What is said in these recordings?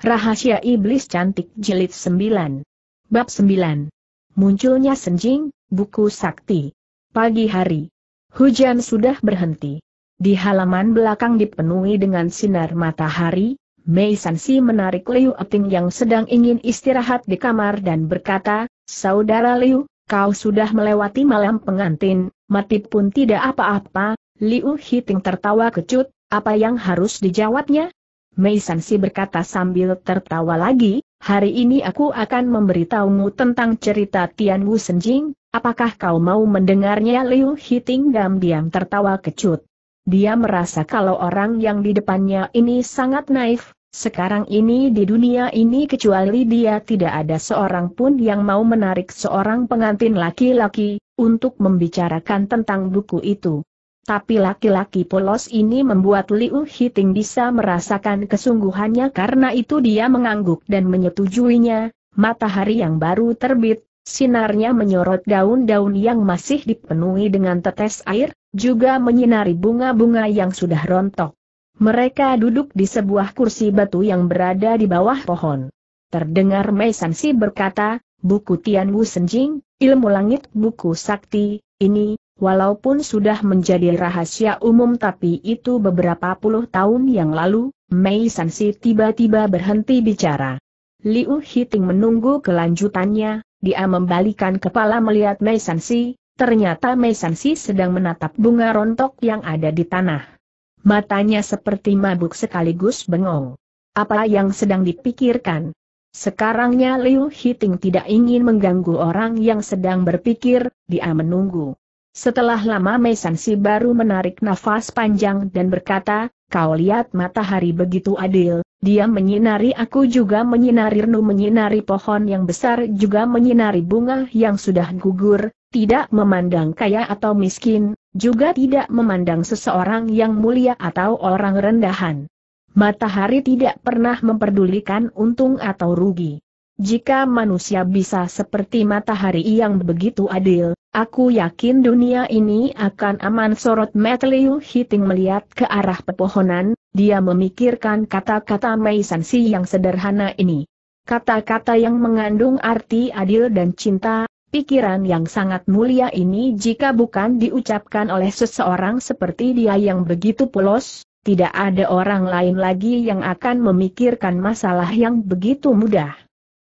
Rahasia Iblis Cantik Jilid 9 Bab 9 Munculnya Senjing, Buku Sakti Pagi hari Hujan sudah berhenti Di halaman belakang dipenuhi dengan sinar matahari Mei Sansi menarik Liu Eting yang sedang ingin istirahat di kamar dan berkata Saudara Liu, kau sudah melewati malam pengantin, mati pun tidak apa-apa Liu Hiting tertawa kecut, apa yang harus dijawabnya? Mei Sansi berkata sambil tertawa lagi, hari ini aku akan memberitahumu tentang cerita Tian Wu Senjing, apakah kau mau mendengarnya Liu Hiting diam-diam tertawa kecut. Dia merasa kalau orang yang di depannya ini sangat naif, sekarang ini di dunia ini kecuali dia tidak ada seorang pun yang mau menarik seorang pengantin laki-laki, untuk membicarakan tentang buku itu. Tapi laki-laki polos ini membuat Liu Hiting bisa merasakan kesungguhannya karena itu dia mengangguk dan menyetujuinya, matahari yang baru terbit, sinarnya menyorot daun-daun yang masih dipenuhi dengan tetes air, juga menyinari bunga-bunga yang sudah rontok. Mereka duduk di sebuah kursi batu yang berada di bawah pohon. Terdengar Mei Si berkata, buku Tian Wu Senjing, ilmu langit buku sakti, ini, Walaupun sudah menjadi rahasia umum tapi itu beberapa puluh tahun yang lalu, Mei Sansi tiba-tiba berhenti bicara. Liu Hiting menunggu kelanjutannya, dia membalikan kepala melihat Mei Sansi, ternyata Mei Sansi sedang menatap bunga rontok yang ada di tanah. Matanya seperti mabuk sekaligus bengong. Apa yang sedang dipikirkan? Sekarangnya Liu Hiting tidak ingin mengganggu orang yang sedang berpikir, dia menunggu. Setelah lama Mesansi baru menarik nafas panjang dan berkata, kau lihat matahari begitu adil, dia menyinari aku juga menyinari Renu menyinari pohon yang besar juga menyinari bunga yang sudah gugur, tidak memandang kaya atau miskin, juga tidak memandang seseorang yang mulia atau orang rendahan. Matahari tidak pernah memperdulikan untung atau rugi. Jika manusia bisa seperti matahari yang begitu adil, aku yakin dunia ini akan aman sorot Matthew hitting melihat ke arah pepohonan, dia memikirkan kata-kata Si yang sederhana ini. Kata-kata yang mengandung arti adil dan cinta, Pikiran yang sangat mulia ini jika bukan diucapkan oleh seseorang seperti dia yang begitu polos, tidak ada orang lain lagi yang akan memikirkan masalah yang begitu mudah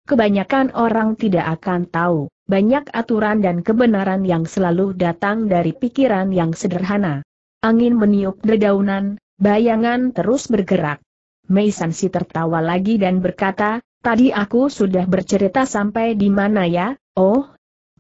kebanyakan orang tidak akan tahu, banyak aturan dan kebenaran yang selalu datang dari pikiran yang sederhana. Angin meniup dedaunan, bayangan terus bergerak. Mei Sansi tertawa lagi dan berkata, tadi aku sudah bercerita sampai di mana ya, oh?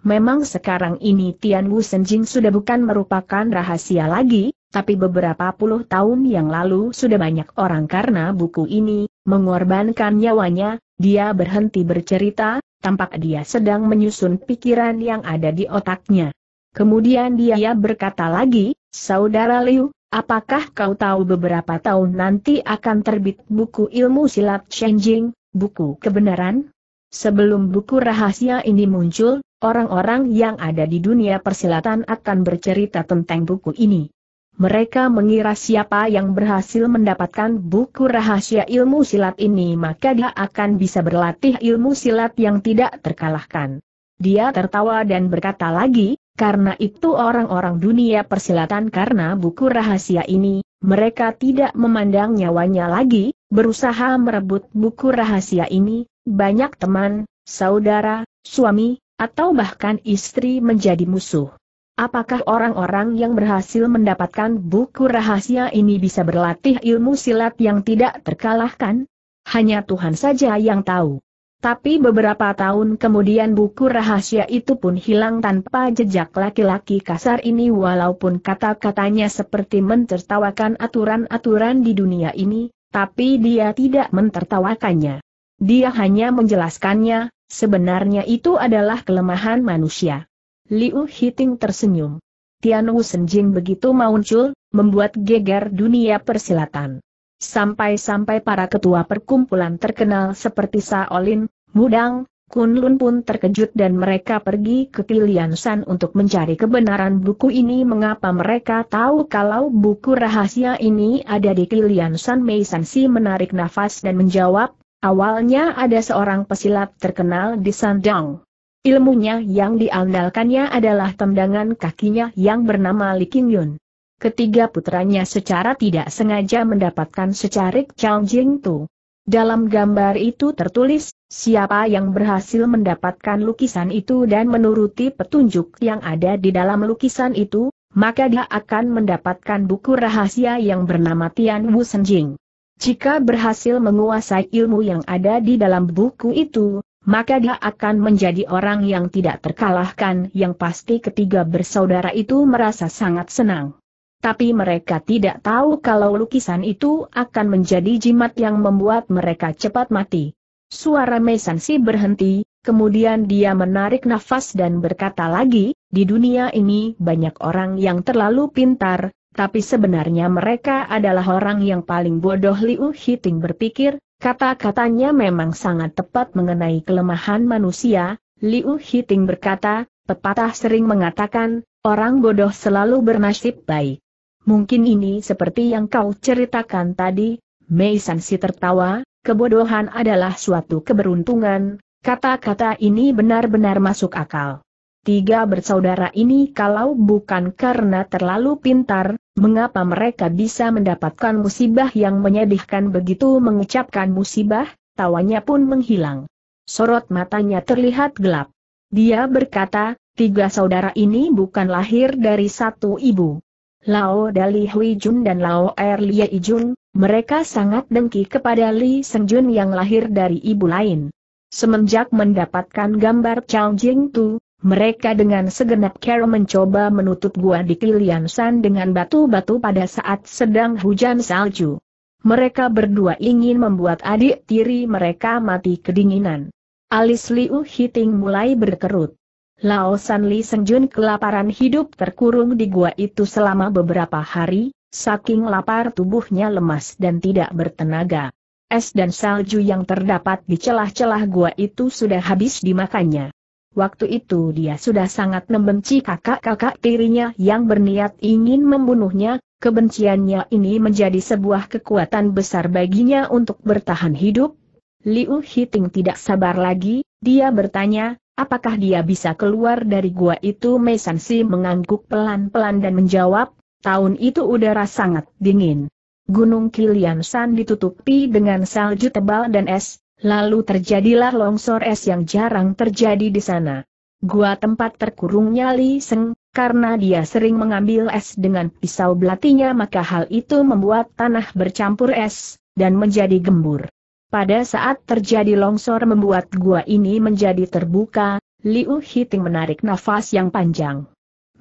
Memang sekarang ini Tian Wu Senjing sudah bukan merupakan rahasia lagi, tapi beberapa puluh tahun yang lalu sudah banyak orang karena buku ini, mengorbankan nyawanya, dia berhenti bercerita, tampak dia sedang menyusun pikiran yang ada di otaknya. Kemudian dia berkata lagi, Saudara Liu, apakah kau tahu beberapa tahun nanti akan terbit buku ilmu silat Shenjing, buku kebenaran? Sebelum buku rahasia ini muncul, orang-orang yang ada di dunia persilatan akan bercerita tentang buku ini. Mereka mengira siapa yang berhasil mendapatkan buku rahasia ilmu silat ini maka dia akan bisa berlatih ilmu silat yang tidak terkalahkan. Dia tertawa dan berkata lagi, karena itu orang-orang dunia persilatan karena buku rahasia ini, mereka tidak memandang nyawanya lagi, berusaha merebut buku rahasia ini, banyak teman, saudara, suami, atau bahkan istri menjadi musuh. Apakah orang-orang yang berhasil mendapatkan buku rahasia ini bisa berlatih ilmu silat yang tidak terkalahkan? Hanya Tuhan saja yang tahu. Tapi beberapa tahun kemudian buku rahasia itu pun hilang tanpa jejak laki-laki kasar ini walaupun kata-katanya seperti mentertawakan aturan-aturan di dunia ini, tapi dia tidak mentertawakannya. Dia hanya menjelaskannya, sebenarnya itu adalah kelemahan manusia. Liu Hiting tersenyum. Tian Wu Senjing begitu muncul, membuat geger dunia persilatan. Sampai-sampai para ketua perkumpulan terkenal seperti Shaolin, Mudang, Kunlun pun terkejut dan mereka pergi ke Kilian San untuk mencari kebenaran buku ini mengapa mereka tahu kalau buku rahasia ini ada di Kilian San Mei menarik nafas dan menjawab, awalnya ada seorang pesilat terkenal di Sandang. Ilmunya yang diandalkannya adalah tendangan kakinya yang bernama Li King Yun. Ketiga putranya secara tidak sengaja mendapatkan secarik Chang Jing Tu. Dalam gambar itu tertulis, siapa yang berhasil mendapatkan lukisan itu dan menuruti petunjuk yang ada di dalam lukisan itu, maka dia akan mendapatkan buku rahasia yang bernama Tian Wu Senjing. Jika berhasil menguasai ilmu yang ada di dalam buku itu, maka dia akan menjadi orang yang tidak terkalahkan yang pasti ketiga bersaudara itu merasa sangat senang. Tapi mereka tidak tahu kalau lukisan itu akan menjadi jimat yang membuat mereka cepat mati. Suara Mesansi berhenti, kemudian dia menarik nafas dan berkata lagi, di dunia ini banyak orang yang terlalu pintar, tapi sebenarnya mereka adalah orang yang paling bodoh Liu Hiting berpikir, Kata-katanya memang sangat tepat mengenai kelemahan manusia, Liu Hiting berkata, pepatah sering mengatakan, orang bodoh selalu bernasib baik. Mungkin ini seperti yang kau ceritakan tadi, Mei Sansi tertawa, kebodohan adalah suatu keberuntungan, kata-kata ini benar-benar masuk akal. Tiga bersaudara ini kalau bukan karena terlalu pintar, mengapa mereka bisa mendapatkan musibah yang menyedihkan begitu mengucapkan musibah, tawanya pun menghilang. Sorot matanya terlihat gelap. Dia berkata, tiga saudara ini bukan lahir dari satu ibu. Lao Dali Hui Jun dan Lao Er Lia Jun, mereka sangat dengki kepada Li Seng Jun yang lahir dari ibu lain. Semenjak mendapatkan gambar Chao Jing Tu, mereka dengan segenap cara mencoba menutup gua di Kilian San dengan batu-batu pada saat sedang hujan salju. Mereka berdua ingin membuat adik tiri mereka mati kedinginan. Alis Liu Hiting mulai berkerut. Lao San Li Senjun kelaparan hidup terkurung di gua itu selama beberapa hari, saking lapar tubuhnya lemas dan tidak bertenaga. Es dan salju yang terdapat di celah-celah gua itu sudah habis dimakannya. Waktu itu dia sudah sangat membenci kakak-kakak tirinya yang berniat ingin membunuhnya, kebenciannya ini menjadi sebuah kekuatan besar baginya untuk bertahan hidup. Liu Hiting tidak sabar lagi, dia bertanya, apakah dia bisa keluar dari gua itu Si mengangguk pelan-pelan dan menjawab, tahun itu udara sangat dingin. Gunung Kilian San ditutupi dengan salju tebal dan es, Lalu terjadilah longsor es yang jarang terjadi di sana. Gua tempat terkurungnya Li Seng, karena dia sering mengambil es dengan pisau belatinya maka hal itu membuat tanah bercampur es, dan menjadi gembur. Pada saat terjadi longsor membuat gua ini menjadi terbuka, Liu Hiting menarik nafas yang panjang.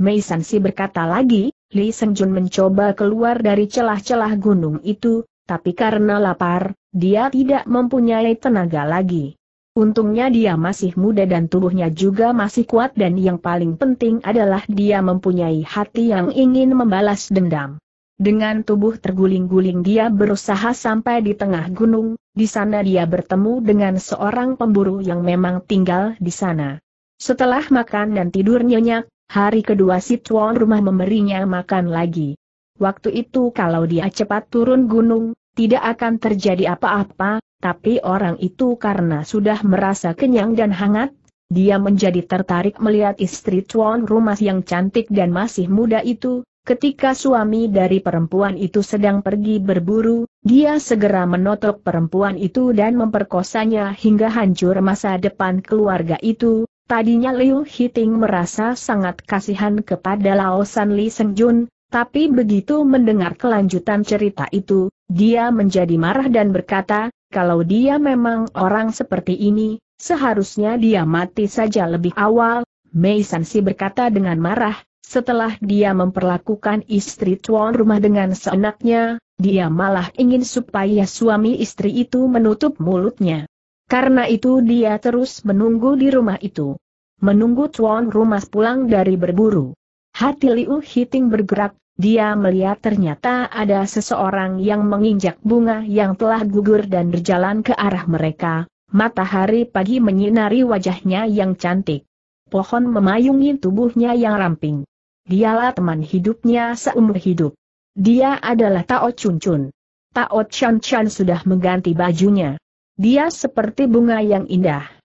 Mei si berkata lagi, Li Jun mencoba keluar dari celah-celah gunung itu, tapi karena lapar, dia tidak mempunyai tenaga lagi. Untungnya dia masih muda dan tubuhnya juga masih kuat dan yang paling penting adalah dia mempunyai hati yang ingin membalas dendam. Dengan tubuh terguling-guling dia berusaha sampai di tengah gunung, di sana dia bertemu dengan seorang pemburu yang memang tinggal di sana. Setelah makan dan tidur nyenyak, hari kedua si tuan rumah memberinya makan lagi. Waktu itu kalau dia cepat turun gunung, tidak akan terjadi apa-apa, tapi orang itu karena sudah merasa kenyang dan hangat, dia menjadi tertarik melihat istri tuan rumah yang cantik dan masih muda itu, ketika suami dari perempuan itu sedang pergi berburu, dia segera menotok perempuan itu dan memperkosanya hingga hancur masa depan keluarga itu, Tadinya Liu Hiting merasa sangat kasihan kepada Lao San Li Seng Jun, tapi begitu mendengar kelanjutan cerita itu, dia menjadi marah dan berkata, kalau dia memang orang seperti ini, seharusnya dia mati saja lebih awal. Mei Sansi berkata dengan marah, setelah dia memperlakukan istri tuan rumah dengan seenaknya, dia malah ingin supaya suami istri itu menutup mulutnya. Karena itu dia terus menunggu di rumah itu. Menunggu tuan rumah pulang dari berburu. Hati Liu Hiting bergerak, dia melihat ternyata ada seseorang yang menginjak bunga yang telah gugur dan berjalan ke arah mereka. Matahari pagi menyinari wajahnya yang cantik. Pohon memayungi tubuhnya yang ramping. Dialah teman hidupnya seumur hidup. Dia adalah Tao Chun Chun. Tao Chan Chan sudah mengganti bajunya. Dia seperti bunga yang indah.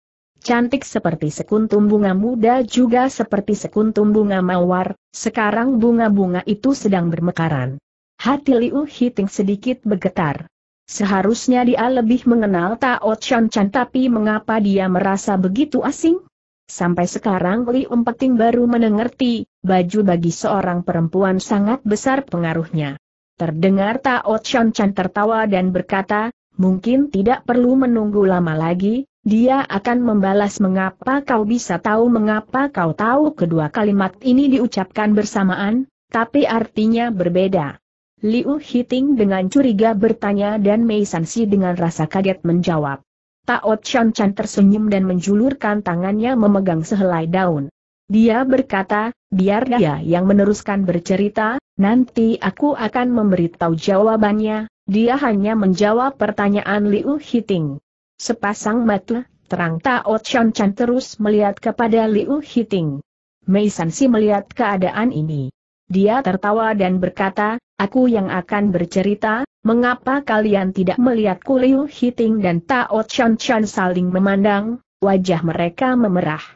Cantik seperti sekuntum bunga muda juga seperti sekuntum bunga mawar, sekarang bunga-bunga itu sedang bermekaran. Hati Liu Hiting sedikit bergetar. Seharusnya dia lebih mengenal Tao Chan Chan tapi mengapa dia merasa begitu asing? Sampai sekarang Li Umpeting baru menengerti, baju bagi seorang perempuan sangat besar pengaruhnya. Terdengar Tao Chan Chan tertawa dan berkata, mungkin tidak perlu menunggu lama lagi, dia akan membalas mengapa kau bisa tahu mengapa kau tahu kedua kalimat ini diucapkan bersamaan, tapi artinya berbeda. Liu Hiting dengan curiga bertanya dan Mei Sansi dengan rasa kaget menjawab. Tao Chan Chan tersenyum dan menjulurkan tangannya memegang sehelai daun. Dia berkata, biar dia yang meneruskan bercerita, nanti aku akan memberitahu jawabannya, dia hanya menjawab pertanyaan Liu Hiting. Sepasang mata, terang Tao Chan Chan terus melihat kepada Liu Hiting. Mei Sansi melihat keadaan ini. Dia tertawa dan berkata, aku yang akan bercerita, mengapa kalian tidak melihatku Liu Hiting dan Tao Chan Chan saling memandang, wajah mereka memerah.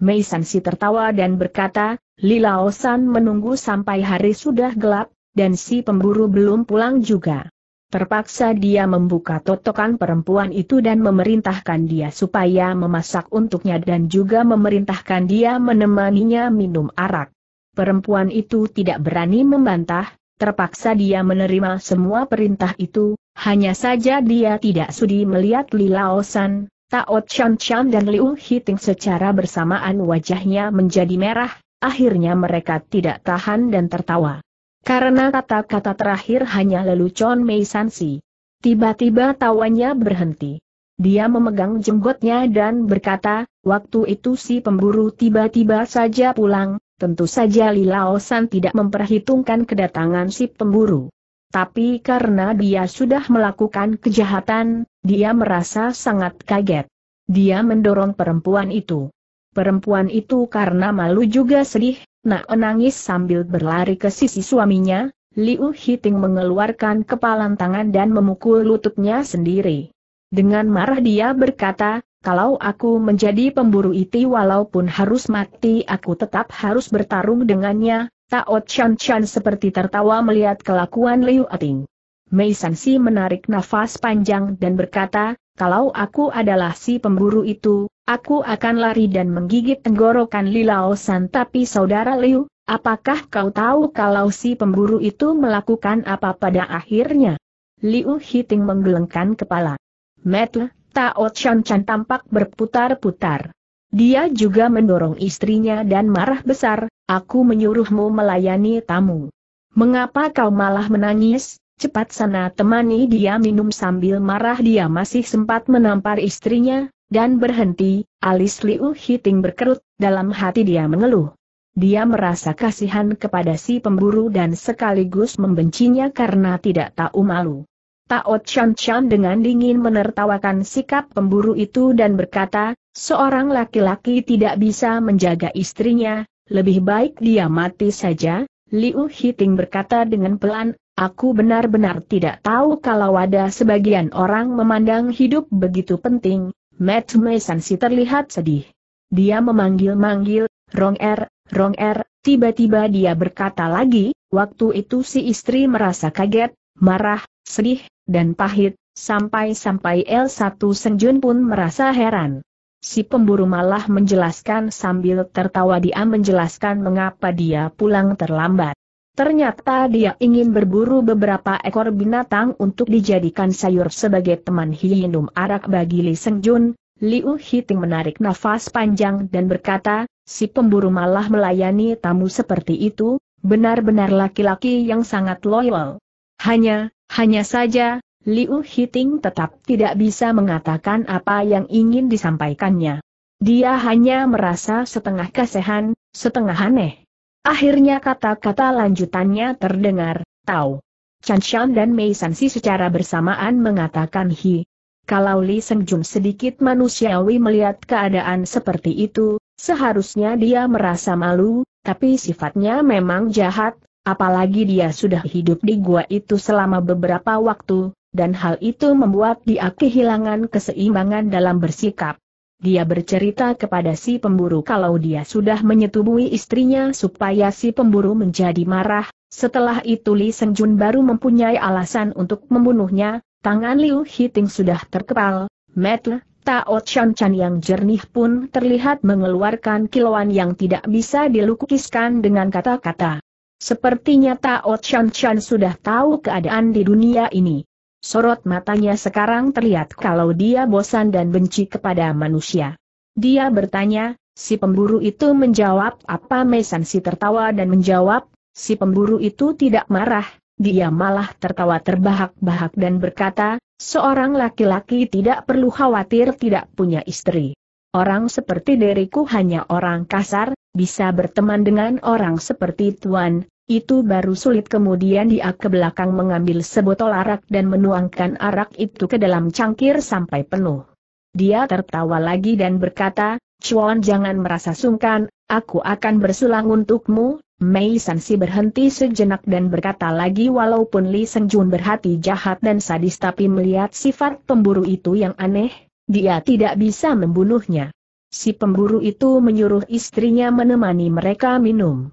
Mei Sansi tertawa dan berkata, Lila San menunggu sampai hari sudah gelap, dan si pemburu belum pulang juga. Terpaksa dia membuka totokan perempuan itu dan memerintahkan dia supaya memasak untuknya dan juga memerintahkan dia menemaninya minum arak. Perempuan itu tidak berani membantah, terpaksa dia menerima semua perintah itu, hanya saja dia tidak sudi melihat Li Laosan, Taot Chan Chan dan Liu Hiting secara bersamaan wajahnya menjadi merah, akhirnya mereka tidak tahan dan tertawa. Karena kata-kata terakhir hanya lelucon Mei Sansi. Tiba-tiba tawanya berhenti. Dia memegang jenggotnya dan berkata, waktu itu si pemburu tiba-tiba saja pulang, tentu saja Lilaosan San tidak memperhitungkan kedatangan si pemburu. Tapi karena dia sudah melakukan kejahatan, dia merasa sangat kaget. Dia mendorong perempuan itu. Perempuan itu karena malu juga sedih, nak menangis sambil berlari ke sisi suaminya, Liu Hiting mengeluarkan kepalan tangan dan memukul lututnya sendiri. Dengan marah dia berkata, kalau aku menjadi pemburu itu, walaupun harus mati aku tetap harus bertarung dengannya, Tao Chan Chan seperti tertawa melihat kelakuan Liu Ating. Mei si menarik nafas panjang dan berkata, kalau aku adalah si pemburu itu, aku akan lari dan menggigit tenggorokan Lilao San tapi saudara Liu, apakah kau tahu kalau si pemburu itu melakukan apa pada akhirnya? Liu Hiting menggelengkan kepala. Metu, Tao Chan Chan tampak berputar-putar. Dia juga mendorong istrinya dan marah besar, aku menyuruhmu melayani tamu. Mengapa kau malah menangis? Cepat sana temani dia minum sambil marah dia masih sempat menampar istrinya, dan berhenti, alis Liu Hiting berkerut, dalam hati dia mengeluh. Dia merasa kasihan kepada si pemburu dan sekaligus membencinya karena tidak tahu malu. Taot Chan Chan dengan dingin menertawakan sikap pemburu itu dan berkata, seorang laki-laki tidak bisa menjaga istrinya, lebih baik dia mati saja, Liu Hiting berkata dengan pelan, Aku benar-benar tidak tahu kalau ada sebagian orang memandang hidup begitu penting. Matt Mason si terlihat sedih. Dia memanggil-manggil, Rong Er, Rong Er, tiba-tiba dia berkata lagi, waktu itu si istri merasa kaget, marah, sedih, dan pahit, sampai-sampai L1 Senjun pun merasa heran. Si pemburu malah menjelaskan sambil tertawa dia menjelaskan mengapa dia pulang terlambat. Ternyata dia ingin berburu beberapa ekor binatang untuk dijadikan sayur sebagai teman hiinum arak bagi Li Senjun. Liu Hiting menarik nafas panjang dan berkata, si pemburu malah melayani tamu seperti itu, benar-benar laki-laki yang sangat loyal. Hanya, hanya saja, Liu Hiting tetap tidak bisa mengatakan apa yang ingin disampaikannya. Dia hanya merasa setengah kasihan, setengah aneh. Akhirnya kata-kata lanjutannya terdengar, tahu. Chan Shan dan Mei si secara bersamaan mengatakan hi. Kalau Li Seng Jun sedikit manusiawi melihat keadaan seperti itu, seharusnya dia merasa malu, tapi sifatnya memang jahat, apalagi dia sudah hidup di gua itu selama beberapa waktu, dan hal itu membuat dia kehilangan keseimbangan dalam bersikap dia bercerita kepada si pemburu kalau dia sudah menyetubui istrinya supaya si pemburu menjadi marah, setelah itu Li Senjun baru mempunyai alasan untuk membunuhnya, tangan Liu Hiting sudah terkepal, metu, Tao Chan Chan yang jernih pun terlihat mengeluarkan kilauan yang tidak bisa dilukiskan dengan kata-kata. Sepertinya Tao Chan Chan sudah tahu keadaan di dunia ini. Sorot matanya sekarang terlihat kalau dia bosan dan benci kepada manusia. Dia bertanya, si pemburu itu menjawab apa Mesan si tertawa dan menjawab, si pemburu itu tidak marah, dia malah tertawa terbahak-bahak dan berkata, seorang laki-laki tidak perlu khawatir tidak punya istri. Orang seperti diriku hanya orang kasar, bisa berteman dengan orang seperti Tuan, itu baru sulit kemudian dia ke belakang mengambil sebotol arak dan menuangkan arak itu ke dalam cangkir sampai penuh. Dia tertawa lagi dan berkata, Chuan jangan merasa sungkan, aku akan bersulang untukmu, Mei Sansi berhenti sejenak dan berkata lagi walaupun Li Senjun berhati jahat dan sadis tapi melihat sifat pemburu itu yang aneh, dia tidak bisa membunuhnya. Si pemburu itu menyuruh istrinya menemani mereka minum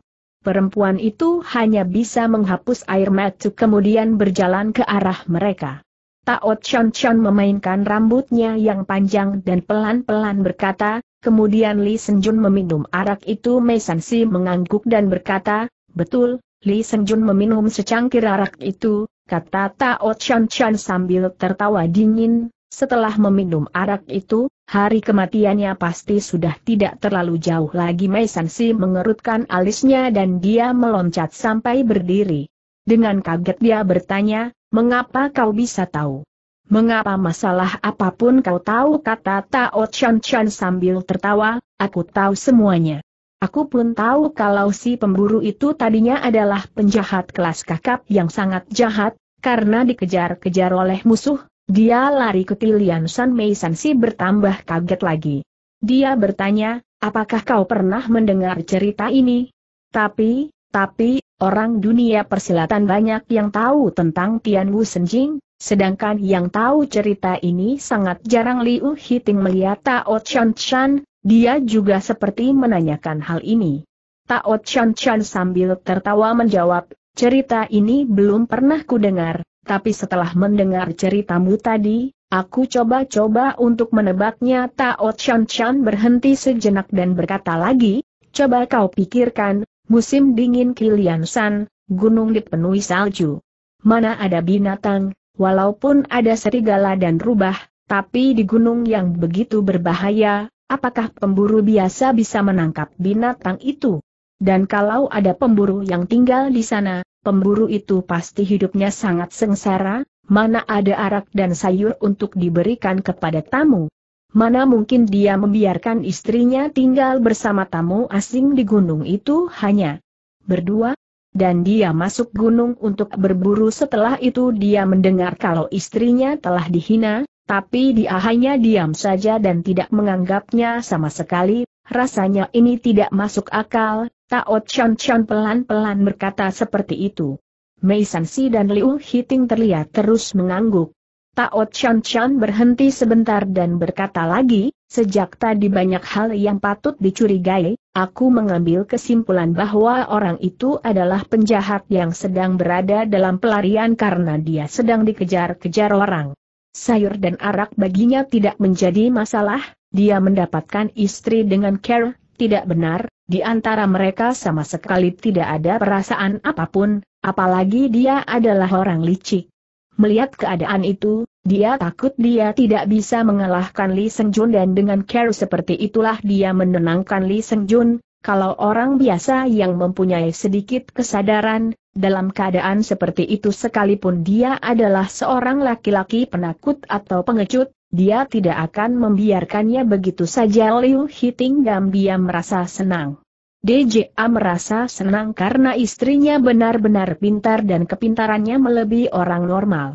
perempuan itu hanya bisa menghapus air mata kemudian berjalan ke arah mereka. Taot Chon Chon memainkan rambutnya yang panjang dan pelan-pelan berkata, kemudian Li Senjun meminum arak itu Mei Si mengangguk dan berkata, betul, Li Senjun meminum secangkir arak itu, kata Taot Chon Chon sambil tertawa dingin, setelah meminum arak itu, hari kematiannya pasti sudah tidak terlalu jauh lagi Maisansi mengerutkan alisnya dan dia meloncat sampai berdiri. Dengan kaget dia bertanya, mengapa kau bisa tahu? Mengapa masalah apapun kau tahu kata Tao Chan Chan sambil tertawa, aku tahu semuanya. Aku pun tahu kalau si pemburu itu tadinya adalah penjahat kelas kakap yang sangat jahat, karena dikejar-kejar oleh musuh, dia lari ke Tilian San Mei San Si bertambah kaget lagi. Dia bertanya, apakah kau pernah mendengar cerita ini? Tapi, tapi, orang dunia persilatan banyak yang tahu tentang Tian Wu Senjing, sedangkan yang tahu cerita ini sangat jarang Liu Hiting melihat Tao Chan Chan, dia juga seperti menanyakan hal ini. Tao Chan Chan sambil tertawa menjawab, cerita ini belum pernah kudengar, tapi setelah mendengar ceritamu tadi, aku coba-coba untuk menebaknya Tao Chan Chan berhenti sejenak dan berkata lagi, coba kau pikirkan, musim dingin Kilian San, gunung dipenuhi salju. Mana ada binatang, walaupun ada serigala dan rubah, tapi di gunung yang begitu berbahaya, apakah pemburu biasa bisa menangkap binatang itu? Dan kalau ada pemburu yang tinggal di sana, pemburu itu pasti hidupnya sangat sengsara, mana ada arak dan sayur untuk diberikan kepada tamu. Mana mungkin dia membiarkan istrinya tinggal bersama tamu asing di gunung itu hanya berdua, dan dia masuk gunung untuk berburu setelah itu dia mendengar kalau istrinya telah dihina, tapi dia hanya diam saja dan tidak menganggapnya sama sekali, rasanya ini tidak masuk akal, Tao Chon Chon pelan-pelan berkata seperti itu. Mei San Si dan Liu Hiting terlihat terus mengangguk. Tao Chon Chon berhenti sebentar dan berkata lagi, sejak tadi banyak hal yang patut dicurigai, aku mengambil kesimpulan bahwa orang itu adalah penjahat yang sedang berada dalam pelarian karena dia sedang dikejar-kejar orang. Sayur dan arak baginya tidak menjadi masalah, dia mendapatkan istri dengan care, tidak benar, di antara mereka sama sekali tidak ada perasaan apapun, apalagi dia adalah orang licik. Melihat keadaan itu, dia takut dia tidak bisa mengalahkan Lee Sengjun dan dengan care seperti itulah dia menenangkan Lee Sengjun, kalau orang biasa yang mempunyai sedikit kesadaran, dalam keadaan seperti itu sekalipun dia adalah seorang laki-laki penakut atau pengecut, dia tidak akan membiarkannya begitu saja Liu Hiting dan dia merasa senang. DJA merasa senang karena istrinya benar-benar pintar dan kepintarannya melebihi orang normal.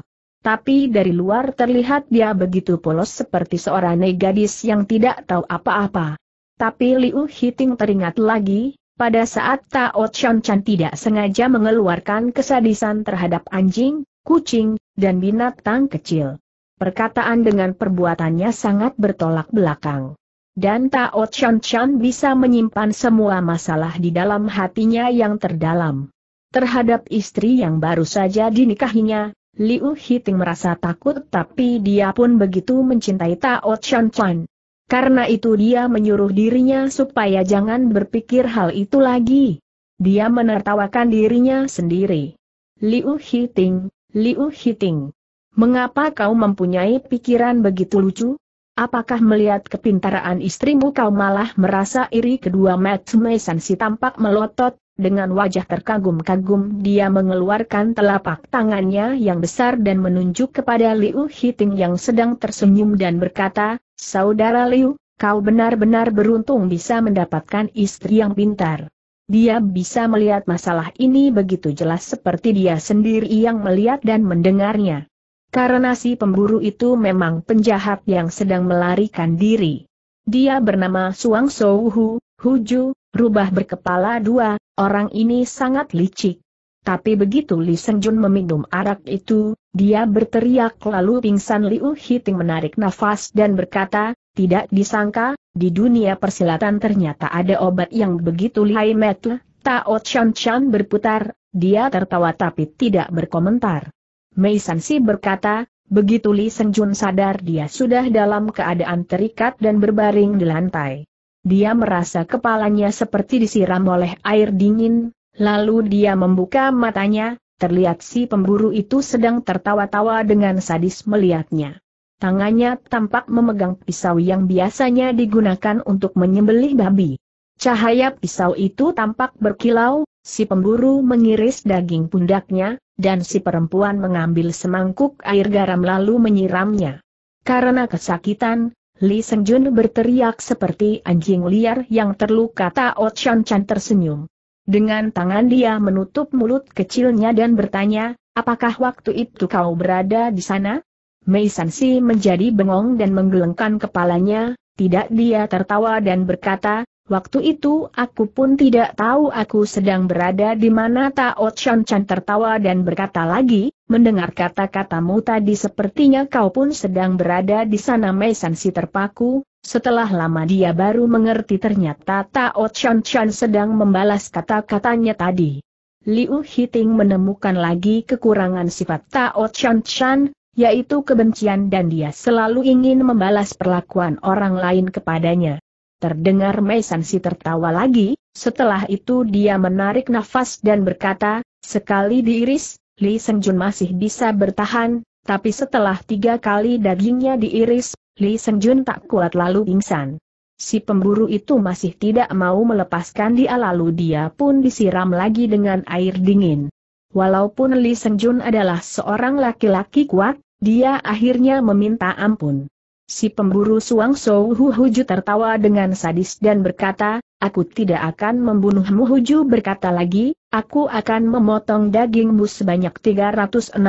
Tapi dari luar terlihat dia begitu polos seperti seorang gadis yang tidak tahu apa-apa. Tapi Liu Hiting teringat lagi, pada saat Tao Chan Chan tidak sengaja mengeluarkan kesadisan terhadap anjing, kucing, dan binatang kecil. Perkataan dengan perbuatannya sangat bertolak belakang. Dan Tao Chan Chan bisa menyimpan semua masalah di dalam hatinya yang terdalam. Terhadap istri yang baru saja dinikahinya, Liu Hiting merasa takut tapi dia pun begitu mencintai Tao Chan Chan. Karena itu dia menyuruh dirinya supaya jangan berpikir hal itu lagi. Dia menertawakan dirinya sendiri. Liu Hiting, Liu Hiting. Mengapa kau mempunyai pikiran begitu lucu? Apakah melihat kepintaran istrimu kau malah merasa iri kedua Matt Mason si tampak melotot, dengan wajah terkagum-kagum dia mengeluarkan telapak tangannya yang besar dan menunjuk kepada Liu Hiting yang sedang tersenyum dan berkata, Saudara Liu, kau benar-benar beruntung bisa mendapatkan istri yang pintar. Dia bisa melihat masalah ini begitu jelas seperti dia sendiri yang melihat dan mendengarnya. Karena si pemburu itu memang penjahat yang sedang melarikan diri. Dia bernama Suang Souhu, Huju, rubah berkepala dua, orang ini sangat licik. Tapi begitu Li Senjun meminum arak itu, dia berteriak lalu pingsan Liu Hiting menarik nafas dan berkata, tidak disangka, di dunia persilatan ternyata ada obat yang begitu lihai metu, Tao Chan Chan berputar, dia tertawa tapi tidak berkomentar. Mei Si berkata, begitu Li Senjun sadar dia sudah dalam keadaan terikat dan berbaring di lantai. Dia merasa kepalanya seperti disiram oleh air dingin, Lalu dia membuka matanya, terlihat si pemburu itu sedang tertawa-tawa dengan sadis melihatnya. Tangannya tampak memegang pisau yang biasanya digunakan untuk menyembelih babi. Cahaya pisau itu tampak berkilau, si pemburu mengiris daging pundaknya, dan si perempuan mengambil semangkuk air garam lalu menyiramnya. Karena kesakitan, Li Sengjun berteriak seperti anjing liar yang terluka Tao Chan Chan tersenyum. Dengan tangan dia menutup mulut kecilnya dan bertanya, apakah waktu itu kau berada di sana? Mei Sansi menjadi bengong dan menggelengkan kepalanya, tidak dia tertawa dan berkata, waktu itu aku pun tidak tahu aku sedang berada di mana Tao Chan Chan tertawa dan berkata lagi, mendengar kata-katamu tadi sepertinya kau pun sedang berada di sana Mei Sansi terpaku, setelah lama dia baru mengerti ternyata Tao Chan Chan sedang membalas kata-katanya tadi. Liu Hiting menemukan lagi kekurangan sifat Tao Chan Chan, yaitu kebencian dan dia selalu ingin membalas perlakuan orang lain kepadanya. Terdengar Meisan si tertawa lagi, setelah itu dia menarik nafas dan berkata, sekali diiris, Li Jun masih bisa bertahan, tapi setelah tiga kali dagingnya diiris, Li Seng Jun tak kuat lalu pingsan. Si pemburu itu masih tidak mau melepaskan dia lalu dia pun disiram lagi dengan air dingin. Walaupun Li Seng Jun adalah seorang laki-laki kuat, dia akhirnya meminta ampun. Si pemburu Suang Sou Hu Huju tertawa dengan sadis dan berkata, Aku tidak akan membunuhmu Huju berkata lagi, aku akan memotong dagingmu sebanyak 360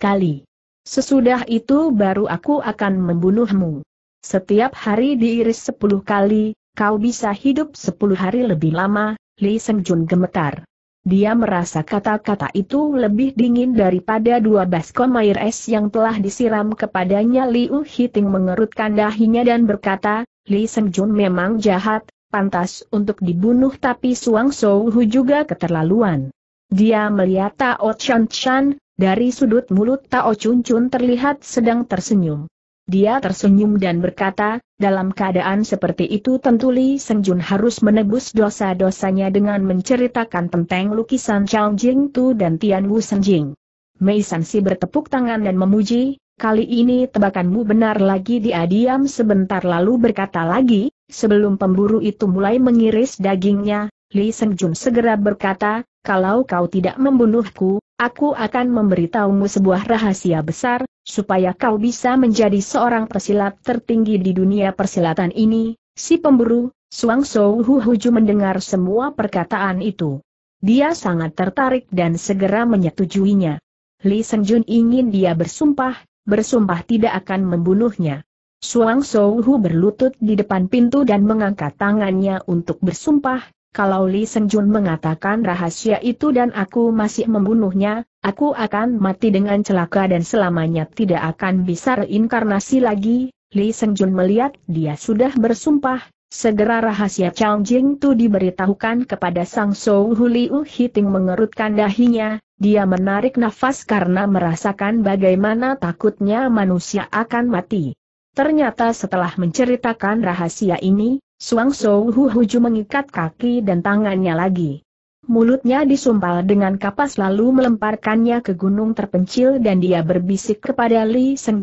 kali. Sesudah itu baru aku akan membunuhmu. Setiap hari diiris sepuluh kali, kau bisa hidup sepuluh hari lebih lama, Li Seng gemetar. Dia merasa kata-kata itu lebih dingin daripada dua baskom air es yang telah disiram kepadanya Liu Hiting mengerutkan dahinya dan berkata, Li Seng memang jahat, pantas untuk dibunuh tapi Suang Sou juga keterlaluan. Dia melihat Tao Chan Chan, dari sudut mulut Tao Chun Chun terlihat sedang tersenyum. Dia tersenyum dan berkata, dalam keadaan seperti itu tentu Li Jun harus menebus dosa-dosanya dengan menceritakan tentang lukisan Chao Jing Tu dan Tian Wu Senjing. Mei Si bertepuk tangan dan memuji, kali ini tebakanmu benar lagi dia diam sebentar lalu berkata lagi, sebelum pemburu itu mulai mengiris dagingnya, Li Senjun segera berkata, kalau kau tidak membunuhku, Aku akan memberitahumu sebuah rahasia besar, supaya kau bisa menjadi seorang persilat tertinggi di dunia persilatan ini, si pemburu, Suang Sou Hu Huju mendengar semua perkataan itu. Dia sangat tertarik dan segera menyetujuinya. Li Senjun ingin dia bersumpah, bersumpah tidak akan membunuhnya. Suang Sou Hu berlutut di depan pintu dan mengangkat tangannya untuk bersumpah, kalau Li Senjun mengatakan rahasia itu dan aku masih membunuhnya, aku akan mati dengan celaka dan selamanya tidak akan bisa reinkarnasi lagi. Li Senjun melihat dia sudah bersumpah, segera rahasia Chang Jing Tu diberitahukan kepada Sang Sou Huliu Hiting mengerutkan dahinya, dia menarik nafas karena merasakan bagaimana takutnya manusia akan mati. Ternyata setelah menceritakan rahasia ini, Suang Sou Huju mengikat kaki dan tangannya lagi. Mulutnya disumpal dengan kapas lalu melemparkannya ke gunung terpencil dan dia berbisik kepada Li Seng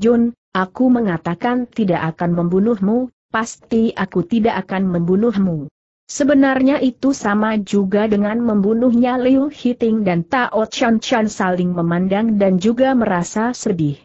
aku mengatakan tidak akan membunuhmu, pasti aku tidak akan membunuhmu. Sebenarnya itu sama juga dengan membunuhnya Liu Hiting dan Tao Chan Chan saling memandang dan juga merasa sedih.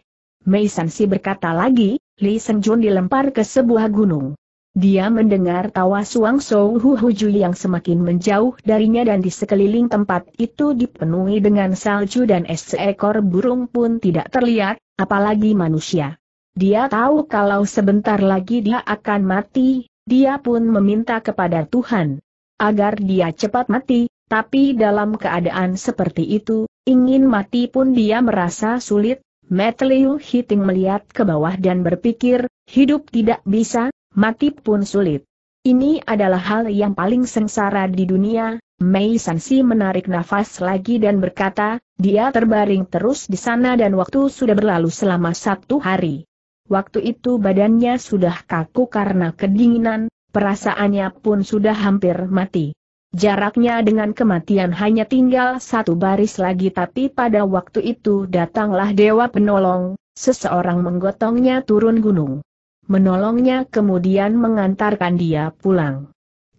Mei Sanxi berkata lagi, Li Senjun dilempar ke sebuah gunung. Dia mendengar tawa Suang Sou Hu Huju yang semakin menjauh darinya dan di sekeliling tempat itu dipenuhi dengan salju dan es seekor burung pun tidak terlihat, apalagi manusia. Dia tahu kalau sebentar lagi dia akan mati, dia pun meminta kepada Tuhan agar dia cepat mati, tapi dalam keadaan seperti itu, ingin mati pun dia merasa sulit, Matthew Hitting melihat ke bawah dan berpikir, hidup tidak bisa, mati pun sulit. Ini adalah hal yang paling sengsara di dunia, Mei Sansi menarik nafas lagi dan berkata, dia terbaring terus di sana dan waktu sudah berlalu selama satu hari. Waktu itu badannya sudah kaku karena kedinginan, perasaannya pun sudah hampir mati. Jaraknya dengan kematian hanya tinggal satu baris lagi tapi pada waktu itu datanglah Dewa Penolong, seseorang menggotongnya turun gunung menolongnya kemudian mengantarkan dia pulang.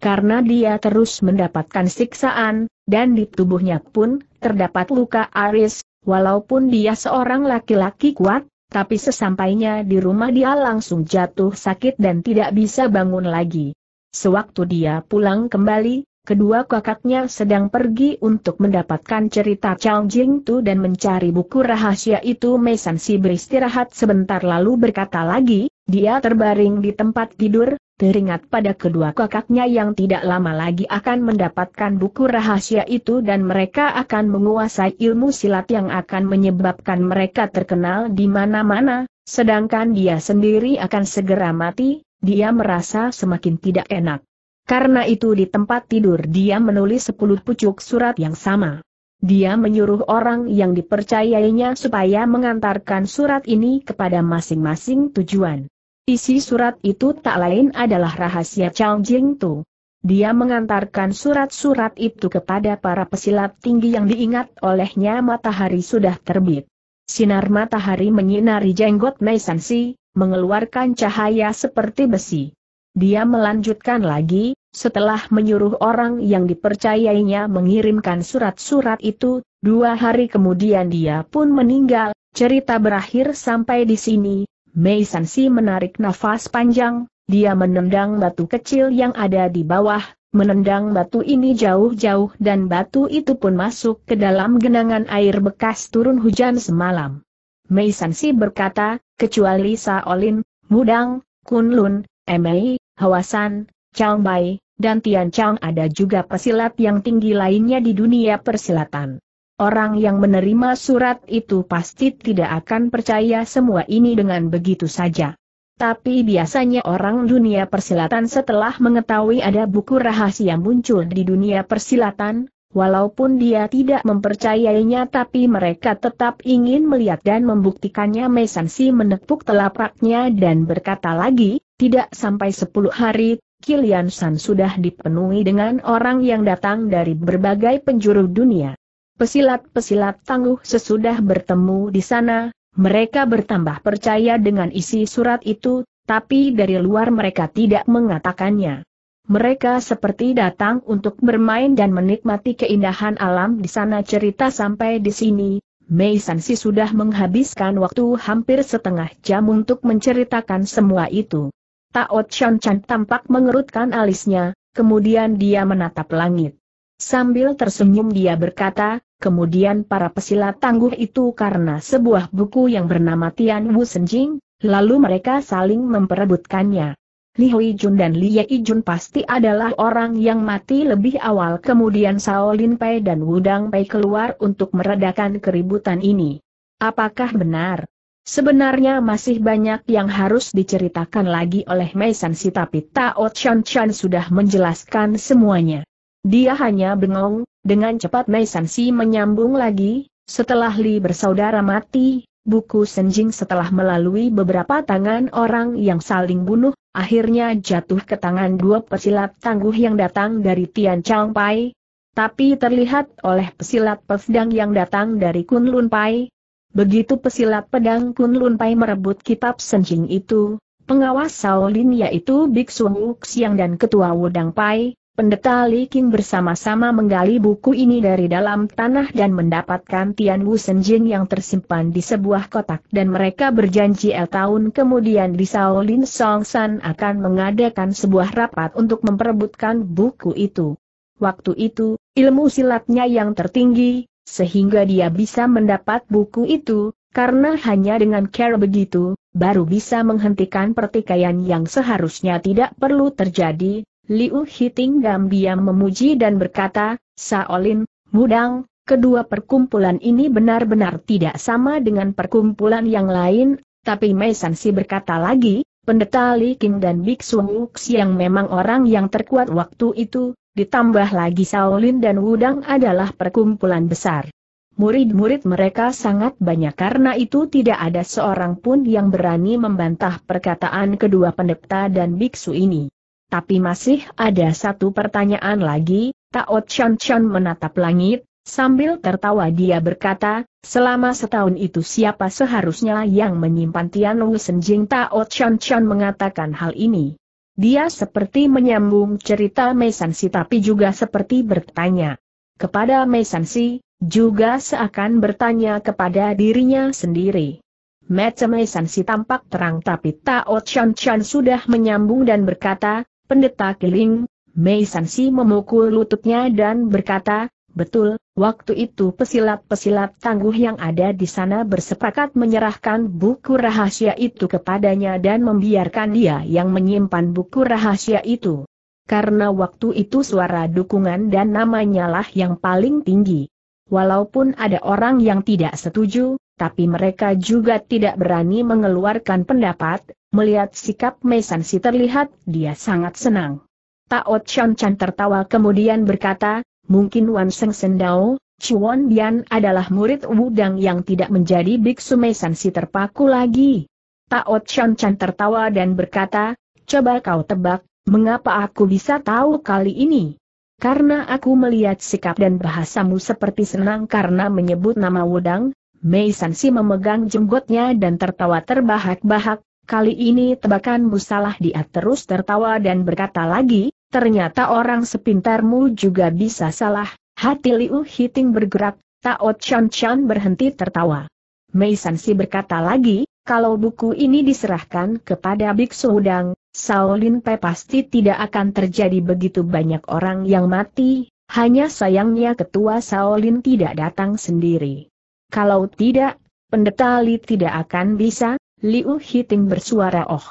Karena dia terus mendapatkan siksaan, dan di tubuhnya pun terdapat luka aris, walaupun dia seorang laki-laki kuat, tapi sesampainya di rumah dia langsung jatuh sakit dan tidak bisa bangun lagi. Sewaktu dia pulang kembali, kedua kakaknya sedang pergi untuk mendapatkan cerita Chang Jing Tu dan mencari buku rahasia itu Mesan Si beristirahat sebentar lalu berkata lagi, dia terbaring di tempat tidur, teringat pada kedua kakaknya yang tidak lama lagi akan mendapatkan buku rahasia itu dan mereka akan menguasai ilmu silat yang akan menyebabkan mereka terkenal di mana-mana, sedangkan dia sendiri akan segera mati, dia merasa semakin tidak enak. Karena itu di tempat tidur dia menulis sepuluh pucuk surat yang sama. Dia menyuruh orang yang dipercayainya supaya mengantarkan surat ini kepada masing-masing tujuan. Isi surat itu tak lain adalah rahasia Chao Jing Tu. Dia mengantarkan surat-surat itu kepada para pesilat tinggi yang diingat olehnya matahari sudah terbit. Sinar matahari menyinari jenggot Mei San Si, mengeluarkan cahaya seperti besi. Dia melanjutkan lagi, setelah menyuruh orang yang dipercayainya mengirimkan surat-surat itu, dua hari kemudian dia pun meninggal, cerita berakhir sampai di sini, Mei Sansi menarik nafas panjang, dia menendang batu kecil yang ada di bawah, menendang batu ini jauh-jauh dan batu itu pun masuk ke dalam genangan air bekas turun hujan semalam. Mei Sansi berkata, kecuali Saolin, Mudang, Kunlun, Emei, Hawasan, Changbai, dan Tian Chang ada juga pesilat yang tinggi lainnya di dunia persilatan. Orang yang menerima surat itu pasti tidak akan percaya semua ini dengan begitu saja. Tapi biasanya orang dunia persilatan setelah mengetahui ada buku rahasia muncul di dunia persilatan, walaupun dia tidak mempercayainya tapi mereka tetap ingin melihat dan membuktikannya Mesansi menepuk telapaknya dan berkata lagi, tidak sampai 10 hari, Kilian San sudah dipenuhi dengan orang yang datang dari berbagai penjuru dunia. Pesilat-pesilat tangguh sesudah bertemu di sana, mereka bertambah percaya dengan isi surat itu, tapi dari luar mereka tidak mengatakannya. Mereka seperti datang untuk bermain dan menikmati keindahan alam di sana cerita sampai di sini. Mei Sansi sudah menghabiskan waktu hampir setengah jam untuk menceritakan semua itu. Taot Chan Chan tampak mengerutkan alisnya, kemudian dia menatap langit. Sambil tersenyum dia berkata, Kemudian para pesilat tangguh itu karena sebuah buku yang bernama Tian Wu Senjing, lalu mereka saling memperebutkannya. Li Hui Jun dan Li Ye Jun pasti adalah orang yang mati lebih awal kemudian Sao Lin Pei dan Wudang Pei keluar untuk meredakan keributan ini. Apakah benar? Sebenarnya masih banyak yang harus diceritakan lagi oleh Mei Sansi tapi Tao Chan Chan sudah menjelaskan semuanya. Dia hanya bengong, dengan cepat Mei si menyambung lagi, setelah Li bersaudara mati, buku Senjing setelah melalui beberapa tangan orang yang saling bunuh, akhirnya jatuh ke tangan dua pesilat tangguh yang datang dari Tian Chang Pai. Tapi terlihat oleh pesilat pedang yang datang dari Kun Lun Pai. Begitu pesilat pedang Kun Lun Pai merebut kitab Senjing itu, pengawas Shaolin yaitu Biksu Wuxiang dan ketua Wudang Pai, Pendeta Li King bersama-sama menggali buku ini dari dalam tanah dan mendapatkan Tian Wu Senjing yang tersimpan di sebuah kotak dan mereka berjanji el tahun kemudian di Shaolin Songshan akan mengadakan sebuah rapat untuk memperebutkan buku itu. Waktu itu, ilmu silatnya yang tertinggi, sehingga dia bisa mendapat buku itu, karena hanya dengan cara begitu, baru bisa menghentikan pertikaian yang seharusnya tidak perlu terjadi, Liu Hiting diam memuji dan berkata, Saolin, Mudang, kedua perkumpulan ini benar-benar tidak sama dengan perkumpulan yang lain, tapi Mei si berkata lagi, Pendeta Li King dan Biksu Wuks yang memang orang yang terkuat waktu itu, ditambah lagi Saolin dan Wudang adalah perkumpulan besar. Murid-murid mereka sangat banyak karena itu tidak ada seorang pun yang berani membantah perkataan kedua pendeta dan biksu ini. Tapi masih ada satu pertanyaan lagi, Tao Chan Chan menatap langit, sambil tertawa dia berkata, selama setahun itu siapa seharusnya yang menyimpan Tian Wu Senjing Tao Chan Chan mengatakan hal ini. Dia seperti menyambung cerita Si tapi juga seperti bertanya kepada Si, juga seakan bertanya kepada dirinya sendiri. Macam Si tampak terang tapi Tao Chan Chan sudah menyambung dan berkata, Pendeta Kiling, Mei Sansi memukul lututnya dan berkata, Betul, waktu itu pesilat-pesilat tangguh yang ada di sana bersepakat menyerahkan buku rahasia itu kepadanya dan membiarkan dia yang menyimpan buku rahasia itu. Karena waktu itu suara dukungan dan namanya lah yang paling tinggi. Walaupun ada orang yang tidak setuju, tapi mereka juga tidak berani mengeluarkan pendapat, Melihat sikap Mei Si terlihat, dia sangat senang. Tao Chan Chan tertawa kemudian berkata, mungkin Wan Seng Sendao, Chuan Bian adalah murid Wudang yang tidak menjadi biksu Si terpaku lagi. Tao Chan Chan tertawa dan berkata, coba kau tebak, mengapa aku bisa tahu kali ini? Karena aku melihat sikap dan bahasamu seperti senang karena menyebut nama Wudang, Mei San Si memegang jenggotnya dan tertawa terbahak-bahak, Kali ini tebakanmu salah dia terus tertawa dan berkata lagi, ternyata orang sepintarmu juga bisa salah, hati Liu Hiting bergerak, Tao Chan Chan berhenti tertawa. Mei si berkata lagi, kalau buku ini diserahkan kepada Biksu Udang, Shaolin Pe pasti tidak akan terjadi begitu banyak orang yang mati, hanya sayangnya ketua Shaolin tidak datang sendiri. Kalau tidak, pendeta Li tidak akan bisa, Liu Hiting bersuara oh.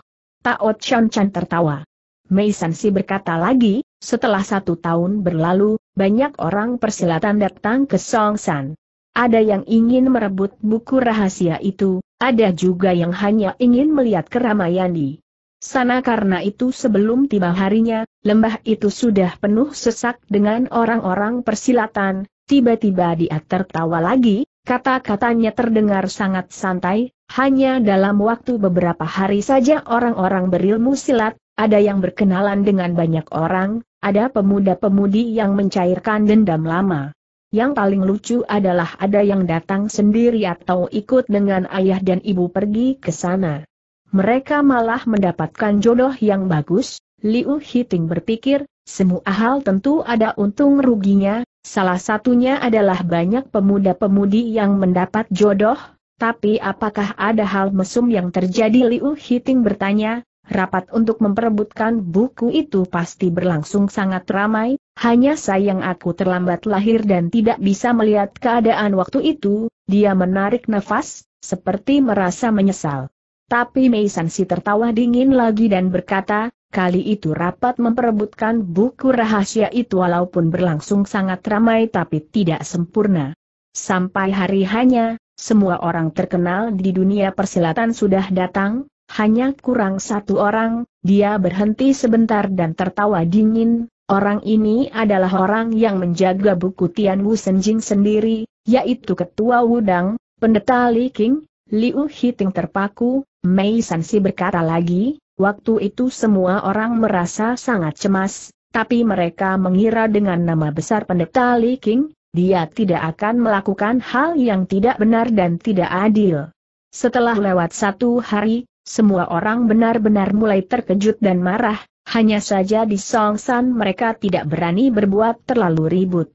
Tao Chan Chan tertawa. Mei si berkata lagi, setelah satu tahun berlalu, banyak orang persilatan datang ke Song San. Ada yang ingin merebut buku rahasia itu, ada juga yang hanya ingin melihat keramaian di sana karena itu sebelum tiba harinya, lembah itu sudah penuh sesak dengan orang-orang persilatan, tiba-tiba dia tertawa lagi, kata-katanya terdengar sangat santai, hanya dalam waktu beberapa hari saja orang-orang berilmu silat, ada yang berkenalan dengan banyak orang, ada pemuda-pemudi yang mencairkan dendam lama. Yang paling lucu adalah ada yang datang sendiri atau ikut dengan ayah dan ibu pergi ke sana. Mereka malah mendapatkan jodoh yang bagus, Liu Hiting berpikir, semua hal tentu ada untung ruginya, salah satunya adalah banyak pemuda-pemudi yang mendapat jodoh, tapi apakah ada hal mesum yang terjadi Liu Hiting bertanya, rapat untuk memperebutkan buku itu pasti berlangsung sangat ramai, hanya sayang aku terlambat lahir dan tidak bisa melihat keadaan waktu itu, dia menarik nafas, seperti merasa menyesal. Tapi Meisan si tertawa dingin lagi dan berkata, kali itu rapat memperebutkan buku rahasia itu walaupun berlangsung sangat ramai tapi tidak sempurna. Sampai hari hanya, semua orang terkenal di dunia persilatan sudah datang, hanya kurang satu orang, dia berhenti sebentar dan tertawa dingin, orang ini adalah orang yang menjaga buku Tian Wu Senjing sendiri, yaitu Ketua Wudang, Pendeta Li King, Liu Hiting terpaku, Mei Sansi berkata lagi, waktu itu semua orang merasa sangat cemas, tapi mereka mengira dengan nama besar Pendeta Li King, dia tidak akan melakukan hal yang tidak benar dan tidak adil. Setelah lewat satu hari, semua orang benar-benar mulai terkejut dan marah, hanya saja di Songsan mereka tidak berani berbuat terlalu ribut.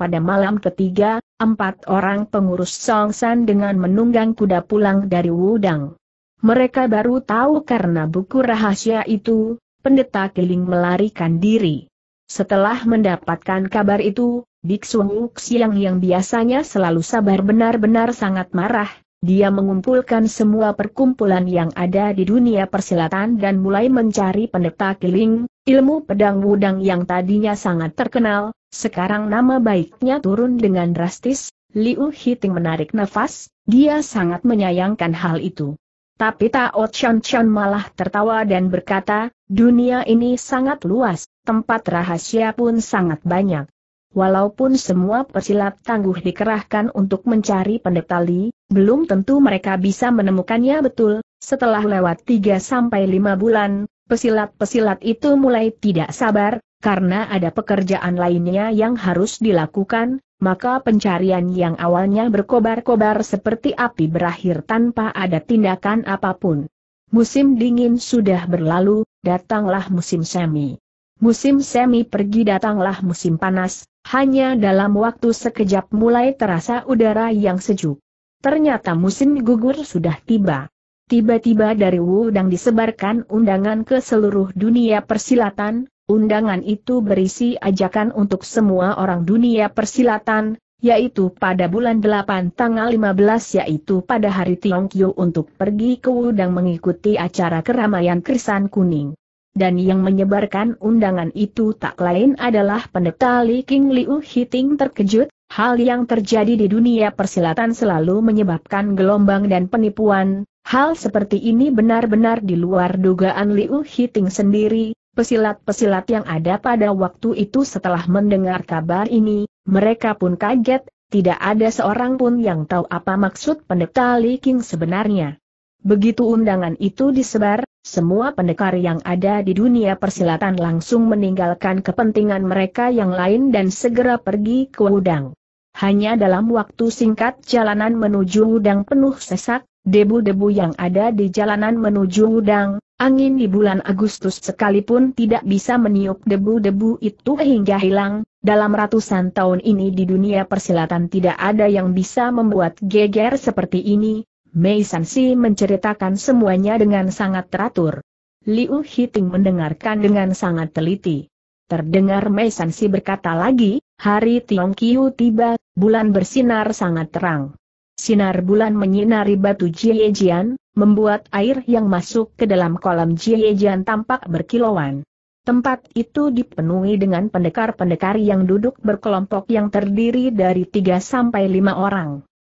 Pada malam ketiga, empat orang pengurus Songsan dengan menunggang kuda pulang dari Wudang. Mereka baru tahu karena buku rahasia itu, pendeta Keling melarikan diri. Setelah mendapatkan kabar itu, Biksu Nguxiang yang biasanya selalu sabar benar-benar sangat marah, dia mengumpulkan semua perkumpulan yang ada di dunia persilatan dan mulai mencari pendeta Kiling, ilmu pedang wudang yang tadinya sangat terkenal, sekarang nama baiknya turun dengan drastis, Liu Hiting menarik nafas, dia sangat menyayangkan hal itu. Tapi Tao Chan Chan malah tertawa dan berkata, dunia ini sangat luas, tempat rahasia pun sangat banyak. Walaupun semua pesilat tangguh dikerahkan untuk mencari pendeta Li, belum tentu mereka bisa menemukannya betul. Setelah lewat 3-5 bulan, pesilat-pesilat itu mulai tidak sabar, karena ada pekerjaan lainnya yang harus dilakukan, maka pencarian yang awalnya berkobar-kobar seperti api berakhir tanpa ada tindakan apapun. Musim dingin sudah berlalu, datanglah musim semi. Musim semi pergi datanglah musim panas, hanya dalam waktu sekejap mulai terasa udara yang sejuk. Ternyata musim gugur sudah tiba. Tiba-tiba dari Wudang disebarkan undangan ke seluruh dunia persilatan, undangan itu berisi ajakan untuk semua orang dunia persilatan, yaitu pada bulan 8 tanggal 15 yaitu pada hari Tiongkyu untuk pergi ke Wudang mengikuti acara keramaian krisan kuning dan yang menyebarkan undangan itu tak lain adalah pendeta Li King Liu Hiting terkejut, hal yang terjadi di dunia persilatan selalu menyebabkan gelombang dan penipuan, hal seperti ini benar-benar di luar dugaan Liu Hiting sendiri, pesilat-pesilat yang ada pada waktu itu setelah mendengar kabar ini, mereka pun kaget, tidak ada seorang pun yang tahu apa maksud pendeta Li King sebenarnya. Begitu undangan itu disebar, semua pendekar yang ada di dunia persilatan langsung meninggalkan kepentingan mereka yang lain dan segera pergi ke udang. Hanya dalam waktu singkat jalanan menuju udang penuh sesak, debu-debu yang ada di jalanan menuju udang, angin di bulan Agustus sekalipun tidak bisa meniup debu-debu itu hingga hilang, dalam ratusan tahun ini di dunia persilatan tidak ada yang bisa membuat geger seperti ini, Mei Sansi menceritakan semuanya dengan sangat teratur. Liu Hiting mendengarkan dengan sangat teliti. Terdengar Mei Sansi berkata lagi, hari Tiong Kiu tiba, bulan bersinar sangat terang. Sinar bulan menyinari batu Jiejian, membuat air yang masuk ke dalam kolam Jiejian tampak berkilauan. Tempat itu dipenuhi dengan pendekar-pendekar yang duduk berkelompok yang terdiri dari 3 sampai 5 orang.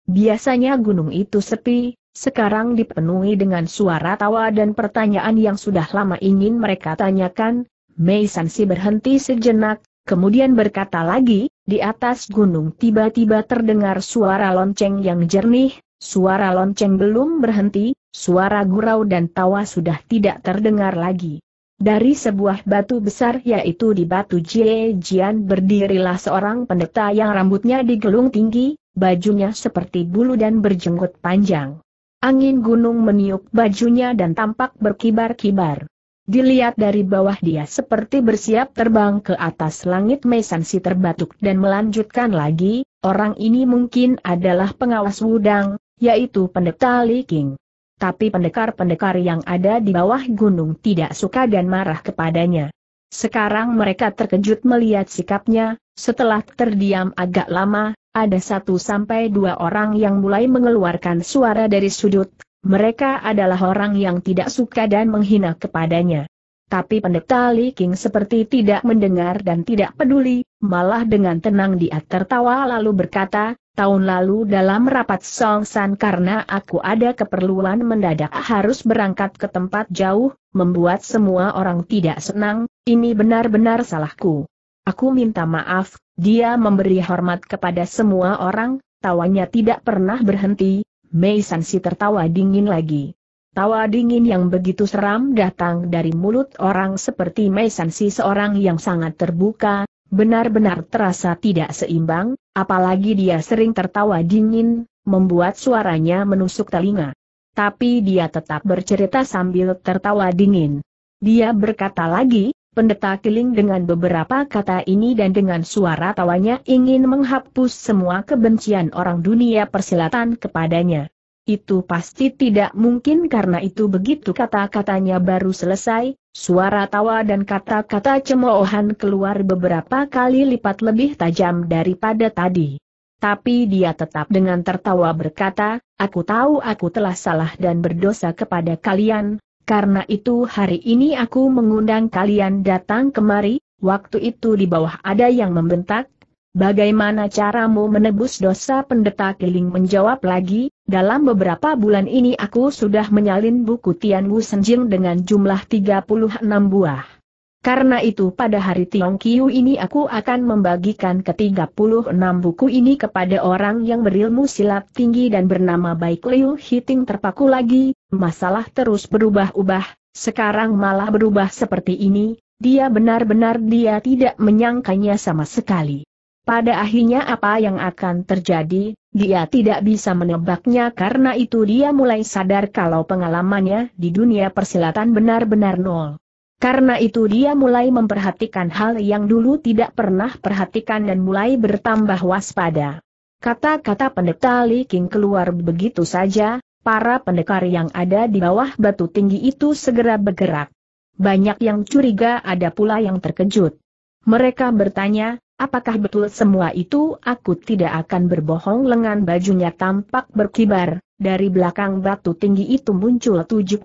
Biasanya gunung itu sepi, sekarang dipenuhi dengan suara tawa dan pertanyaan yang sudah lama ingin mereka tanyakan, Mei Sansi berhenti sejenak, kemudian berkata lagi, di atas gunung tiba-tiba terdengar suara lonceng yang jernih, suara lonceng belum berhenti, suara gurau dan tawa sudah tidak terdengar lagi. Dari sebuah batu besar yaitu di batu Jie Jian berdirilah seorang pendeta yang rambutnya digelung tinggi, bajunya seperti bulu dan berjenggot panjang. Angin gunung meniup bajunya dan tampak berkibar-kibar. Dilihat dari bawah dia seperti bersiap terbang ke atas langit Mesansi terbatuk dan melanjutkan lagi, orang ini mungkin adalah pengawas wudang, yaitu pendeta Li King. Tapi pendekar-pendekar yang ada di bawah gunung tidak suka dan marah kepadanya. Sekarang mereka terkejut melihat sikapnya, setelah terdiam agak lama, ada satu sampai dua orang yang mulai mengeluarkan suara dari sudut, mereka adalah orang yang tidak suka dan menghina kepadanya. Tapi pendeta Li King seperti tidak mendengar dan tidak peduli, malah dengan tenang dia tertawa lalu berkata, tahun lalu dalam rapat Song San karena aku ada keperluan mendadak harus berangkat ke tempat jauh, membuat semua orang tidak senang, ini benar-benar salahku. Aku minta maaf, dia memberi hormat kepada semua orang, tawanya tidak pernah berhenti, Mei Sansi tertawa dingin lagi. Tawa dingin yang begitu seram datang dari mulut orang seperti Mei Sansi seorang yang sangat terbuka, benar-benar terasa tidak seimbang, apalagi dia sering tertawa dingin, membuat suaranya menusuk telinga. Tapi dia tetap bercerita sambil tertawa dingin. Dia berkata lagi, Pendeta Kiling dengan beberapa kata ini dan dengan suara tawanya ingin menghapus semua kebencian orang dunia persilatan kepadanya. Itu pasti tidak mungkin karena itu begitu kata-katanya baru selesai, suara tawa dan kata-kata cemoohan keluar beberapa kali lipat lebih tajam daripada tadi. Tapi dia tetap dengan tertawa berkata, aku tahu aku telah salah dan berdosa kepada kalian, karena itu hari ini aku mengundang kalian datang kemari, waktu itu di bawah ada yang membentak, Bagaimana caramu menebus dosa pendeta Keling menjawab lagi, dalam beberapa bulan ini aku sudah menyalin buku Tian Wu Senjing dengan jumlah 36 buah. Karena itu pada hari Tiong Kiu ini aku akan membagikan ke-36 buku ini kepada orang yang berilmu silat tinggi dan bernama baik Liu Hiting terpaku lagi, masalah terus berubah-ubah, sekarang malah berubah seperti ini, dia benar-benar dia tidak menyangkanya sama sekali. Pada akhirnya apa yang akan terjadi, dia tidak bisa menebaknya karena itu dia mulai sadar kalau pengalamannya di dunia persilatan benar-benar nol. Karena itu dia mulai memperhatikan hal yang dulu tidak pernah perhatikan dan mulai bertambah waspada. Kata-kata pendeta Li King keluar begitu saja, para pendekar yang ada di bawah batu tinggi itu segera bergerak. Banyak yang curiga ada pula yang terkejut. Mereka bertanya, apakah betul semua itu aku tidak akan berbohong lengan bajunya tampak berkibar, dari belakang batu tinggi itu muncul 72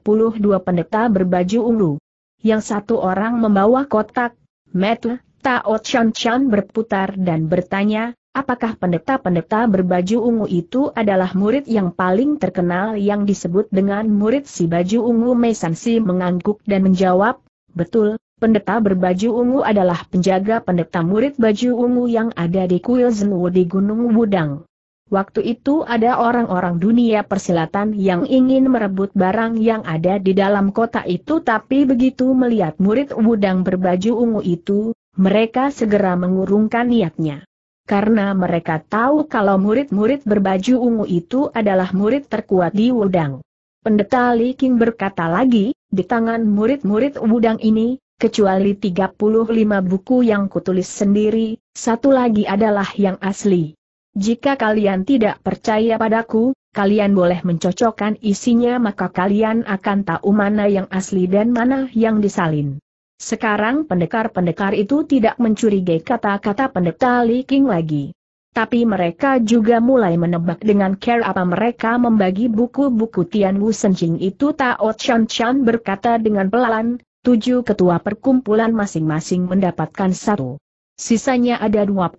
pendeta berbaju ungu yang satu orang membawa kotak, metu, Tao Chan Chan berputar dan bertanya, apakah pendeta-pendeta berbaju ungu itu adalah murid yang paling terkenal yang disebut dengan murid si baju ungu si mengangguk dan menjawab, betul, pendeta berbaju ungu adalah penjaga pendeta murid baju ungu yang ada di Kuil Zenwu di Gunung Wudang. Waktu itu ada orang-orang dunia persilatan yang ingin merebut barang yang ada di dalam kota itu tapi begitu melihat murid wudang berbaju ungu itu, mereka segera mengurungkan niatnya. Karena mereka tahu kalau murid-murid berbaju ungu itu adalah murid terkuat di wudang. Pendeta Li King berkata lagi, di tangan murid-murid wudang ini, kecuali 35 buku yang kutulis sendiri, satu lagi adalah yang asli. Jika kalian tidak percaya padaku, kalian boleh mencocokkan isinya maka kalian akan tahu mana yang asli dan mana yang disalin. Sekarang pendekar-pendekar itu tidak mencurigai kata-kata pendeta Li King lagi. Tapi mereka juga mulai menebak dengan care apa mereka membagi buku-buku Tian Wu Senjing itu Tao Chan Chan berkata dengan pelan, tujuh ketua perkumpulan masing-masing mendapatkan satu. Sisanya ada 29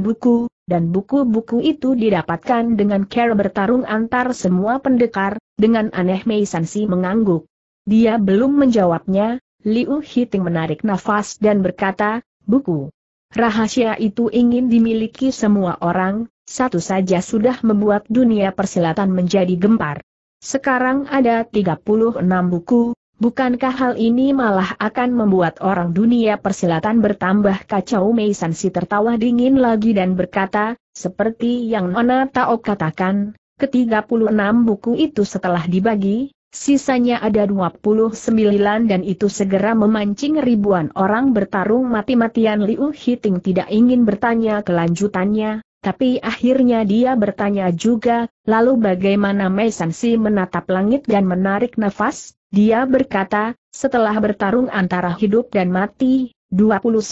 buku, dan buku-buku itu didapatkan dengan cara bertarung antar semua pendekar, dengan aneh Mei Sansi mengangguk. Dia belum menjawabnya, Liu Hiting menarik nafas dan berkata, buku. Rahasia itu ingin dimiliki semua orang, satu saja sudah membuat dunia persilatan menjadi gempar. Sekarang ada 36 buku, Bukankah hal ini malah akan membuat orang dunia persilatan bertambah kacau Mei Sansi tertawa dingin lagi dan berkata, seperti yang Nona Tao katakan, ke-36 buku itu setelah dibagi, sisanya ada 29 dan itu segera memancing ribuan orang bertarung mati-matian Liu Hiting tidak ingin bertanya kelanjutannya, tapi akhirnya dia bertanya juga, lalu bagaimana Mei Sansi menatap langit dan menarik nafas? Dia berkata, setelah bertarung antara hidup dan mati, 29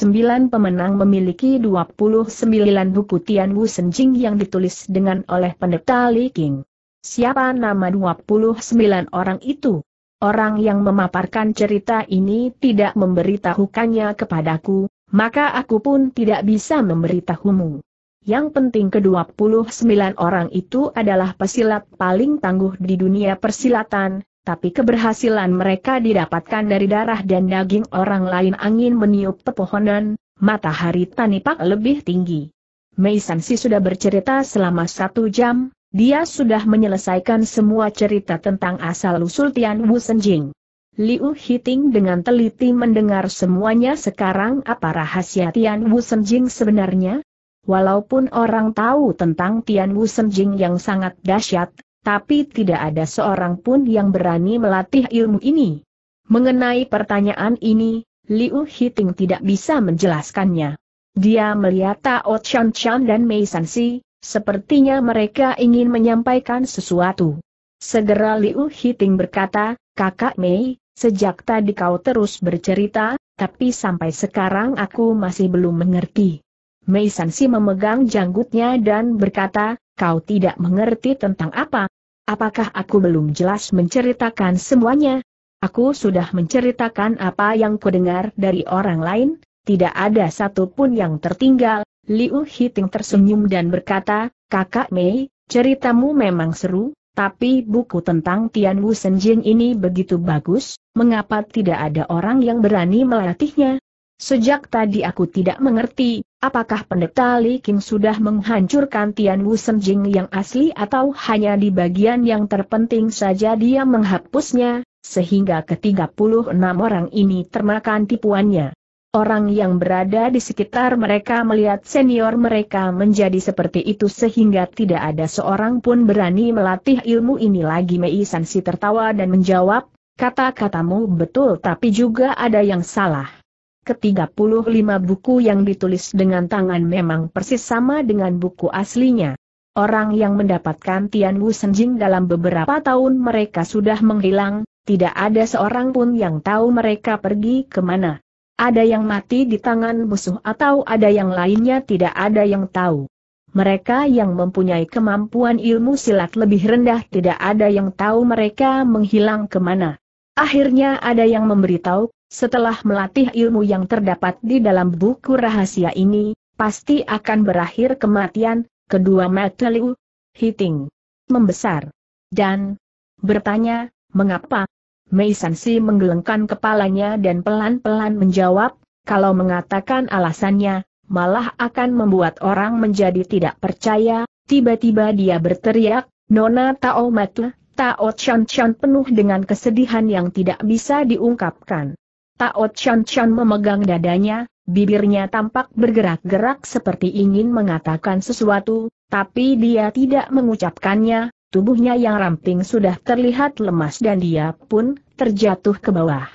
pemenang memiliki 29 buku tian Wu Senjing yang ditulis dengan oleh pendeta Li King. Siapa nama 29 orang itu? Orang yang memaparkan cerita ini tidak memberitahukannya kepadaku, maka aku pun tidak bisa memberitahumu. Yang penting ke-29 orang itu adalah pesilat paling tangguh di dunia persilatan, tapi keberhasilan mereka didapatkan dari darah dan daging orang lain angin meniup pepohonan, matahari tanipak lebih tinggi. Mei Sansi sudah bercerita selama satu jam, dia sudah menyelesaikan semua cerita tentang asal-usul Tian Wu Senjing. Liu Hiting dengan teliti mendengar semuanya sekarang apa rahasia Tian Wu Senjing sebenarnya? Walaupun orang tahu tentang Tian Wu Senjing yang sangat dahsyat, tapi tidak ada seorang pun yang berani melatih ilmu ini. Mengenai pertanyaan ini, Liu Hiting tidak bisa menjelaskannya. Dia melihat Tao Chan Chan dan Mei San Si, sepertinya mereka ingin menyampaikan sesuatu. Segera Liu Hiting berkata, Kakak Mei, sejak tadi kau terus bercerita, tapi sampai sekarang aku masih belum mengerti. Mei San Si memegang janggutnya dan berkata, kau tidak mengerti tentang apa? Apakah aku belum jelas menceritakan semuanya? Aku sudah menceritakan apa yang kudengar dari orang lain, tidak ada satupun yang tertinggal. Liu Hiting tersenyum dan berkata, Kakak Mei, ceritamu memang seru, tapi buku tentang Tian Wu Senjing ini begitu bagus, mengapa tidak ada orang yang berani melatihnya? Sejak tadi aku tidak mengerti, apakah pendeta Li King sudah menghancurkan Tian Wu Senjing yang asli atau hanya di bagian yang terpenting saja dia menghapusnya, sehingga ke-36 orang ini termakan tipuannya. Orang yang berada di sekitar mereka melihat senior mereka menjadi seperti itu sehingga tidak ada seorang pun berani melatih ilmu ini lagi Mei Sansi tertawa dan menjawab, kata-katamu betul tapi juga ada yang salah ke-35 buku yang ditulis dengan tangan memang persis sama dengan buku aslinya. Orang yang mendapatkan Tian Wu Senjing dalam beberapa tahun mereka sudah menghilang, tidak ada seorang pun yang tahu mereka pergi kemana. Ada yang mati di tangan musuh atau ada yang lainnya tidak ada yang tahu. Mereka yang mempunyai kemampuan ilmu silat lebih rendah tidak ada yang tahu mereka menghilang kemana. Akhirnya ada yang memberitahu, setelah melatih ilmu yang terdapat di dalam buku rahasia ini, pasti akan berakhir kematian, kedua mata Liu Hiting membesar. Dan bertanya, mengapa? Mei menggelengkan kepalanya dan pelan-pelan menjawab, kalau mengatakan alasannya, malah akan membuat orang menjadi tidak percaya, tiba-tiba dia berteriak, Nona Tao Matu, Tao Chan Chan penuh dengan kesedihan yang tidak bisa diungkapkan. Tao Chan Chan memegang dadanya, bibirnya tampak bergerak-gerak seperti ingin mengatakan sesuatu, tapi dia tidak mengucapkannya, tubuhnya yang ramping sudah terlihat lemas dan dia pun terjatuh ke bawah.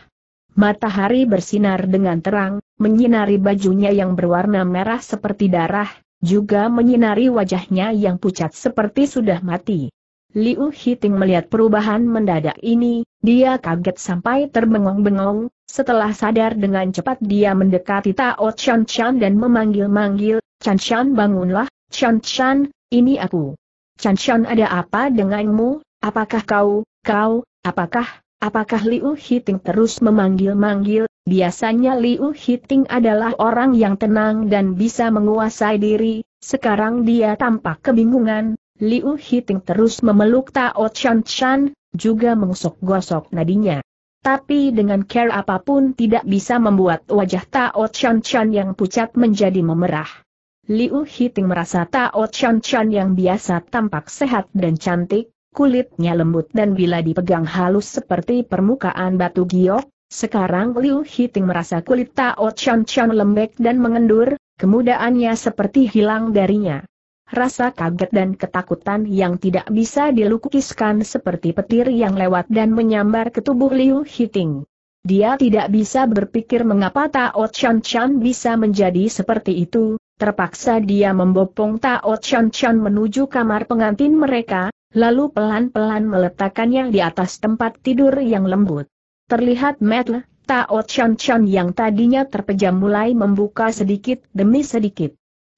Matahari bersinar dengan terang, menyinari bajunya yang berwarna merah seperti darah, juga menyinari wajahnya yang pucat seperti sudah mati. Liu Hiting melihat perubahan mendadak ini, dia kaget sampai terbengong-bengong, setelah sadar dengan cepat dia mendekati Tao Chan Chan dan memanggil-manggil, Chan Chan bangunlah, Chan Chan, ini aku. Chan Chan ada apa denganmu, apakah kau, kau, apakah, apakah Liu Hiting terus memanggil-manggil, biasanya Liu Hiting adalah orang yang tenang dan bisa menguasai diri, sekarang dia tampak kebingungan, Liu Hiting terus memeluk Tao Chan Chan, juga mengusok-gosok nadinya. Tapi dengan care apapun tidak bisa membuat wajah Tao Chan Chan yang pucat menjadi memerah. Liu Hiting merasa Tao Chan Chan yang biasa tampak sehat dan cantik, kulitnya lembut dan bila dipegang halus seperti permukaan batu giok, sekarang Liu Hiting merasa kulit Tao Chan Chan lembek dan mengendur, kemudaannya seperti hilang darinya. Rasa kaget dan ketakutan yang tidak bisa dilukiskan seperti petir yang lewat dan menyambar ke tubuh Liu Hiting. Dia tidak bisa berpikir mengapa Tao Chan Chan bisa menjadi seperti itu, terpaksa dia membopong Tao Chan Chan menuju kamar pengantin mereka, lalu pelan-pelan meletakkannya di atas tempat tidur yang lembut. Terlihat metel, Tao Chan Chan yang tadinya terpejam mulai membuka sedikit demi sedikit.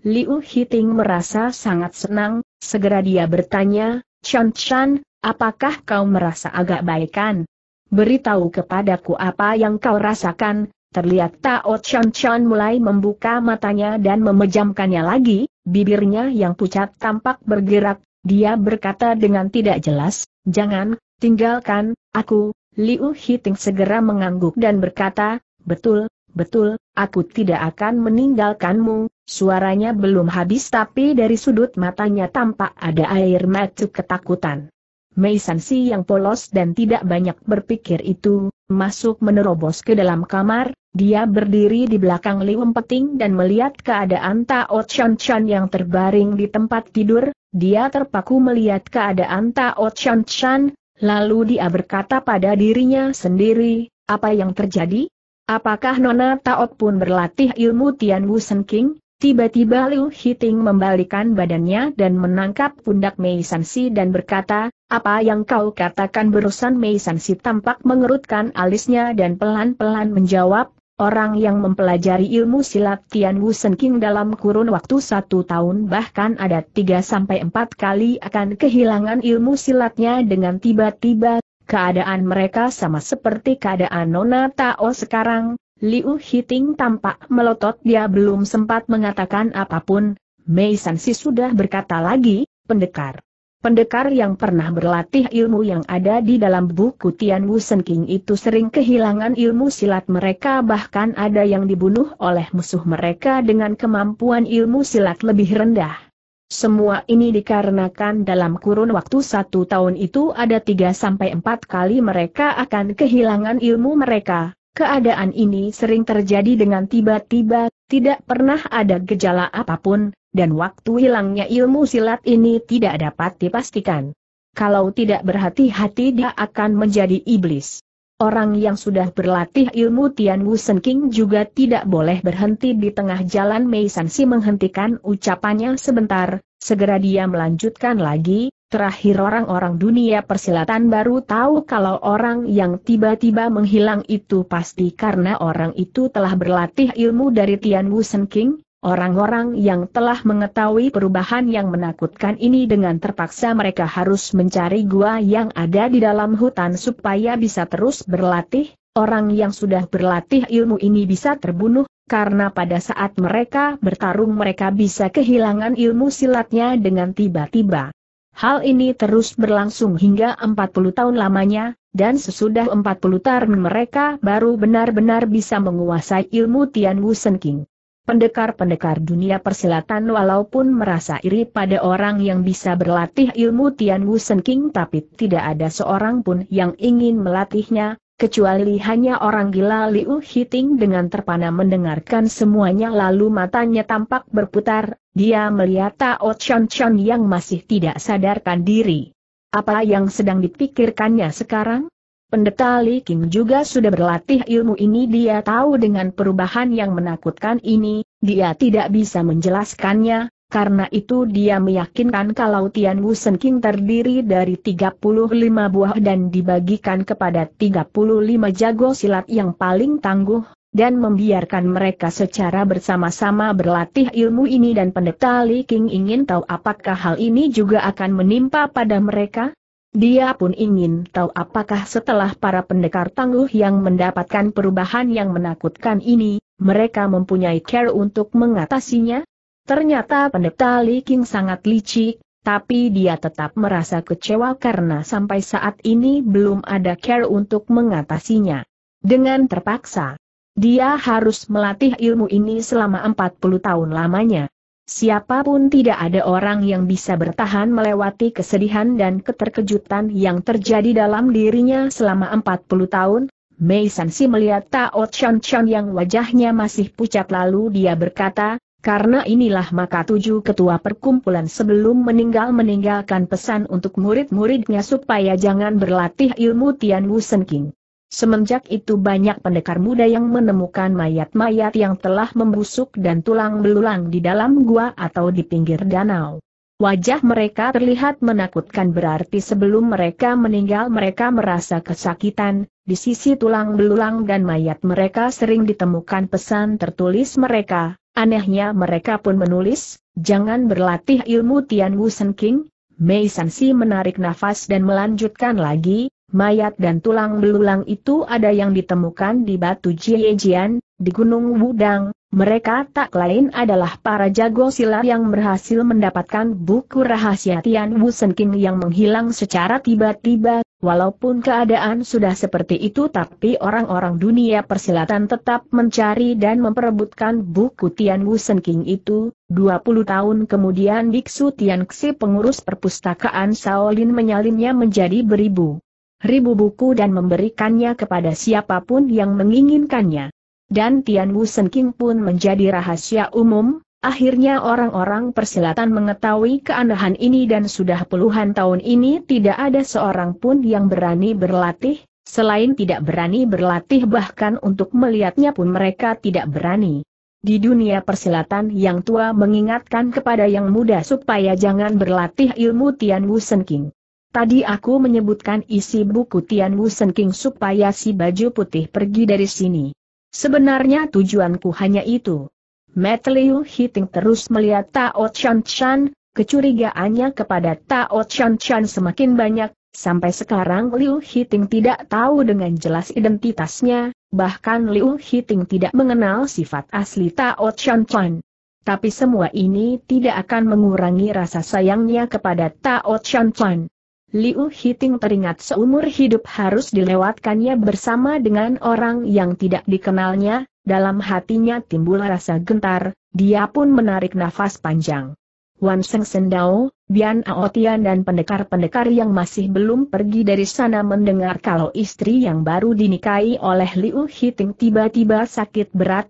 Liu Hiting merasa sangat senang, segera dia bertanya, Chan Chan, apakah kau merasa agak baikan? Beritahu kepadaku apa yang kau rasakan, terlihat Tao Chan Chan mulai membuka matanya dan memejamkannya lagi, bibirnya yang pucat tampak bergerak, dia berkata dengan tidak jelas, jangan, tinggalkan, aku, Liu Hiting segera mengangguk dan berkata, betul, betul, aku tidak akan meninggalkanmu, Suaranya belum habis tapi dari sudut matanya tampak ada air mata ketakutan. Mei Sansi yang polos dan tidak banyak berpikir itu, masuk menerobos ke dalam kamar, dia berdiri di belakang Liwem Peting dan melihat keadaan Tao Chan Chan yang terbaring di tempat tidur, dia terpaku melihat keadaan Tao Chan Chan, lalu dia berkata pada dirinya sendiri, apa yang terjadi? Apakah Nona Taot pun berlatih ilmu Tian Wu Sen King? Tiba-tiba Liu Hiting membalikan badannya dan menangkap pundak Mei Sansi dan berkata, apa yang kau katakan berusan Mei Sansi tampak mengerutkan alisnya dan pelan-pelan menjawab, orang yang mempelajari ilmu silat Tian Wu Sen King dalam kurun waktu satu tahun bahkan ada tiga sampai empat kali akan kehilangan ilmu silatnya dengan tiba-tiba, keadaan mereka sama seperti keadaan Nona Tao sekarang, Liu Hiting tampak melotot dia belum sempat mengatakan apapun, Mei Sansi sudah berkata lagi, pendekar. Pendekar yang pernah berlatih ilmu yang ada di dalam buku Tian Wu Sen King itu sering kehilangan ilmu silat mereka bahkan ada yang dibunuh oleh musuh mereka dengan kemampuan ilmu silat lebih rendah. Semua ini dikarenakan dalam kurun waktu satu tahun itu ada 3-4 kali mereka akan kehilangan ilmu mereka, Keadaan ini sering terjadi dengan tiba-tiba, tidak pernah ada gejala apapun, dan waktu hilangnya ilmu silat ini tidak dapat dipastikan. Kalau tidak berhati-hati dia akan menjadi iblis. Orang yang sudah berlatih ilmu Tian Wu Sen King juga tidak boleh berhenti di tengah jalan Mei San Si menghentikan ucapannya sebentar, segera dia melanjutkan lagi, Terakhir orang-orang dunia persilatan baru tahu kalau orang yang tiba-tiba menghilang itu pasti karena orang itu telah berlatih ilmu dari Tian Wu Sen King, orang-orang yang telah mengetahui perubahan yang menakutkan ini dengan terpaksa mereka harus mencari gua yang ada di dalam hutan supaya bisa terus berlatih, orang yang sudah berlatih ilmu ini bisa terbunuh, karena pada saat mereka bertarung mereka bisa kehilangan ilmu silatnya dengan tiba-tiba. Hal ini terus berlangsung hingga 40 tahun lamanya, dan sesudah 40 tahun mereka baru benar-benar bisa menguasai ilmu Tian Wu Sen King. Pendekar-pendekar dunia persilatan walaupun merasa iri pada orang yang bisa berlatih ilmu Tian Wu Sen King tapi tidak ada seorang pun yang ingin melatihnya, Kecuali hanya orang gila Liu Hiting dengan terpana mendengarkan semuanya lalu matanya tampak berputar, dia melihat Tao Chan Chan yang masih tidak sadarkan diri. Apa yang sedang dipikirkannya sekarang? Pendeta Li King juga sudah berlatih ilmu ini dia tahu dengan perubahan yang menakutkan ini, dia tidak bisa menjelaskannya, karena itu dia meyakinkan kalau Tian Wu Sen King terdiri dari 35 buah dan dibagikan kepada 35 jago silat yang paling tangguh, dan membiarkan mereka secara bersama-sama berlatih ilmu ini dan pendeta Li King ingin tahu apakah hal ini juga akan menimpa pada mereka? Dia pun ingin tahu apakah setelah para pendekar tangguh yang mendapatkan perubahan yang menakutkan ini, mereka mempunyai care untuk mengatasinya? Ternyata pendeta Li King sangat licik, tapi dia tetap merasa kecewa karena sampai saat ini belum ada care untuk mengatasinya. Dengan terpaksa, dia harus melatih ilmu ini selama 40 tahun lamanya. Siapapun tidak ada orang yang bisa bertahan melewati kesedihan dan keterkejutan yang terjadi dalam dirinya selama 40 tahun. Mei Sansi melihat Tao Chan Chan yang wajahnya masih pucat lalu dia berkata, karena inilah maka tujuh ketua perkumpulan sebelum meninggal meninggalkan pesan untuk murid-muridnya supaya jangan berlatih ilmu Tian Wu Sen King. Semenjak itu banyak pendekar muda yang menemukan mayat-mayat yang telah membusuk dan tulang belulang di dalam gua atau di pinggir danau. Wajah mereka terlihat menakutkan berarti sebelum mereka meninggal mereka merasa kesakitan, di sisi tulang belulang dan mayat mereka sering ditemukan pesan tertulis mereka, Anehnya mereka pun menulis, jangan berlatih ilmu Tian Wu Sen King, Mei San Si menarik nafas dan melanjutkan lagi, mayat dan tulang belulang itu ada yang ditemukan di Batu Jie Jian, di Gunung Wudang, mereka tak lain adalah para jago silat yang berhasil mendapatkan buku rahasia Tian Wu Sen King yang menghilang secara tiba-tiba Walaupun keadaan sudah seperti itu tapi orang-orang dunia persilatan tetap mencari dan memperebutkan buku Tian Wu Sen King itu, 20 tahun kemudian Biksu Tian Xi pengurus perpustakaan Shaolin menyalinnya menjadi beribu ribu buku dan memberikannya kepada siapapun yang menginginkannya. Dan Tian Wu Sen King pun menjadi rahasia umum, Akhirnya orang-orang persilatan mengetahui keanehan ini dan sudah puluhan tahun ini tidak ada seorang pun yang berani berlatih, selain tidak berani berlatih bahkan untuk melihatnya pun mereka tidak berani. Di dunia persilatan yang tua mengingatkan kepada yang muda supaya jangan berlatih ilmu Tian Wu Sen King. Tadi aku menyebutkan isi buku Tian Wu Sen King supaya si baju putih pergi dari sini. Sebenarnya tujuanku hanya itu. Liu Hiting terus melihat Tao Chan Chan, kecurigaannya kepada Tao Chan Chan semakin banyak, sampai sekarang Liu Hiting tidak tahu dengan jelas identitasnya, bahkan Liu Hiting tidak mengenal sifat asli Tao Chan Chan. Tapi semua ini tidak akan mengurangi rasa sayangnya kepada Tao Chan Chan. Liu Hiting teringat seumur hidup harus dilewatkannya bersama dengan orang yang tidak dikenalnya, dalam hatinya timbul rasa gentar, dia pun menarik nafas panjang. Wan Seng Sendao, Bian Aotian dan pendekar-pendekar yang masih belum pergi dari sana mendengar kalau istri yang baru dinikahi oleh Liu Hiting tiba-tiba sakit berat.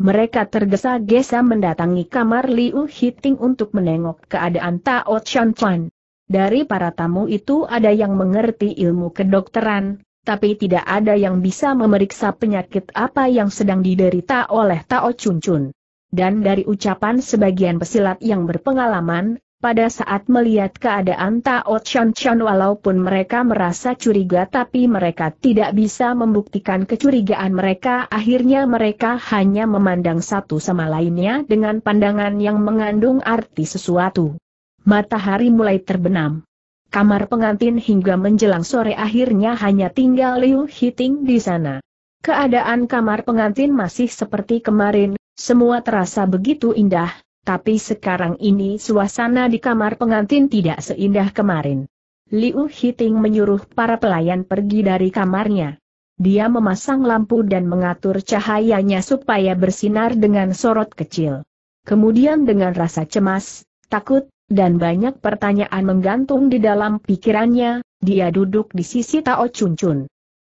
Mereka tergesa-gesa mendatangi kamar Liu Hiting untuk menengok keadaan Tao Chan Chuan. Dari para tamu itu ada yang mengerti ilmu kedokteran, tapi tidak ada yang bisa memeriksa penyakit apa yang sedang diderita oleh Tao Chun Chun. Dan dari ucapan sebagian pesilat yang berpengalaman, pada saat melihat keadaan Tao Chun Chun walaupun mereka merasa curiga tapi mereka tidak bisa membuktikan kecurigaan mereka akhirnya mereka hanya memandang satu sama lainnya dengan pandangan yang mengandung arti sesuatu. Matahari mulai terbenam. Kamar pengantin hingga menjelang sore akhirnya hanya tinggal Liu Hiting di sana. Keadaan kamar pengantin masih seperti kemarin, semua terasa begitu indah, tapi sekarang ini suasana di kamar pengantin tidak seindah kemarin. Liu Hiting menyuruh para pelayan pergi dari kamarnya. Dia memasang lampu dan mengatur cahayanya supaya bersinar dengan sorot kecil. Kemudian dengan rasa cemas, takut, dan banyak pertanyaan menggantung di dalam pikirannya, dia duduk di sisi Tao Chun Chun.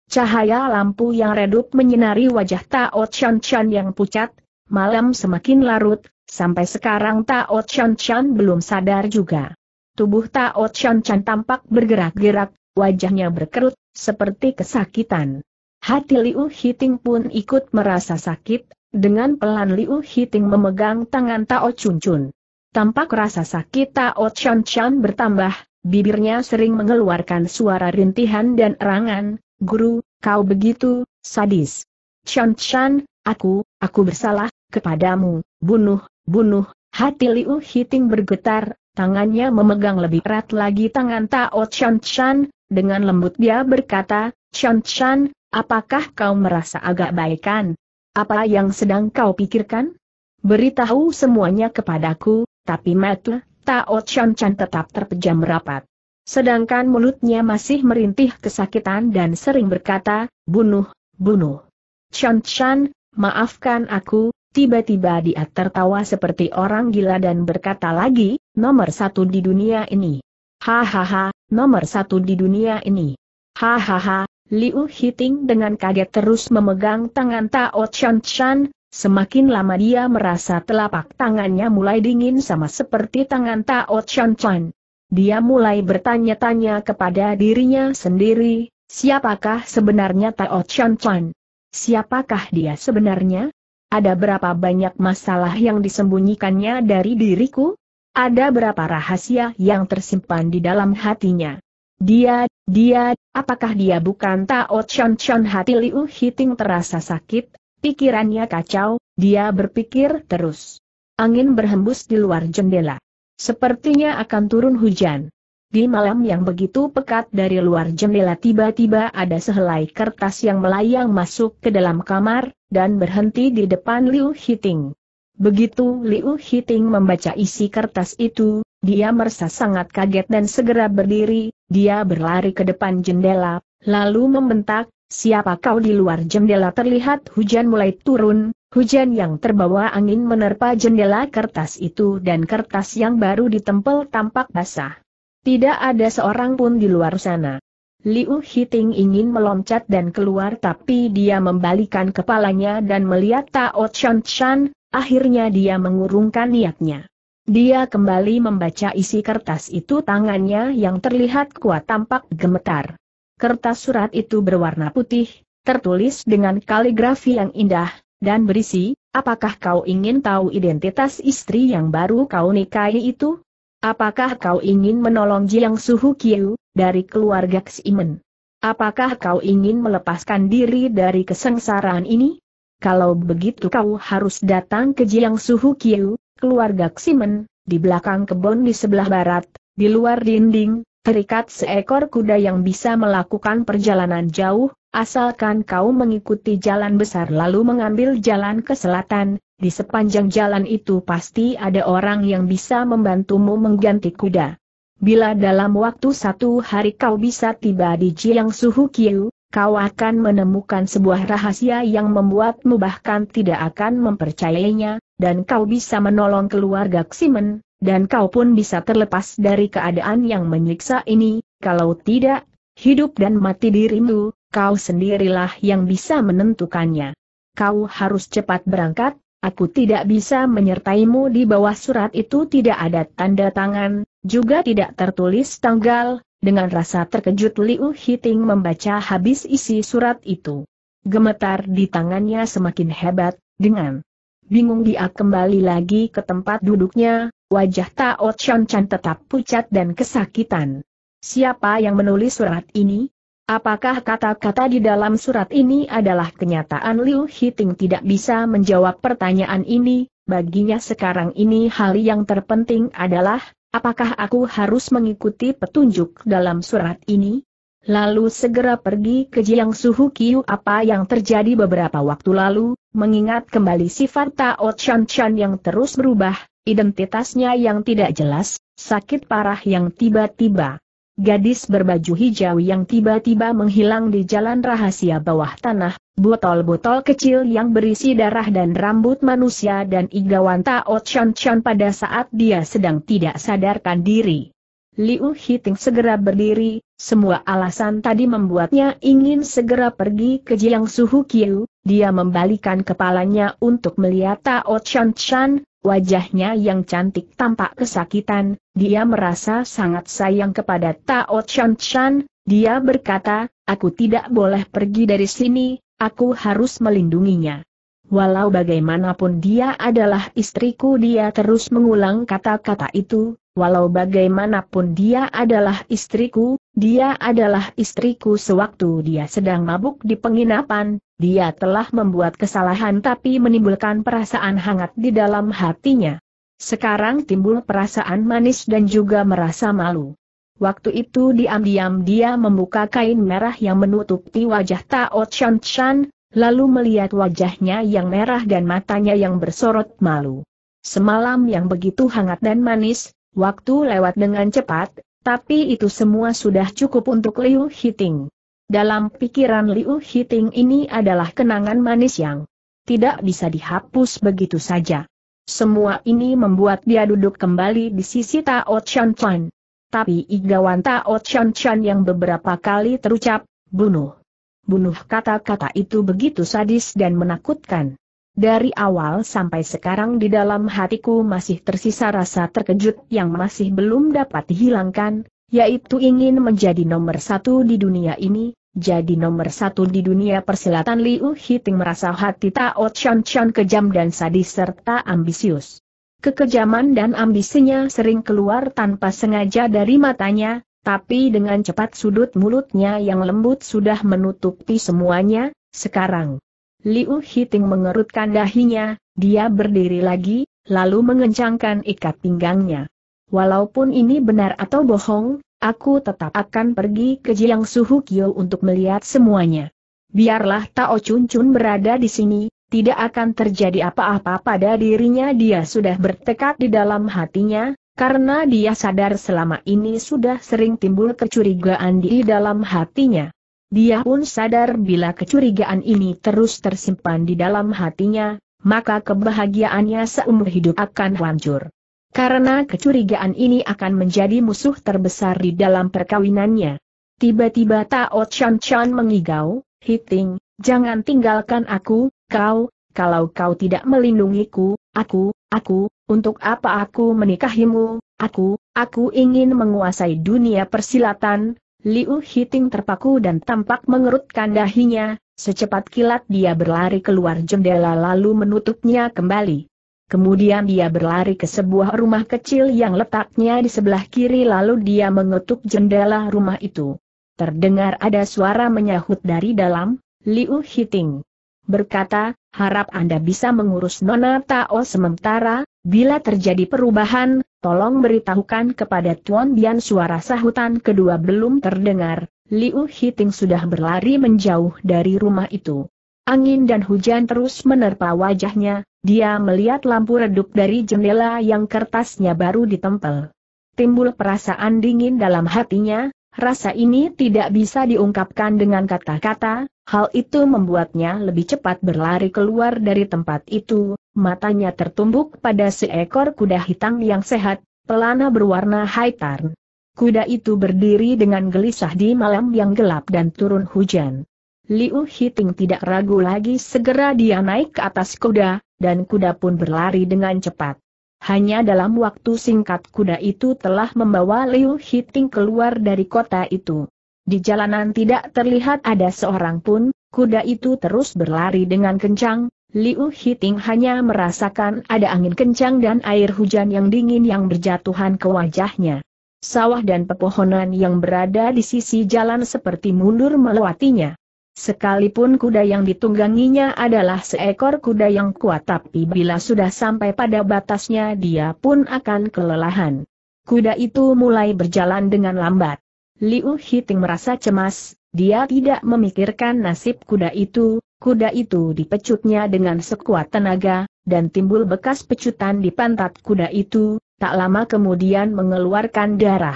Cahaya lampu yang redup menyinari wajah Tao Chun Chun yang pucat, malam semakin larut, sampai sekarang Tao Chun Chun belum sadar juga. Tubuh Tao Chun Chun tampak bergerak-gerak, wajahnya berkerut, seperti kesakitan. Hati Liu Hiting pun ikut merasa sakit, dengan pelan Liu Hiting memegang tangan Tao Chun Chun. Tampak rasa sakit Tao Chan Chan bertambah, bibirnya sering mengeluarkan suara rintihan dan erangan, Guru, kau begitu, sadis. Chan Chan, aku, aku bersalah, kepadamu, bunuh, bunuh, hati Liu Hiting bergetar, tangannya memegang lebih erat lagi tangan Tao Chan Chan, dengan lembut dia berkata, Chan Chan, apakah kau merasa agak baikan? Apa yang sedang kau pikirkan? Beritahu semuanya kepadaku, tapi mata, Tao Chan Chan tetap terpejam rapat. Sedangkan mulutnya masih merintih kesakitan dan sering berkata, bunuh, bunuh. Chan Chan, maafkan aku, tiba-tiba dia tertawa seperti orang gila dan berkata lagi, nomor satu di dunia ini. Hahaha, nomor satu di dunia ini. Hahaha, Liu Hiting dengan kaget terus memegang tangan Tao Chan Chan, Semakin lama dia merasa telapak tangannya mulai dingin sama seperti tangan Tao Chan Chan. Dia mulai bertanya-tanya kepada dirinya sendiri, siapakah sebenarnya Tao Chan Chan? Siapakah dia sebenarnya? Ada berapa banyak masalah yang disembunyikannya dari diriku? Ada berapa rahasia yang tersimpan di dalam hatinya? Dia, dia, apakah dia bukan Tao Chan Chan hati Liu Hiting terasa sakit Pikirannya kacau, dia berpikir terus. Angin berhembus di luar jendela. Sepertinya akan turun hujan. Di malam yang begitu pekat dari luar jendela tiba-tiba ada sehelai kertas yang melayang masuk ke dalam kamar, dan berhenti di depan Liu Hiting. Begitu Liu Hiting membaca isi kertas itu, dia merasa sangat kaget dan segera berdiri, dia berlari ke depan jendela, lalu membentak, Siapa kau di luar jendela terlihat hujan mulai turun, hujan yang terbawa angin menerpa jendela kertas itu dan kertas yang baru ditempel tampak basah. Tidak ada seorang pun di luar sana. Liu Hiting ingin meloncat dan keluar tapi dia membalikan kepalanya dan melihat Tao Chan Chan, akhirnya dia mengurungkan niatnya. Dia kembali membaca isi kertas itu tangannya yang terlihat kuat tampak gemetar. Kertas surat itu berwarna putih, tertulis dengan kaligrafi yang indah, dan berisi, apakah kau ingin tahu identitas istri yang baru kau nikahi itu? Apakah kau ingin menolong Jiang Suhu Kiu, dari keluarga Ximen? Apakah kau ingin melepaskan diri dari kesengsaraan ini? Kalau begitu kau harus datang ke Jiang Suhu Kiu, keluarga Ximen, di belakang kebun di sebelah barat, di luar dinding, Terikat seekor kuda yang bisa melakukan perjalanan jauh, asalkan kau mengikuti jalan besar lalu mengambil jalan ke selatan, di sepanjang jalan itu pasti ada orang yang bisa membantumu mengganti kuda. Bila dalam waktu satu hari kau bisa tiba di Jiang Suhu Kiu, kau akan menemukan sebuah rahasia yang membuatmu bahkan tidak akan mempercayainya, dan kau bisa menolong keluarga Ximen, dan kau pun bisa terlepas dari keadaan yang menyiksa ini, kalau tidak, hidup dan mati dirimu, kau sendirilah yang bisa menentukannya. Kau harus cepat berangkat, aku tidak bisa menyertaimu di bawah surat itu tidak ada tanda tangan, juga tidak tertulis tanggal, dengan rasa terkejut Liu Hiting membaca habis isi surat itu. Gemetar di tangannya semakin hebat, dengan bingung dia kembali lagi ke tempat duduknya, Wajah Tao Chan Chan tetap pucat dan kesakitan. Siapa yang menulis surat ini? Apakah kata-kata di dalam surat ini adalah kenyataan Liu Hiting tidak bisa menjawab pertanyaan ini, baginya sekarang ini hal yang terpenting adalah, apakah aku harus mengikuti petunjuk dalam surat ini? lalu segera pergi ke Jiang Suhu Kiu apa yang terjadi beberapa waktu lalu, mengingat kembali sifat Tao Chan Chan yang terus berubah, identitasnya yang tidak jelas, sakit parah yang tiba-tiba. Gadis berbaju hijau yang tiba-tiba menghilang di jalan rahasia bawah tanah, botol-botol kecil yang berisi darah dan rambut manusia dan igawan Tao Chon chan pada saat dia sedang tidak sadarkan diri. Liu Hiting segera berdiri, semua alasan tadi membuatnya ingin segera pergi ke Jiang Suhu Kiu, dia membalikan kepalanya untuk melihat Tao Chon Chan, Wajahnya yang cantik tampak kesakitan, dia merasa sangat sayang kepada Tao Chan Chan, dia berkata, aku tidak boleh pergi dari sini, aku harus melindunginya. Walau bagaimanapun dia adalah istriku dia terus mengulang kata-kata itu, walau bagaimanapun dia adalah istriku, dia adalah istriku sewaktu dia sedang mabuk di penginapan, dia telah membuat kesalahan tapi menimbulkan perasaan hangat di dalam hatinya. Sekarang timbul perasaan manis dan juga merasa malu. Waktu itu diam-diam dia membuka kain merah yang menutupi wajah Tao Chan Chan, lalu melihat wajahnya yang merah dan matanya yang bersorot malu. Semalam yang begitu hangat dan manis, waktu lewat dengan cepat, tapi itu semua sudah cukup untuk Liu Hiting. Dalam pikiran Liu Hiting ini adalah kenangan manis yang tidak bisa dihapus begitu saja. Semua ini membuat dia duduk kembali di sisi Tao Chan Chan. Tapi igawan Tao Chan Chan yang beberapa kali terucap, bunuh. Bunuh kata-kata itu begitu sadis dan menakutkan. Dari awal sampai sekarang di dalam hatiku masih tersisa rasa terkejut yang masih belum dapat dihilangkan, yaitu ingin menjadi nomor satu di dunia ini, jadi nomor satu di dunia persilatan Liu Hiting merasa hati Tao Chan Chan kejam dan sadis serta ambisius. Kekejaman dan ambisinya sering keluar tanpa sengaja dari matanya, tapi dengan cepat sudut mulutnya yang lembut sudah menutupi semuanya, sekarang. Liu Hiting mengerutkan dahinya, dia berdiri lagi, lalu mengencangkan ikat pinggangnya. Walaupun ini benar atau bohong, Aku tetap akan pergi ke Jiang Suhu Kyo untuk melihat semuanya. Biarlah Tao Chun Chun berada di sini, tidak akan terjadi apa-apa pada dirinya dia sudah bertekad di dalam hatinya, karena dia sadar selama ini sudah sering timbul kecurigaan di dalam hatinya. Dia pun sadar bila kecurigaan ini terus tersimpan di dalam hatinya, maka kebahagiaannya seumur hidup akan hancur. Karena kecurigaan ini akan menjadi musuh terbesar di dalam perkawinannya. Tiba-tiba Tao Chan Chan mengigau, Hiting, jangan tinggalkan aku, kau, kalau kau tidak melindungiku, aku, aku, untuk apa aku menikahimu, aku, aku ingin menguasai dunia persilatan, Liu Hiting terpaku dan tampak mengerutkan dahinya, secepat kilat dia berlari keluar jendela lalu menutupnya kembali. Kemudian dia berlari ke sebuah rumah kecil yang letaknya di sebelah kiri lalu dia mengetuk jendela rumah itu. Terdengar ada suara menyahut dari dalam, Liu Hiting. Berkata, harap Anda bisa mengurus Nona Tao sementara, bila terjadi perubahan, tolong beritahukan kepada Tuan Bian suara sahutan kedua belum terdengar. Liu Hiting sudah berlari menjauh dari rumah itu. Angin dan hujan terus menerpa wajahnya, dia melihat lampu redup dari jendela yang kertasnya baru ditempel. Timbul perasaan dingin dalam hatinya, rasa ini tidak bisa diungkapkan dengan kata-kata, hal itu membuatnya lebih cepat berlari keluar dari tempat itu, matanya tertumbuk pada seekor kuda hitam yang sehat, pelana berwarna haitarn. Kuda itu berdiri dengan gelisah di malam yang gelap dan turun hujan. Liu Hiting tidak ragu lagi segera dia naik ke atas kuda, dan kuda pun berlari dengan cepat. Hanya dalam waktu singkat kuda itu telah membawa Liu Hiting keluar dari kota itu. Di jalanan tidak terlihat ada seorang pun, kuda itu terus berlari dengan kencang, Liu Hiting hanya merasakan ada angin kencang dan air hujan yang dingin yang berjatuhan ke wajahnya. Sawah dan pepohonan yang berada di sisi jalan seperti mundur melewatinya. Sekalipun kuda yang ditungganginya adalah seekor kuda yang kuat tapi bila sudah sampai pada batasnya dia pun akan kelelahan. Kuda itu mulai berjalan dengan lambat. Liu Hiting merasa cemas, dia tidak memikirkan nasib kuda itu, kuda itu dipecutnya dengan sekuat tenaga, dan timbul bekas pecutan di pantat kuda itu, tak lama kemudian mengeluarkan darah.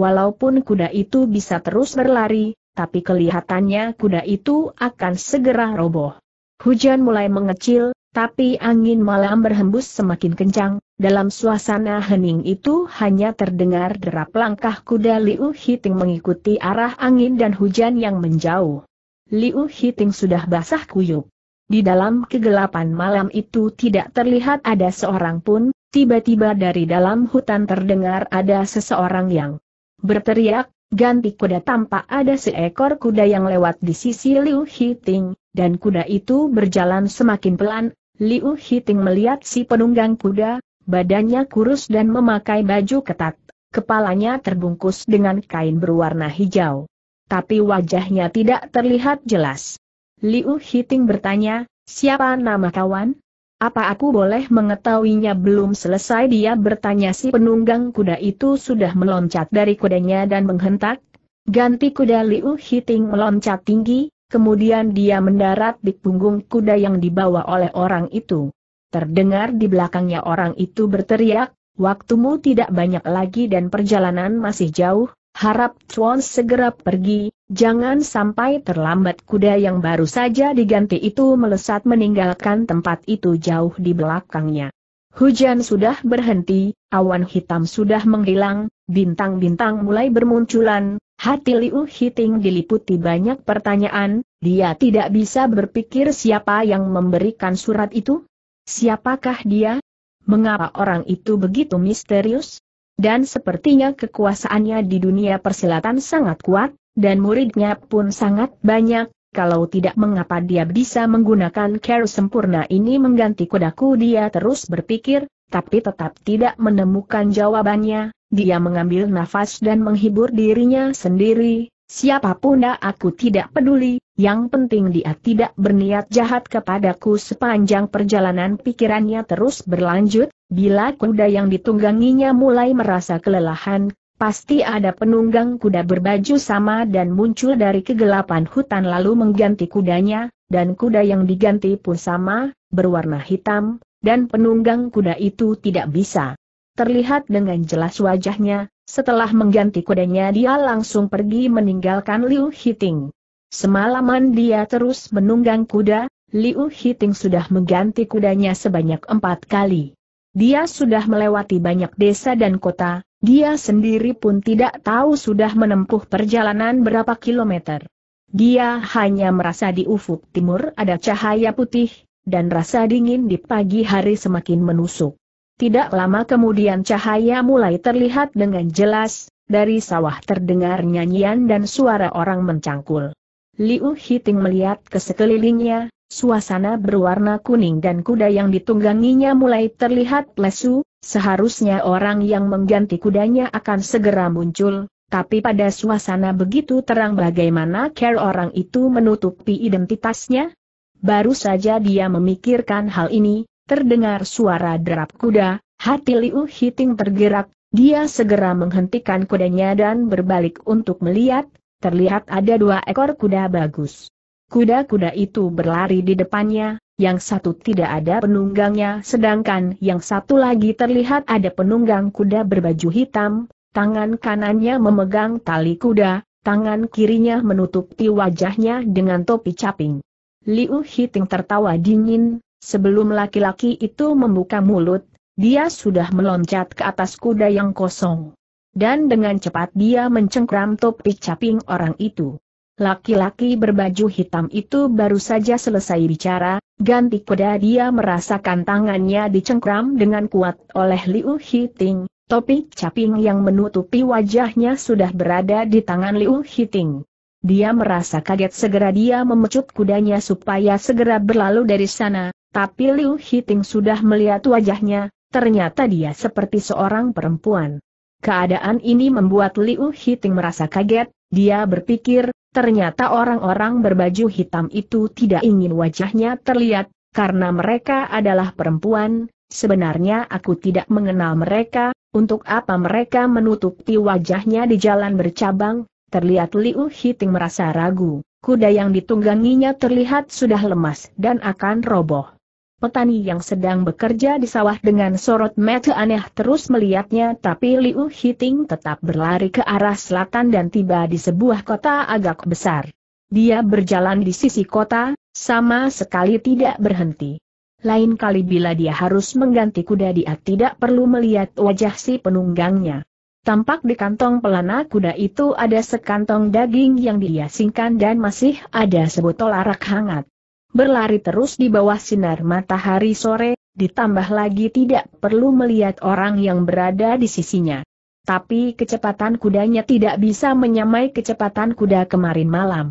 Walaupun kuda itu bisa terus berlari, tapi kelihatannya kuda itu akan segera roboh. Hujan mulai mengecil, tapi angin malam berhembus semakin kencang, dalam suasana hening itu hanya terdengar derap langkah kuda Liu Hiting mengikuti arah angin dan hujan yang menjauh. Liu Hiting sudah basah kuyup. Di dalam kegelapan malam itu tidak terlihat ada seorang pun, tiba-tiba dari dalam hutan terdengar ada seseorang yang berteriak, Ganti kuda tampak ada seekor kuda yang lewat di sisi Liu Hiting, dan kuda itu berjalan semakin pelan. Liu Hiting melihat si penunggang kuda, badannya kurus dan memakai baju ketat, kepalanya terbungkus dengan kain berwarna hijau. Tapi wajahnya tidak terlihat jelas. Liu Hiting bertanya, siapa nama kawan? Apa aku boleh mengetahuinya belum selesai dia bertanya si penunggang kuda itu sudah meloncat dari kudanya dan menghentak. Ganti kuda Liu Hiting meloncat tinggi, kemudian dia mendarat di punggung kuda yang dibawa oleh orang itu. Terdengar di belakangnya orang itu berteriak, waktumu tidak banyak lagi dan perjalanan masih jauh, harap Chuan segera pergi, Jangan sampai terlambat kuda yang baru saja diganti itu melesat meninggalkan tempat itu jauh di belakangnya. Hujan sudah berhenti, awan hitam sudah menghilang, bintang-bintang mulai bermunculan, hati Liu Hiting diliputi banyak pertanyaan, dia tidak bisa berpikir siapa yang memberikan surat itu? Siapakah dia? Mengapa orang itu begitu misterius? Dan sepertinya kekuasaannya di dunia persilatan sangat kuat, dan muridnya pun sangat banyak, kalau tidak mengapa dia bisa menggunakan care sempurna ini mengganti kudaku dia terus berpikir, tapi tetap tidak menemukan jawabannya, dia mengambil nafas dan menghibur dirinya sendiri, siapapun aku tidak peduli, yang penting dia tidak berniat jahat kepadaku sepanjang perjalanan pikirannya terus berlanjut, bila kuda yang ditungganginya mulai merasa kelelahan, Pasti ada penunggang kuda berbaju sama dan muncul dari kegelapan hutan lalu mengganti kudanya, dan kuda yang diganti pun sama, berwarna hitam, dan penunggang kuda itu tidak bisa. Terlihat dengan jelas wajahnya, setelah mengganti kudanya dia langsung pergi meninggalkan Liu Hiting. Semalaman dia terus menunggang kuda, Liu Hiting sudah mengganti kudanya sebanyak empat kali. Dia sudah melewati banyak desa dan kota, dia sendiri pun tidak tahu sudah menempuh perjalanan berapa kilometer. Dia hanya merasa di ufuk timur ada cahaya putih, dan rasa dingin di pagi hari semakin menusuk. Tidak lama kemudian cahaya mulai terlihat dengan jelas, dari sawah terdengar nyanyian dan suara orang mencangkul. Liu Hiting melihat ke sekelilingnya, suasana berwarna kuning dan kuda yang ditungganginya mulai terlihat lesu, Seharusnya orang yang mengganti kudanya akan segera muncul, tapi pada suasana begitu terang bagaimana care orang itu menutupi identitasnya? Baru saja dia memikirkan hal ini, terdengar suara derap kuda, hati Liu Hiting tergerak, dia segera menghentikan kudanya dan berbalik untuk melihat, terlihat ada dua ekor kuda bagus. Kuda-kuda itu berlari di depannya, yang satu tidak ada penunggangnya sedangkan yang satu lagi terlihat ada penunggang kuda berbaju hitam, tangan kanannya memegang tali kuda, tangan kirinya menutupi wajahnya dengan topi caping. Liu Hiting tertawa dingin, sebelum laki-laki itu membuka mulut, dia sudah meloncat ke atas kuda yang kosong. Dan dengan cepat dia mencengkram topi caping orang itu. Laki-laki berbaju hitam itu baru saja selesai bicara, ganti kuda dia merasakan tangannya dicengkram dengan kuat oleh Liu Hiting, topi caping yang menutupi wajahnya sudah berada di tangan Liu Hiting. Dia merasa kaget segera dia memecut kudanya supaya segera berlalu dari sana, tapi Liu Hiting sudah melihat wajahnya, ternyata dia seperti seorang perempuan. Keadaan ini membuat Liu Hiting merasa kaget, dia berpikir, Ternyata orang-orang berbaju hitam itu tidak ingin wajahnya terlihat, karena mereka adalah perempuan, sebenarnya aku tidak mengenal mereka, untuk apa mereka menutupi wajahnya di jalan bercabang, terlihat Liu Hiting merasa ragu, kuda yang ditungganginya terlihat sudah lemas dan akan roboh. Petani yang sedang bekerja di sawah dengan sorot mata aneh terus melihatnya tapi Liu Hiting tetap berlari ke arah selatan dan tiba di sebuah kota agak besar. Dia berjalan di sisi kota, sama sekali tidak berhenti. Lain kali bila dia harus mengganti kuda dia tidak perlu melihat wajah si penunggangnya. Tampak di kantong pelana kuda itu ada sekantong daging yang diasingkan dan masih ada sebotol arak hangat berlari terus di bawah sinar matahari sore, ditambah lagi tidak perlu melihat orang yang berada di sisinya. Tapi kecepatan kudanya tidak bisa menyamai kecepatan kuda kemarin malam.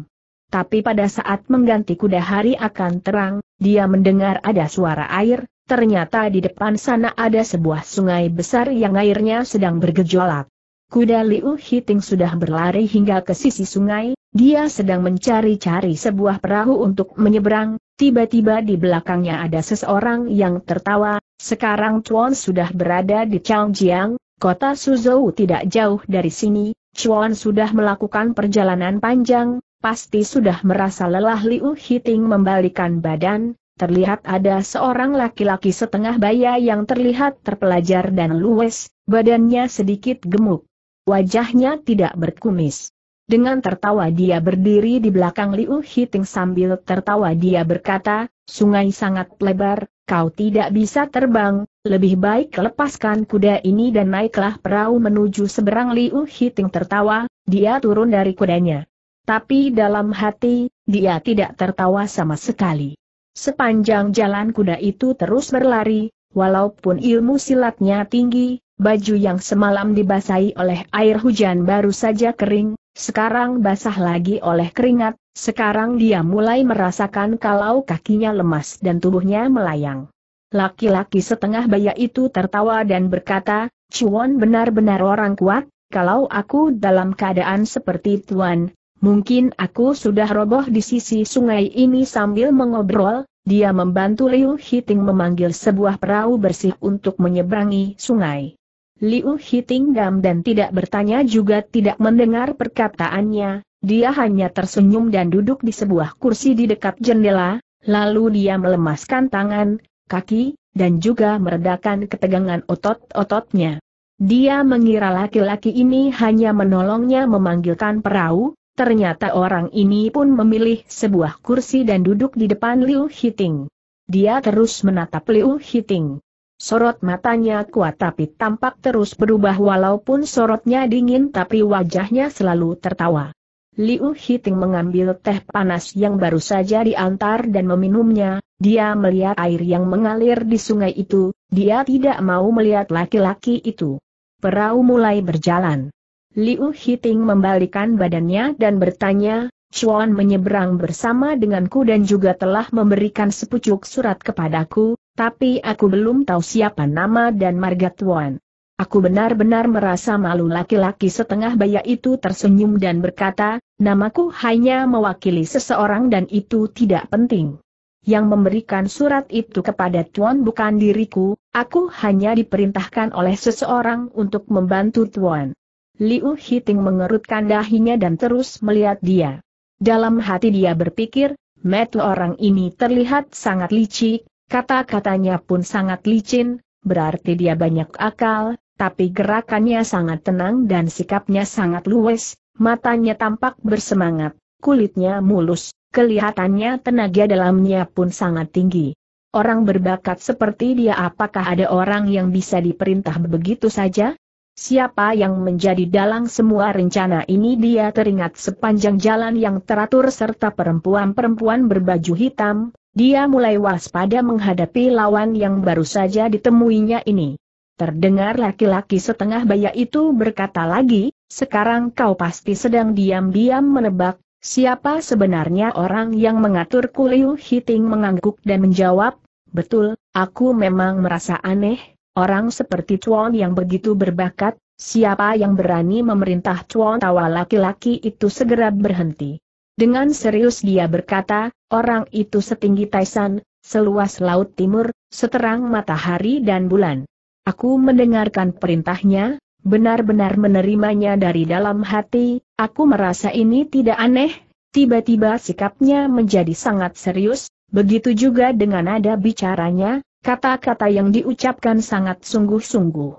Tapi pada saat mengganti kuda hari akan terang, dia mendengar ada suara air, ternyata di depan sana ada sebuah sungai besar yang airnya sedang bergejolak. Kuda Liu Hiting sudah berlari hingga ke sisi sungai, dia sedang mencari-cari sebuah perahu untuk menyeberang, tiba-tiba di belakangnya ada seseorang yang tertawa, sekarang Chuan sudah berada di Changjiang, kota Suzhou tidak jauh dari sini, Chuan sudah melakukan perjalanan panjang, pasti sudah merasa lelah Liu Hiting membalikan badan, terlihat ada seorang laki-laki setengah baya yang terlihat terpelajar dan luwes, badannya sedikit gemuk. Wajahnya tidak berkumis. Dengan tertawa dia berdiri di belakang Liu Hiting sambil tertawa dia berkata, sungai sangat lebar, kau tidak bisa terbang, lebih baik lepaskan kuda ini dan naiklah perahu menuju seberang Liu Hiting tertawa, dia turun dari kudanya. Tapi dalam hati, dia tidak tertawa sama sekali. Sepanjang jalan kuda itu terus berlari, walaupun ilmu silatnya tinggi, baju yang semalam dibasahi oleh air hujan baru saja kering, sekarang basah lagi oleh keringat, sekarang dia mulai merasakan kalau kakinya lemas dan tubuhnya melayang. Laki-laki setengah baya itu tertawa dan berkata, Cuan benar-benar orang kuat, kalau aku dalam keadaan seperti Tuan, mungkin aku sudah roboh di sisi sungai ini sambil mengobrol, dia membantu Liu Hiting memanggil sebuah perahu bersih untuk menyeberangi sungai. Liu Hiting Hitinggam dan tidak bertanya juga tidak mendengar perkataannya, dia hanya tersenyum dan duduk di sebuah kursi di dekat jendela, lalu dia melemaskan tangan, kaki, dan juga meredakan ketegangan otot-ototnya. Dia mengira laki-laki ini hanya menolongnya memanggilkan perahu, ternyata orang ini pun memilih sebuah kursi dan duduk di depan Liu Hiting. Dia terus menatap Liu Hiting. Sorot matanya kuat tapi tampak terus berubah walaupun sorotnya dingin tapi wajahnya selalu tertawa. Liu Hiting mengambil teh panas yang baru saja diantar dan meminumnya, dia melihat air yang mengalir di sungai itu, dia tidak mau melihat laki-laki itu. Perahu mulai berjalan. Liu Hiting membalikan badannya dan bertanya, Chuan menyeberang bersama denganku dan juga telah memberikan sepucuk surat kepadaku, tapi aku belum tahu siapa nama dan marga tuan. Aku benar-benar merasa malu laki-laki setengah baya itu tersenyum dan berkata, namaku hanya mewakili seseorang dan itu tidak penting. Yang memberikan surat itu kepada Tuan bukan diriku, aku hanya diperintahkan oleh seseorang untuk membantu Tuan. Liu Hiting mengerutkan dahinya dan terus melihat dia. Dalam hati dia berpikir, metu orang ini terlihat sangat licik, Kata-katanya pun sangat licin, berarti dia banyak akal, tapi gerakannya sangat tenang dan sikapnya sangat luwes, matanya tampak bersemangat, kulitnya mulus, kelihatannya tenaga dalamnya pun sangat tinggi. Orang berbakat seperti dia apakah ada orang yang bisa diperintah begitu saja? Siapa yang menjadi dalang semua rencana ini dia teringat sepanjang jalan yang teratur serta perempuan-perempuan berbaju hitam, dia mulai waspada menghadapi lawan yang baru saja ditemuinya ini. Terdengar laki-laki setengah baya itu berkata lagi, sekarang kau pasti sedang diam-diam menebak, siapa sebenarnya orang yang mengatur Kuliu Hiting mengangguk dan menjawab, betul, aku memang merasa aneh, orang seperti Chuan yang begitu berbakat, Siapa yang berani memerintah Chuan Tawa laki-laki itu segera berhenti. Dengan serius dia berkata, Orang itu setinggi Taisan, seluas laut timur, seterang matahari dan bulan. Aku mendengarkan perintahnya, benar-benar menerimanya dari dalam hati, aku merasa ini tidak aneh, tiba-tiba sikapnya menjadi sangat serius, begitu juga dengan nada bicaranya, kata-kata yang diucapkan sangat sungguh-sungguh.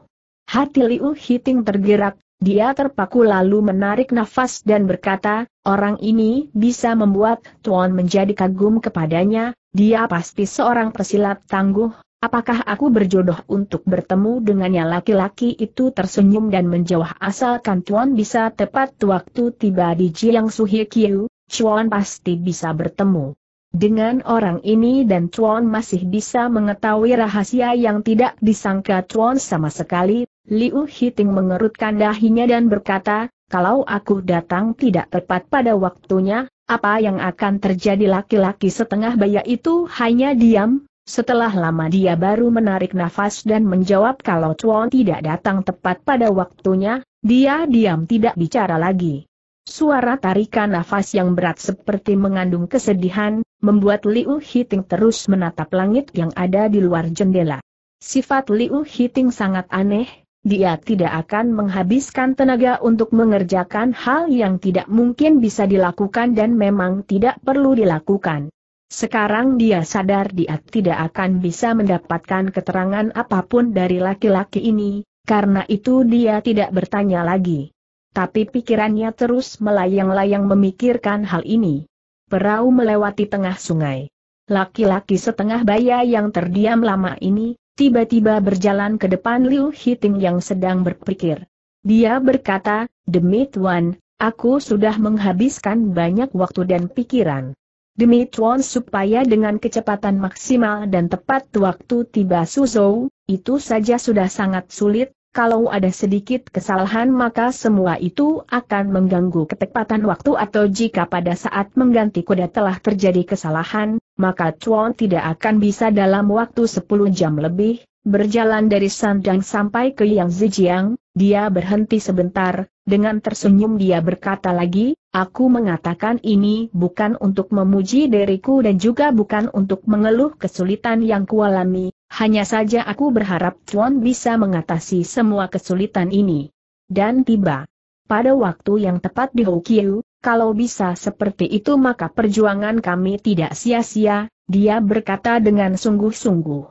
Hati Liu Hiting tergerak, dia terpaku lalu menarik nafas dan berkata, orang ini bisa membuat Tuan menjadi kagum kepadanya, dia pasti seorang persilat tangguh, apakah aku berjodoh untuk bertemu dengannya laki-laki itu tersenyum dan menjawab asalkan Tuan bisa tepat waktu tiba di Jiang Suhi Kiu, Tuan pasti bisa bertemu. Dengan orang ini dan Tuan masih bisa mengetahui rahasia yang tidak disangka Tuan sama sekali, Liu Hiting mengerutkan dahinya dan berkata, kalau aku datang tidak tepat pada waktunya, apa yang akan terjadi laki-laki setengah baya itu hanya diam, setelah lama dia baru menarik nafas dan menjawab kalau Chuan tidak datang tepat pada waktunya, dia diam tidak bicara lagi. Suara tarikan nafas yang berat seperti mengandung kesedihan, membuat Liu Hiting terus menatap langit yang ada di luar jendela. Sifat Liu Hiting sangat aneh, dia tidak akan menghabiskan tenaga untuk mengerjakan hal yang tidak mungkin bisa dilakukan dan memang tidak perlu dilakukan. Sekarang dia sadar dia tidak akan bisa mendapatkan keterangan apapun dari laki-laki ini, karena itu dia tidak bertanya lagi. Tapi pikirannya terus melayang-layang memikirkan hal ini. Perahu melewati tengah sungai. Laki-laki setengah baya yang terdiam lama ini, tiba-tiba berjalan ke depan Liu Hiting yang sedang berpikir. Dia berkata, demi Tuan, aku sudah menghabiskan banyak waktu dan pikiran. Demi Tuan supaya dengan kecepatan maksimal dan tepat waktu tiba Suzhou, itu saja sudah sangat sulit, kalau ada sedikit kesalahan maka semua itu akan mengganggu ketepatan waktu atau jika pada saat mengganti kuda telah terjadi kesalahan, maka Chuan tidak akan bisa dalam waktu 10 jam lebih, berjalan dari Sandang sampai ke Yang Zijiang, dia berhenti sebentar, dengan tersenyum dia berkata lagi, aku mengatakan ini bukan untuk memuji diriku dan juga bukan untuk mengeluh kesulitan yang kualami, hanya saja aku berharap Chuan bisa mengatasi semua kesulitan ini. Dan tiba. Pada waktu yang tepat di Hokyu, kalau bisa seperti itu maka perjuangan kami tidak sia-sia, dia berkata dengan sungguh-sungguh.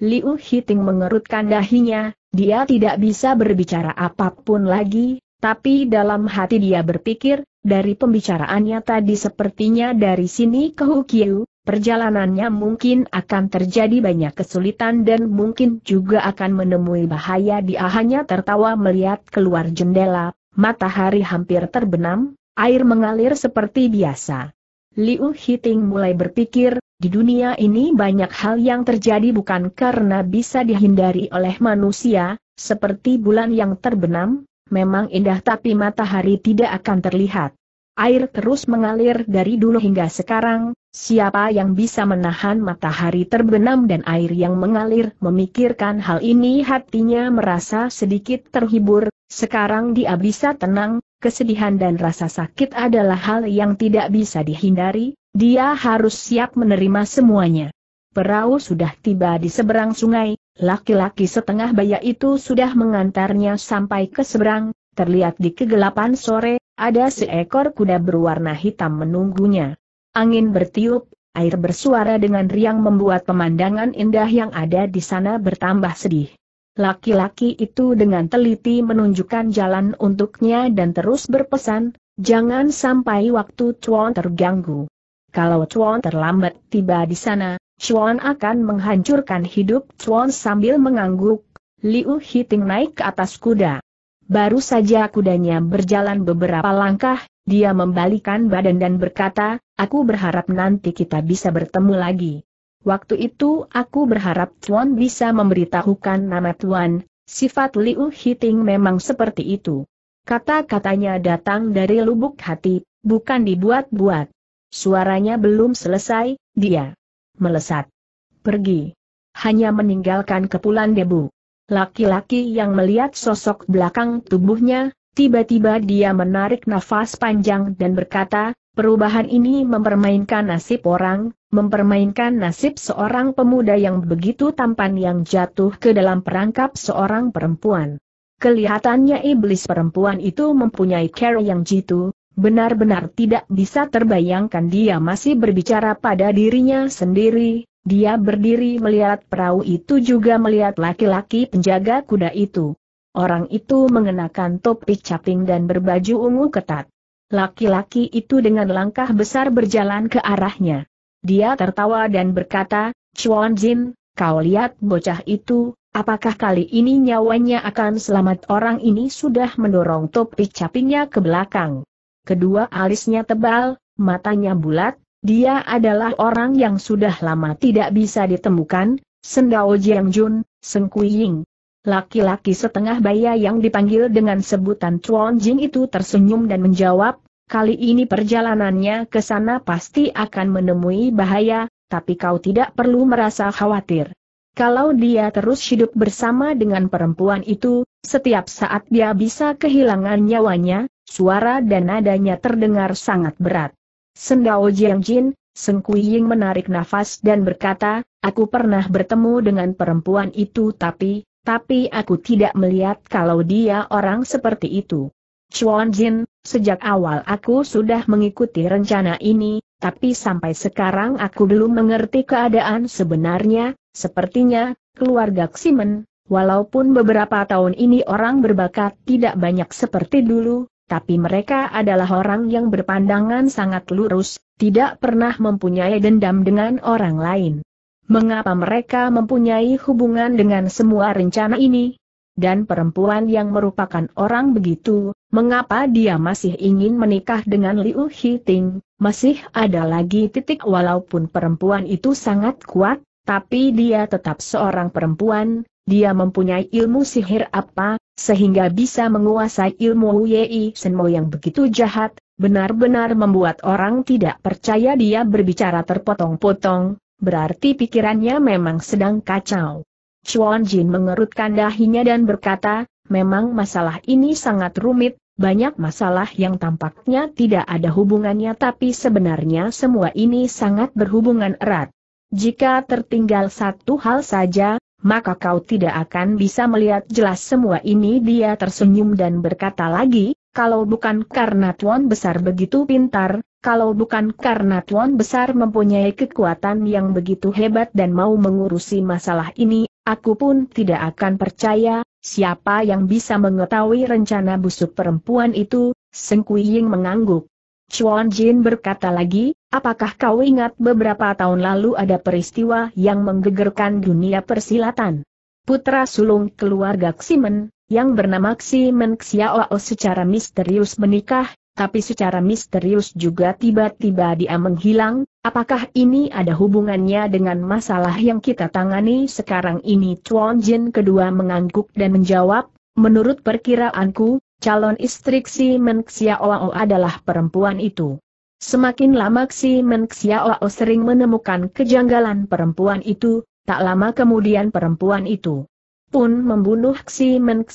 Liu Hiting mengerutkan dahinya, dia tidak bisa berbicara apapun lagi, tapi dalam hati dia berpikir, dari pembicaraannya tadi sepertinya dari sini ke Hukiu perjalanannya mungkin akan terjadi banyak kesulitan dan mungkin juga akan menemui bahaya dia hanya tertawa melihat keluar jendela, matahari hampir terbenam, air mengalir seperti biasa. Liu Hiting mulai berpikir, di dunia ini banyak hal yang terjadi bukan karena bisa dihindari oleh manusia, seperti bulan yang terbenam, memang indah tapi matahari tidak akan terlihat. Air terus mengalir dari dulu hingga sekarang, siapa yang bisa menahan matahari terbenam dan air yang mengalir memikirkan hal ini hatinya merasa sedikit terhibur, sekarang dia bisa tenang, kesedihan dan rasa sakit adalah hal yang tidak bisa dihindari, dia harus siap menerima semuanya. Perahu sudah tiba di seberang sungai, laki-laki setengah baya itu sudah mengantarnya sampai ke seberang, terlihat di kegelapan sore, ada seekor kuda berwarna hitam menunggunya. Angin bertiup, air bersuara dengan riang membuat pemandangan indah yang ada di sana bertambah sedih. Laki-laki itu dengan teliti menunjukkan jalan untuknya dan terus berpesan, jangan sampai waktu Chuan terganggu. Kalau Chuan terlambat tiba di sana, Chuan akan menghancurkan hidup Chuan sambil mengangguk. Liu Hiting naik ke atas kuda. Baru saja kudanya berjalan beberapa langkah, dia membalikan badan dan berkata, aku berharap nanti kita bisa bertemu lagi. Waktu itu aku berharap Tuan bisa memberitahukan nama Tuan, sifat Liu Hiting memang seperti itu. Kata-katanya datang dari lubuk hati, bukan dibuat-buat. Suaranya belum selesai, dia melesat. Pergi. Hanya meninggalkan kepulan debu. Laki-laki yang melihat sosok belakang tubuhnya, tiba-tiba dia menarik nafas panjang dan berkata, perubahan ini mempermainkan nasib orang, mempermainkan nasib seorang pemuda yang begitu tampan yang jatuh ke dalam perangkap seorang perempuan. Kelihatannya iblis perempuan itu mempunyai cara yang jitu, benar-benar tidak bisa terbayangkan dia masih berbicara pada dirinya sendiri, dia berdiri melihat perahu itu juga melihat laki-laki penjaga kuda itu. Orang itu mengenakan topi caping dan berbaju ungu ketat. Laki-laki itu dengan langkah besar berjalan ke arahnya. Dia tertawa dan berkata, Chuan Jin, kau lihat bocah itu, apakah kali ini nyawanya akan selamat orang ini sudah mendorong topi capingnya ke belakang. Kedua alisnya tebal, matanya bulat, dia adalah orang yang sudah lama tidak bisa ditemukan, Sendao Jiang Jun, Seng Kui Ying. Laki-laki setengah baya yang dipanggil dengan sebutan Chuan Jing itu tersenyum dan menjawab, kali ini perjalanannya ke sana pasti akan menemui bahaya, tapi kau tidak perlu merasa khawatir. Kalau dia terus hidup bersama dengan perempuan itu, setiap saat dia bisa kehilangan nyawanya, suara dan nadanya terdengar sangat berat. Sendao Jin, Seng Kuying menarik nafas dan berkata, aku pernah bertemu dengan perempuan itu tapi, tapi aku tidak melihat kalau dia orang seperti itu. Chuan Jin, sejak awal aku sudah mengikuti rencana ini, tapi sampai sekarang aku belum mengerti keadaan sebenarnya, sepertinya, keluarga Ximen, walaupun beberapa tahun ini orang berbakat tidak banyak seperti dulu, tapi mereka adalah orang yang berpandangan sangat lurus, tidak pernah mempunyai dendam dengan orang lain. Mengapa mereka mempunyai hubungan dengan semua rencana ini? Dan perempuan yang merupakan orang begitu, mengapa dia masih ingin menikah dengan Liu Hiting? Masih ada lagi titik walaupun perempuan itu sangat kuat, tapi dia tetap seorang perempuan, dia mempunyai ilmu sihir apa, sehingga bisa menguasai ilmu Yi Senmo yang begitu jahat, benar-benar membuat orang tidak percaya dia berbicara terpotong-potong, berarti pikirannya memang sedang kacau. Chuan Jin mengerutkan dahinya dan berkata, memang masalah ini sangat rumit, banyak masalah yang tampaknya tidak ada hubungannya tapi sebenarnya semua ini sangat berhubungan erat. Jika tertinggal satu hal saja, maka kau tidak akan bisa melihat jelas semua ini dia tersenyum dan berkata lagi, kalau bukan karena Tuan Besar begitu pintar, kalau bukan karena Tuan Besar mempunyai kekuatan yang begitu hebat dan mau mengurusi masalah ini, aku pun tidak akan percaya, siapa yang bisa mengetahui rencana busuk perempuan itu, Sengkuying mengangguk. Chuan Jin berkata lagi, apakah kau ingat beberapa tahun lalu ada peristiwa yang menggegerkan dunia persilatan? Putra sulung keluarga Ximen, yang bernama Ximen Xiaoao secara misterius menikah, tapi secara misterius juga tiba-tiba dia menghilang, apakah ini ada hubungannya dengan masalah yang kita tangani sekarang ini? Chuan Jin kedua mengangguk dan menjawab, menurut perkiraanku, Calon istri Xi Men adalah perempuan itu. Semakin lama Xi Men sering menemukan kejanggalan perempuan itu, tak lama kemudian perempuan itu pun membunuh Xi Men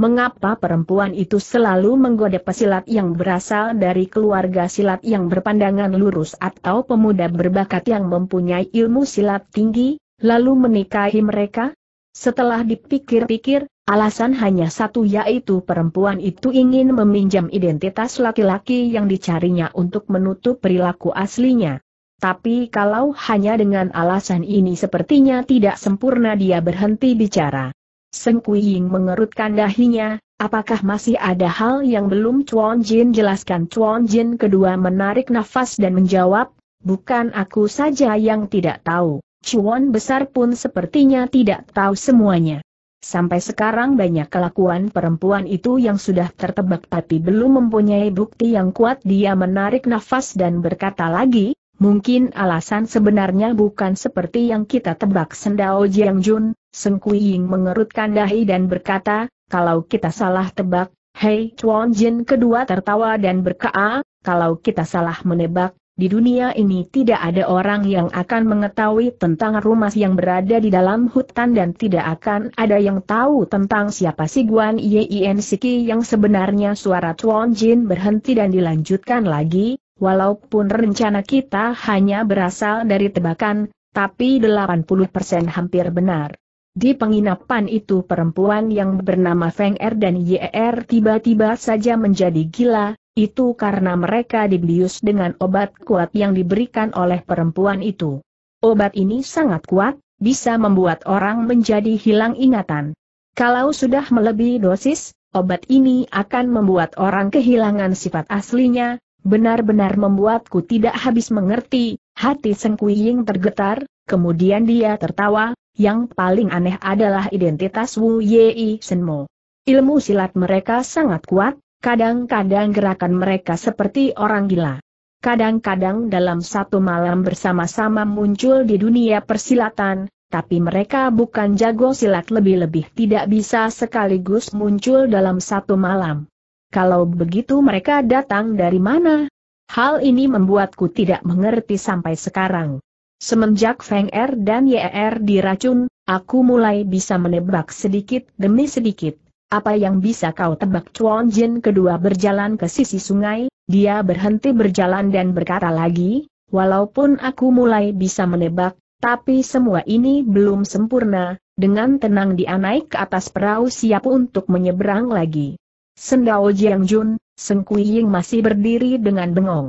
mengapa perempuan itu selalu menggoda pesilat yang berasal dari keluarga silat yang berpandangan lurus atau pemuda berbakat yang mempunyai ilmu silat tinggi, lalu menikahi mereka? Setelah dipikir-pikir, Alasan hanya satu yaitu perempuan itu ingin meminjam identitas laki-laki yang dicarinya untuk menutup perilaku aslinya. Tapi kalau hanya dengan alasan ini sepertinya tidak sempurna dia berhenti bicara. Seng Ying mengerutkan dahinya, apakah masih ada hal yang belum Chuan Jin jelaskan Chuan Jin kedua menarik nafas dan menjawab, bukan aku saja yang tidak tahu, Chuan besar pun sepertinya tidak tahu semuanya. Sampai sekarang banyak kelakuan perempuan itu yang sudah tertebak tapi belum mempunyai bukti yang kuat dia menarik nafas dan berkata lagi, Mungkin alasan sebenarnya bukan seperti yang kita tebak Sendao Jiang Jun, Seng Kui Ying mengerutkan dahi dan berkata, kalau kita salah tebak, Hei Chuan Jin kedua tertawa dan berkaa, kalau kita salah menebak, di dunia ini tidak ada orang yang akan mengetahui tentang rumah yang berada di dalam hutan dan tidak akan ada yang tahu tentang siapa si Guan Yien Siki yang sebenarnya suara Chuan Jin berhenti dan dilanjutkan lagi, walaupun rencana kita hanya berasal dari tebakan, tapi 80% hampir benar. Di penginapan itu perempuan yang bernama Feng Er dan Yer tiba-tiba saja menjadi gila, itu karena mereka dibius dengan obat kuat yang diberikan oleh perempuan itu. Obat ini sangat kuat, bisa membuat orang menjadi hilang ingatan. Kalau sudah melebihi dosis, obat ini akan membuat orang kehilangan sifat aslinya, benar-benar membuatku tidak habis mengerti, hati Sengkuying tergetar, kemudian dia tertawa, yang paling aneh adalah identitas Wu Yei Senmo. Ilmu silat mereka sangat kuat, Kadang-kadang gerakan mereka seperti orang gila. Kadang-kadang dalam satu malam bersama-sama muncul di dunia persilatan, tapi mereka bukan jago silat lebih-lebih tidak bisa sekaligus muncul dalam satu malam. Kalau begitu mereka datang dari mana? Hal ini membuatku tidak mengerti sampai sekarang. Semenjak Feng Er dan Yer diracun, aku mulai bisa menebak sedikit demi sedikit. Apa yang bisa kau tebak Chuan Jin kedua berjalan ke sisi sungai, dia berhenti berjalan dan berkata lagi, walaupun aku mulai bisa menebak, tapi semua ini belum sempurna, dengan tenang dia naik ke atas perahu siap untuk menyeberang lagi. Sendao Jiang Jun, Seng Kui masih berdiri dengan bengong.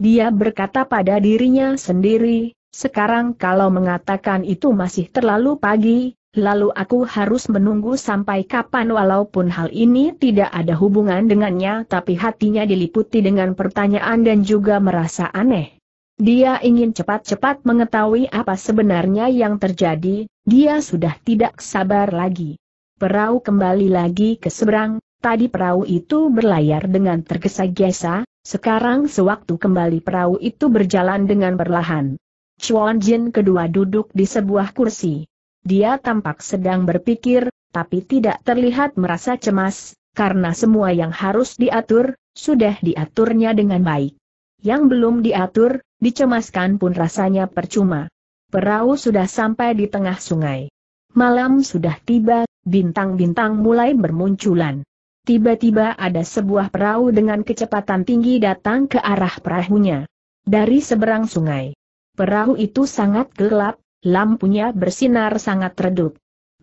Dia berkata pada dirinya sendiri, sekarang kalau mengatakan itu masih terlalu pagi, lalu aku harus menunggu sampai kapan walaupun hal ini tidak ada hubungan dengannya tapi hatinya diliputi dengan pertanyaan dan juga merasa aneh. Dia ingin cepat-cepat mengetahui apa sebenarnya yang terjadi, dia sudah tidak sabar lagi. Perahu kembali lagi ke seberang, tadi perahu itu berlayar dengan tergesa-gesa, sekarang sewaktu kembali perahu itu berjalan dengan perlahan. Chuan Jin kedua duduk di sebuah kursi. Dia tampak sedang berpikir, tapi tidak terlihat merasa cemas, karena semua yang harus diatur, sudah diaturnya dengan baik. Yang belum diatur, dicemaskan pun rasanya percuma. Perahu sudah sampai di tengah sungai. Malam sudah tiba, bintang-bintang mulai bermunculan. Tiba-tiba ada sebuah perahu dengan kecepatan tinggi datang ke arah perahunya. Dari seberang sungai. Perahu itu sangat gelap, lampunya bersinar sangat redup.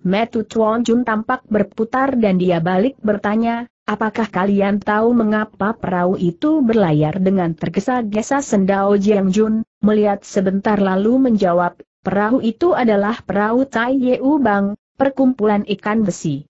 Metu Chuan Jun tampak berputar dan dia balik bertanya, apakah kalian tahu mengapa perahu itu berlayar dengan tergesa-gesa Sendao Jiang Jun, melihat sebentar lalu menjawab, perahu itu adalah perahu Tai U Bang, perkumpulan ikan besi.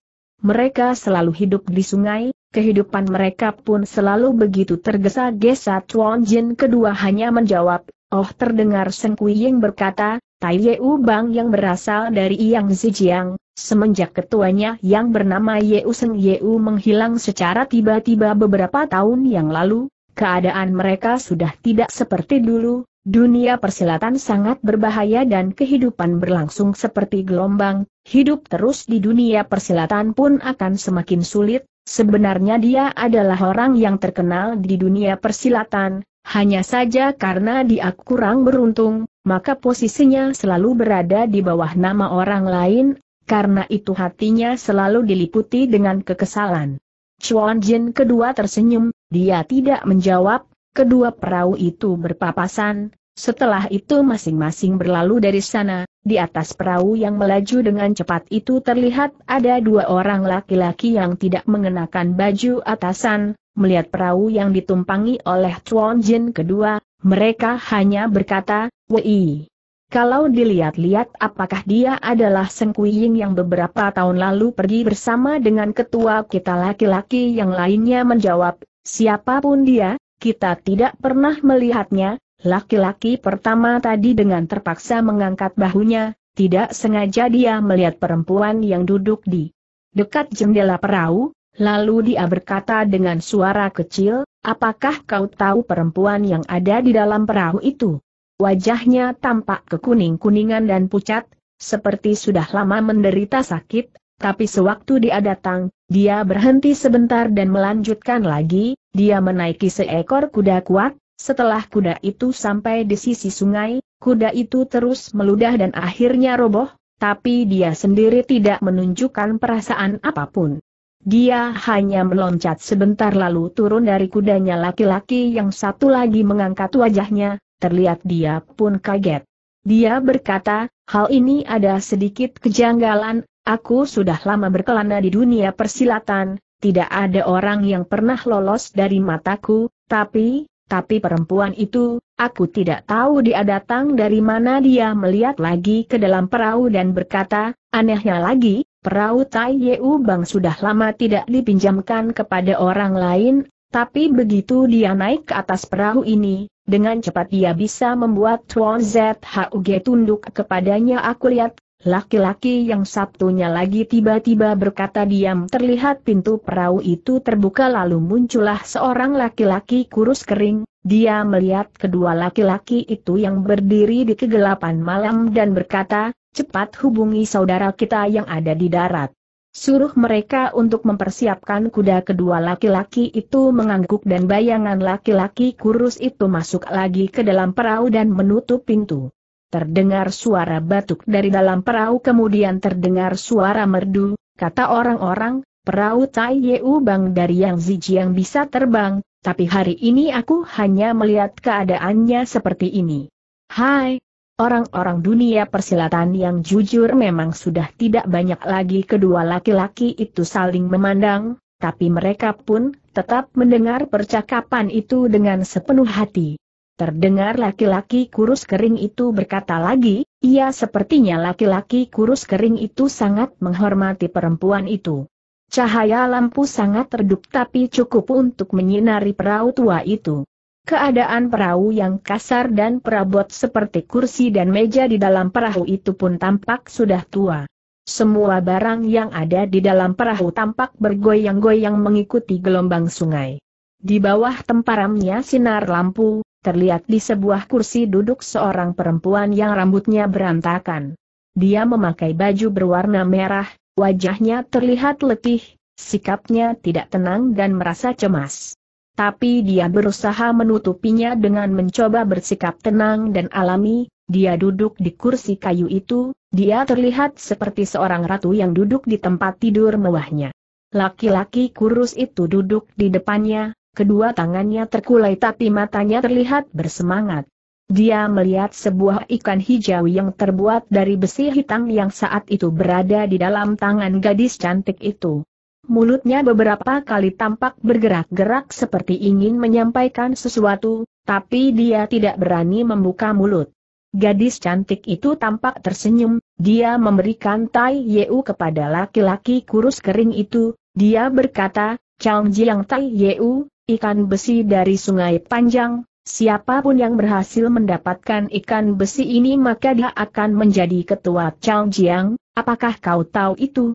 Mereka selalu hidup di sungai, kehidupan mereka pun selalu begitu tergesa-gesa Chuan Jin kedua hanya menjawab, Oh terdengar Seng Ying berkata, Tai Yeu Bang yang berasal dari Yang Zijiang, semenjak ketuanya yang bernama Yeu Seng Yeu menghilang secara tiba-tiba beberapa tahun yang lalu, keadaan mereka sudah tidak seperti dulu, dunia persilatan sangat berbahaya dan kehidupan berlangsung seperti gelombang, hidup terus di dunia persilatan pun akan semakin sulit, sebenarnya dia adalah orang yang terkenal di dunia persilatan, hanya saja karena dia kurang beruntung, maka posisinya selalu berada di bawah nama orang lain, karena itu hatinya selalu diliputi dengan kekesalan. Chuan Jin kedua tersenyum, dia tidak menjawab, kedua perahu itu berpapasan, setelah itu masing-masing berlalu dari sana, di atas perahu yang melaju dengan cepat itu terlihat ada dua orang laki-laki yang tidak mengenakan baju atasan, melihat perahu yang ditumpangi oleh Chuan Jin kedua, mereka hanya berkata, Wei. Kalau dilihat-lihat apakah dia adalah Seng Ying yang beberapa tahun lalu pergi bersama dengan ketua kita laki-laki yang lainnya menjawab, siapapun dia, kita tidak pernah melihatnya, laki-laki pertama tadi dengan terpaksa mengangkat bahunya, tidak sengaja dia melihat perempuan yang duduk di dekat jendela perahu, Lalu dia berkata dengan suara kecil, apakah kau tahu perempuan yang ada di dalam perahu itu? Wajahnya tampak kekuning-kuningan dan pucat, seperti sudah lama menderita sakit, tapi sewaktu dia datang, dia berhenti sebentar dan melanjutkan lagi, dia menaiki seekor kuda kuat, setelah kuda itu sampai di sisi sungai, kuda itu terus meludah dan akhirnya roboh, tapi dia sendiri tidak menunjukkan perasaan apapun. Dia hanya meloncat sebentar lalu turun dari kudanya laki-laki yang satu lagi mengangkat wajahnya, terlihat dia pun kaget. Dia berkata, hal ini ada sedikit kejanggalan, aku sudah lama berkelana di dunia persilatan, tidak ada orang yang pernah lolos dari mataku, tapi, tapi perempuan itu, aku tidak tahu dia datang dari mana dia melihat lagi ke dalam perahu dan berkata, anehnya lagi, Perahu Tai Yeu Bang sudah lama tidak dipinjamkan kepada orang lain, tapi begitu dia naik ke atas perahu ini, dengan cepat dia bisa membuat Tuan ZHUG tunduk kepadanya aku lihat, laki-laki yang Sabtunya lagi tiba-tiba berkata diam terlihat pintu perahu itu terbuka lalu muncullah seorang laki-laki kurus kering, dia melihat kedua laki-laki itu yang berdiri di kegelapan malam dan berkata, Cepat hubungi saudara kita yang ada di darat. Suruh mereka untuk mempersiapkan kuda kedua laki-laki itu mengangguk dan bayangan laki-laki kurus itu masuk lagi ke dalam perahu dan menutup pintu. Terdengar suara batuk dari dalam perahu kemudian terdengar suara merdu, kata orang-orang, perahu Tai Yeu Bang dari Yang Zijiang bisa terbang, tapi hari ini aku hanya melihat keadaannya seperti ini. Hai, Orang-orang dunia persilatan yang jujur memang sudah tidak banyak lagi kedua laki-laki itu saling memandang, tapi mereka pun tetap mendengar percakapan itu dengan sepenuh hati. Terdengar laki-laki kurus kering itu berkata lagi, ia sepertinya laki-laki kurus kering itu sangat menghormati perempuan itu. Cahaya lampu sangat redup tapi cukup untuk menyinari perahu tua itu. Keadaan perahu yang kasar dan perabot seperti kursi dan meja di dalam perahu itu pun tampak sudah tua. Semua barang yang ada di dalam perahu tampak bergoyang-goyang mengikuti gelombang sungai. Di bawah temparamnya sinar lampu, terlihat di sebuah kursi duduk seorang perempuan yang rambutnya berantakan. Dia memakai baju berwarna merah, wajahnya terlihat letih, sikapnya tidak tenang dan merasa cemas tapi dia berusaha menutupinya dengan mencoba bersikap tenang dan alami, dia duduk di kursi kayu itu, dia terlihat seperti seorang ratu yang duduk di tempat tidur mewahnya. Laki-laki kurus itu duduk di depannya, kedua tangannya terkulai tapi matanya terlihat bersemangat. Dia melihat sebuah ikan hijau yang terbuat dari besi hitam yang saat itu berada di dalam tangan gadis cantik itu. Mulutnya beberapa kali tampak bergerak-gerak seperti ingin menyampaikan sesuatu, tapi dia tidak berani membuka mulut. Gadis cantik itu tampak tersenyum, dia memberikan Tai Yeu kepada laki-laki kurus kering itu, dia berkata, Chang Jiang Tai Yeu, ikan besi dari sungai panjang, siapapun yang berhasil mendapatkan ikan besi ini maka dia akan menjadi ketua Chang Jiang, apakah kau tahu itu?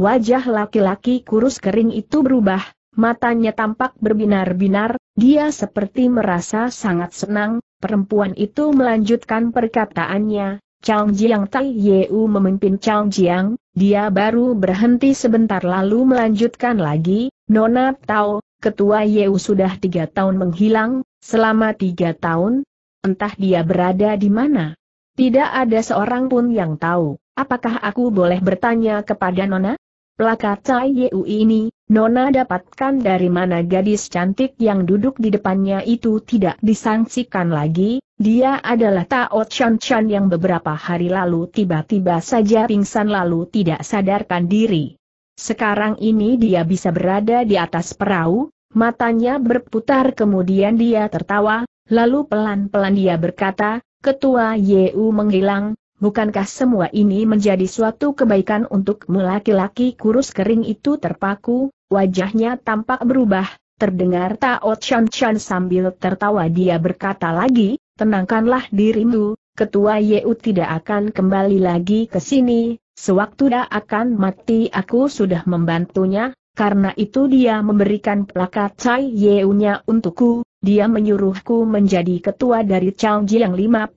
Wajah laki-laki kurus kering itu berubah, matanya tampak berbinar-binar, dia seperti merasa sangat senang, perempuan itu melanjutkan perkataannya, Chang Jiang Tai Yeu memimpin Chang Jiang, dia baru berhenti sebentar lalu melanjutkan lagi, Nona Tao, ketua Yeu sudah tiga tahun menghilang, selama tiga tahun, entah dia berada di mana. Tidak ada seorang pun yang tahu. Apakah aku boleh bertanya kepada Nona? Plakat Cai Yeu ini, Nona dapatkan dari mana gadis cantik yang duduk di depannya itu tidak disangsikan lagi, dia adalah Tao Chan Chan yang beberapa hari lalu tiba-tiba saja pingsan lalu tidak sadarkan diri. Sekarang ini dia bisa berada di atas perahu, matanya berputar kemudian dia tertawa, lalu pelan-pelan dia berkata, Ketua Yeu menghilang, bukankah semua ini menjadi suatu kebaikan untuk laki-laki kurus kering itu terpaku, wajahnya tampak berubah, terdengar Tao Chan Chan sambil tertawa dia berkata lagi, tenangkanlah dirimu, ketua Yeu tidak akan kembali lagi ke sini, sewaktu dia akan mati aku sudah membantunya, karena itu dia memberikan plakat Cai Yeu-nya untukku, dia menyuruhku menjadi ketua dari Changji yang 52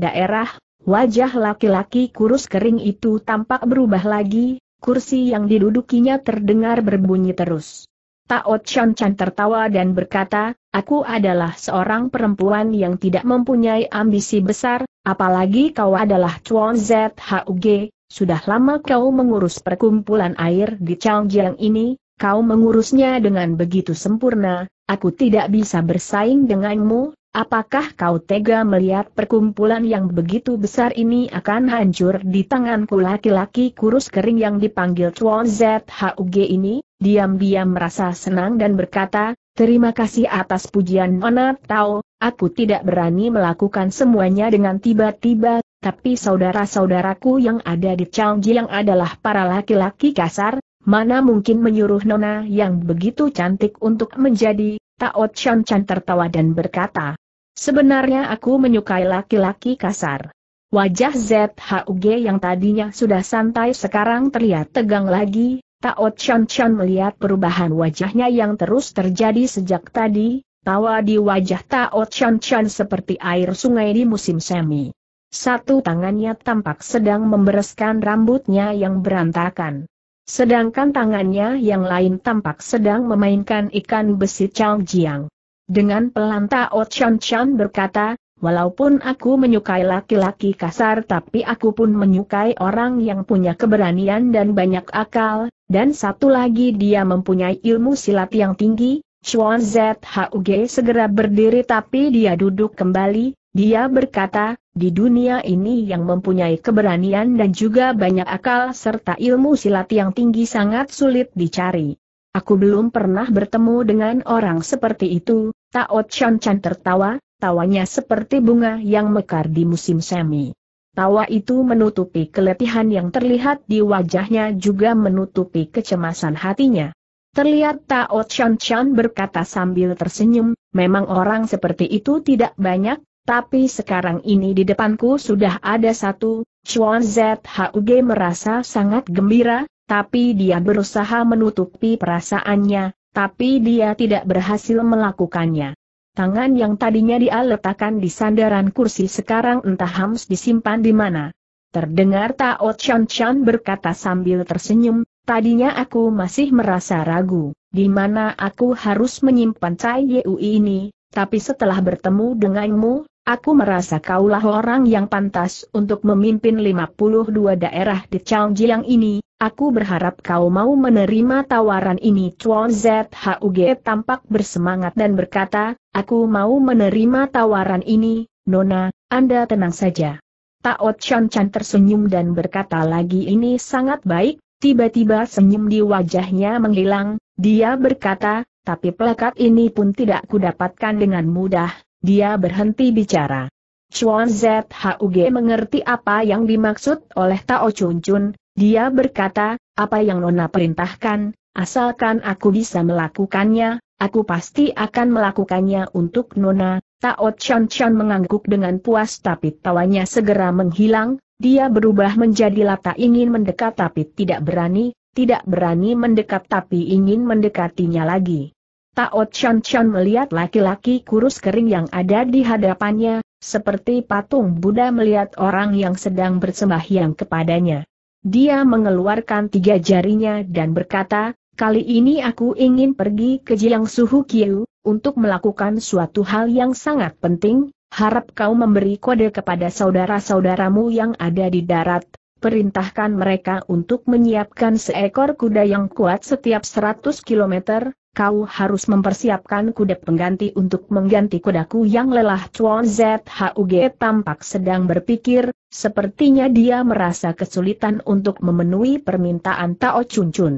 daerah, Wajah laki-laki kurus kering itu tampak berubah lagi, kursi yang didudukinya terdengar berbunyi terus. Tao Chan Chan tertawa dan berkata, aku adalah seorang perempuan yang tidak mempunyai ambisi besar, apalagi kau adalah Chuan ZHUG, sudah lama kau mengurus perkumpulan air di Changjiang ini, kau mengurusnya dengan begitu sempurna, aku tidak bisa bersaing denganmu, Apakah kau tega melihat perkumpulan yang begitu besar ini akan hancur di tanganku laki-laki kurus kering yang dipanggil Chuan ZHUG ini? Diam-diam merasa senang dan berkata, terima kasih atas pujian Nona Tao, aku tidak berani melakukan semuanya dengan tiba-tiba, tapi saudara-saudaraku yang ada di Changji yang adalah para laki-laki kasar, mana mungkin menyuruh Nona yang begitu cantik untuk menjadi, Tao Chan Chan tertawa dan berkata, Sebenarnya aku menyukai laki-laki kasar. Wajah ZHUG yang tadinya sudah santai sekarang terlihat tegang lagi, Tao Chan Chan melihat perubahan wajahnya yang terus terjadi sejak tadi, tawa di wajah Tao Chan Chan seperti air sungai di musim semi. Satu tangannya tampak sedang membereskan rambutnya yang berantakan. Sedangkan tangannya yang lain tampak sedang memainkan ikan besi Chang Jiang. Dengan pelan Tao oh Chan Chan berkata, walaupun aku menyukai laki-laki kasar tapi aku pun menyukai orang yang punya keberanian dan banyak akal, dan satu lagi dia mempunyai ilmu silat yang tinggi, Chuan ZHUG segera berdiri tapi dia duduk kembali, dia berkata, di dunia ini yang mempunyai keberanian dan juga banyak akal serta ilmu silat yang tinggi sangat sulit dicari. Aku belum pernah bertemu dengan orang seperti itu, Tao Chan Chan tertawa, tawanya seperti bunga yang mekar di musim semi. Tawa itu menutupi keletihan yang terlihat di wajahnya juga menutupi kecemasan hatinya. Terlihat Tao Chan Chan berkata sambil tersenyum, memang orang seperti itu tidak banyak, tapi sekarang ini di depanku sudah ada satu, Chuan ZHUG merasa sangat gembira, tapi dia berusaha menutupi perasaannya, tapi dia tidak berhasil melakukannya. Tangan yang tadinya dia letakkan di sandaran kursi sekarang entah hams disimpan di mana. Terdengar Tao Chan Chan berkata sambil tersenyum, tadinya aku masih merasa ragu, di mana aku harus menyimpan Cai Yeu ini, tapi setelah bertemu denganmu, aku merasa kaulah orang yang pantas untuk memimpin 52 daerah di Changjiang ini, Aku berharap kau mau menerima tawaran ini Chuan ZHUG tampak bersemangat dan berkata, aku mau menerima tawaran ini, Nona, Anda tenang saja. Taot Chan Chan tersenyum dan berkata lagi ini sangat baik, tiba-tiba senyum di wajahnya menghilang, dia berkata, tapi pelakat ini pun tidak kudapatkan dengan mudah, dia berhenti bicara. Chuan ZHUG mengerti apa yang dimaksud oleh Tao Chun Chun, dia berkata, apa yang Nona perintahkan, asalkan aku bisa melakukannya, aku pasti akan melakukannya untuk Nona. Tao Chan Chan mengangguk dengan puas tapi tawanya segera menghilang, dia berubah menjadi lata ingin mendekat tapi tidak berani, tidak berani mendekat tapi ingin mendekatinya lagi. Tao Chan Chan melihat laki-laki kurus kering yang ada di hadapannya, seperti patung Buddha melihat orang yang sedang bersembahyang kepadanya. Dia mengeluarkan tiga jarinya dan berkata, kali ini aku ingin pergi ke Jiang Suhu Kiu, untuk melakukan suatu hal yang sangat penting, harap kau memberi kode kepada saudara-saudaramu yang ada di darat, perintahkan mereka untuk menyiapkan seekor kuda yang kuat setiap 100 kilometer kau harus mempersiapkan kuda pengganti untuk mengganti kudaku yang lelah Chuan ZHUG tampak sedang berpikir, sepertinya dia merasa kesulitan untuk memenuhi permintaan Tao Chun Chun.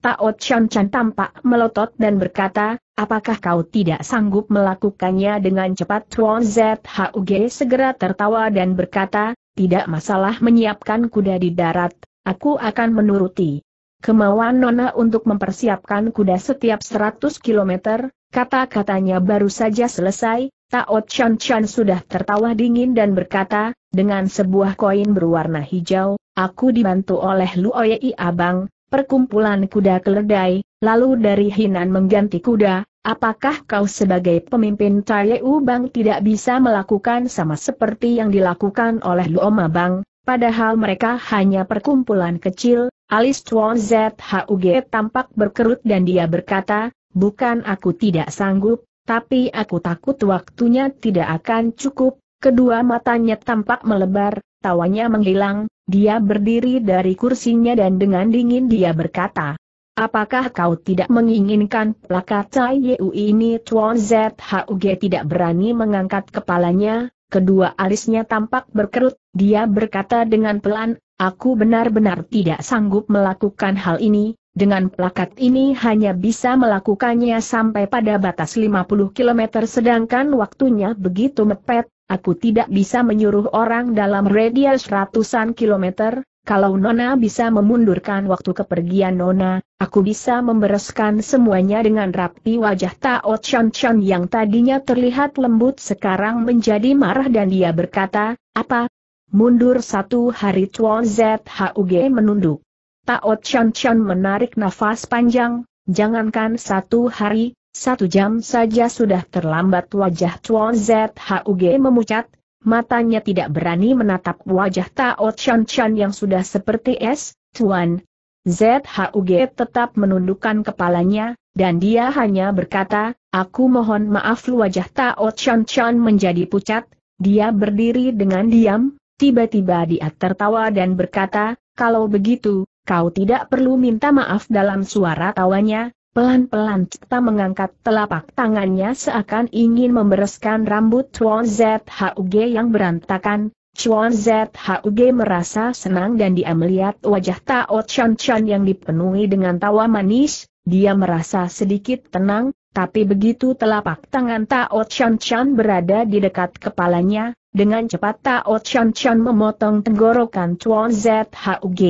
Tao Chan Chan tampak melotot dan berkata, apakah kau tidak sanggup melakukannya dengan cepat Chuan ZHUG segera tertawa dan berkata, tidak masalah menyiapkan kuda di darat, aku akan menuruti. Kemauan Nona untuk mempersiapkan kuda setiap 100 km, kata-katanya baru saja selesai, Tao Chan Chan sudah tertawa dingin dan berkata, dengan sebuah koin berwarna hijau, aku dibantu oleh Luoyi Abang, perkumpulan kuda keledai, lalu dari Hinan mengganti kuda, apakah kau sebagai pemimpin Tae Bang tidak bisa melakukan sama seperti yang dilakukan oleh Luoma Bang, Padahal mereka hanya perkumpulan kecil, alis Chuan ZHUG tampak berkerut dan dia berkata, bukan aku tidak sanggup, tapi aku takut waktunya tidak akan cukup, kedua matanya tampak melebar, tawanya menghilang, dia berdiri dari kursinya dan dengan dingin dia berkata, Apakah kau tidak menginginkan plakat Cai Yeu ini Chuan ZHUG tidak berani mengangkat kepalanya, kedua alisnya tampak berkerut, dia berkata dengan pelan, aku benar-benar tidak sanggup melakukan hal ini, dengan plakat ini hanya bisa melakukannya sampai pada batas 50 km sedangkan waktunya begitu mepet, aku tidak bisa menyuruh orang dalam radius ratusan kilometer, kalau Nona bisa memundurkan waktu kepergian Nona, aku bisa membereskan semuanya dengan rapi wajah Tao Chan Chan yang tadinya terlihat lembut sekarang menjadi marah dan dia berkata, apa? Mundur satu hari Chuan ZHUG menunduk. Tao Chan Chan menarik nafas panjang, jangankan satu hari, satu jam saja sudah terlambat wajah Chuan ZHUG memucat, Matanya tidak berani menatap wajah Tao Chan Chan yang sudah seperti es, Tuan. ZHUG tetap menundukkan kepalanya, dan dia hanya berkata, aku mohon maaf wajah Tao Chan Chan menjadi pucat, dia berdiri dengan diam, tiba-tiba dia tertawa dan berkata, kalau begitu, kau tidak perlu minta maaf dalam suara tawanya, Pelan-pelan Cita mengangkat telapak tangannya seakan ingin membereskan rambut Chuan ZHUG yang berantakan. Chuan ZHUG merasa senang dan dia melihat wajah Tao Chan Chan yang dipenuhi dengan tawa manis, dia merasa sedikit tenang, tapi begitu telapak tangan Tao Chan Chan berada di dekat kepalanya, dengan cepat Tao Chan Chan memotong tenggorokan Chuan ZHUG.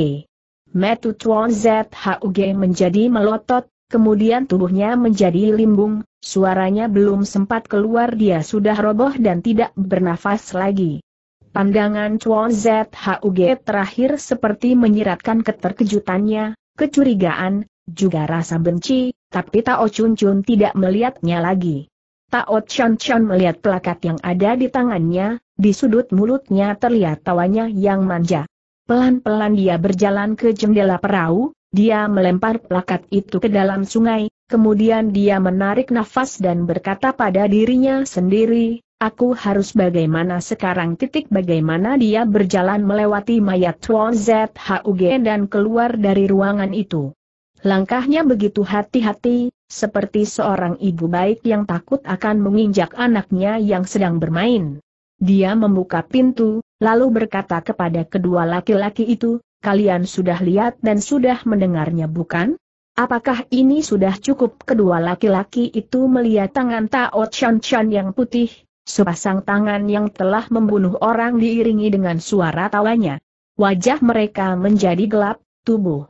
Metu Chuan ZHUG menjadi melotot, Kemudian tubuhnya menjadi limbung, suaranya belum sempat keluar dia sudah roboh dan tidak bernafas lagi. Pandangan Chuan ZHUG terakhir seperti menyiratkan keterkejutannya, kecurigaan, juga rasa benci, tapi Tao Chun Chun tidak melihatnya lagi. Tao Chun Chun melihat plakat yang ada di tangannya, di sudut mulutnya terlihat tawanya yang manja. Pelan-pelan dia berjalan ke jendela perahu, dia melempar plakat itu ke dalam sungai, kemudian dia menarik nafas dan berkata pada dirinya sendiri, Aku harus bagaimana sekarang titik bagaimana dia berjalan melewati mayat Tuan ZHUG dan keluar dari ruangan itu. Langkahnya begitu hati-hati, seperti seorang ibu baik yang takut akan menginjak anaknya yang sedang bermain. Dia membuka pintu, lalu berkata kepada kedua laki-laki itu, kalian sudah lihat dan sudah mendengarnya bukan? Apakah ini sudah cukup kedua laki-laki itu melihat tangan Tao Chan Chan yang putih, sepasang tangan yang telah membunuh orang diiringi dengan suara tawanya. Wajah mereka menjadi gelap, tubuh.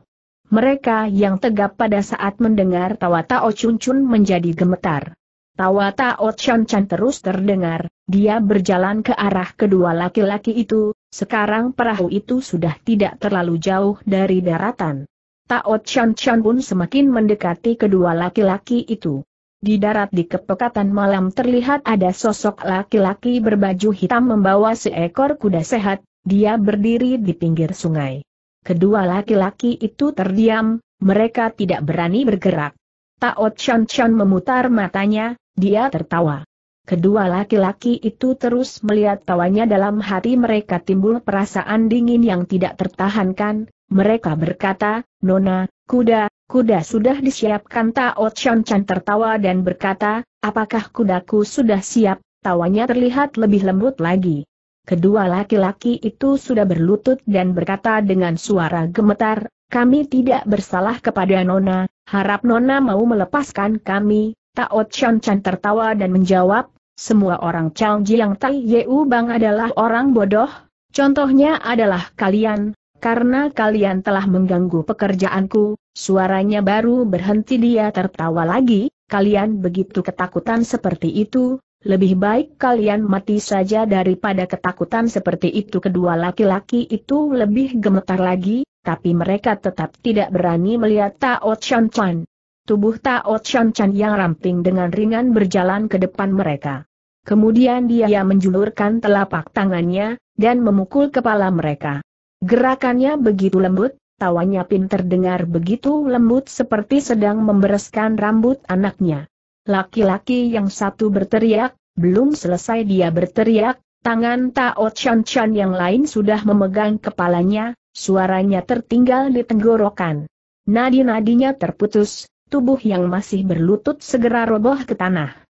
Mereka yang tegap pada saat mendengar tawa Tao Chun Chun menjadi gemetar. Tawa Tao Chan Chan terus terdengar, dia berjalan ke arah kedua laki-laki itu, sekarang perahu itu sudah tidak terlalu jauh dari daratan. Tao Chan Chan pun semakin mendekati kedua laki-laki itu. Di darat di kepekatan malam terlihat ada sosok laki-laki berbaju hitam membawa seekor kuda sehat, dia berdiri di pinggir sungai. Kedua laki-laki itu terdiam, mereka tidak berani bergerak. Tao Chan Chan memutar matanya, dia tertawa. Kedua laki-laki itu terus melihat tawanya dalam hati mereka timbul perasaan dingin yang tidak tertahankan, mereka berkata, Nona, kuda, kuda sudah disiapkan Tao Chan Chan tertawa dan berkata, apakah kudaku sudah siap, tawanya terlihat lebih lembut lagi. Kedua laki-laki itu sudah berlutut dan berkata dengan suara gemetar, kami tidak bersalah kepada Nona, harap Nona mau melepaskan kami, Tao Chan Chan tertawa dan menjawab, semua orang Ji Jiang Tai Yeu Bang adalah orang bodoh, contohnya adalah kalian, karena kalian telah mengganggu pekerjaanku, suaranya baru berhenti dia tertawa lagi, kalian begitu ketakutan seperti itu, lebih baik kalian mati saja daripada ketakutan seperti itu kedua laki-laki itu lebih gemetar lagi, tapi mereka tetap tidak berani melihat Tao Chan Chan. Tubuh Tao Chan Chan yang ramping dengan ringan berjalan ke depan mereka. Kemudian dia menjulurkan telapak tangannya, dan memukul kepala mereka. Gerakannya begitu lembut, tawanya pin terdengar begitu lembut seperti sedang membereskan rambut anaknya. Laki-laki yang satu berteriak, belum selesai dia berteriak, tangan Tao Chan Chan yang lain sudah memegang kepalanya, suaranya tertinggal di tenggorokan. Nadi-nadinya terputus, tubuh yang masih berlutut segera roboh ke tanah.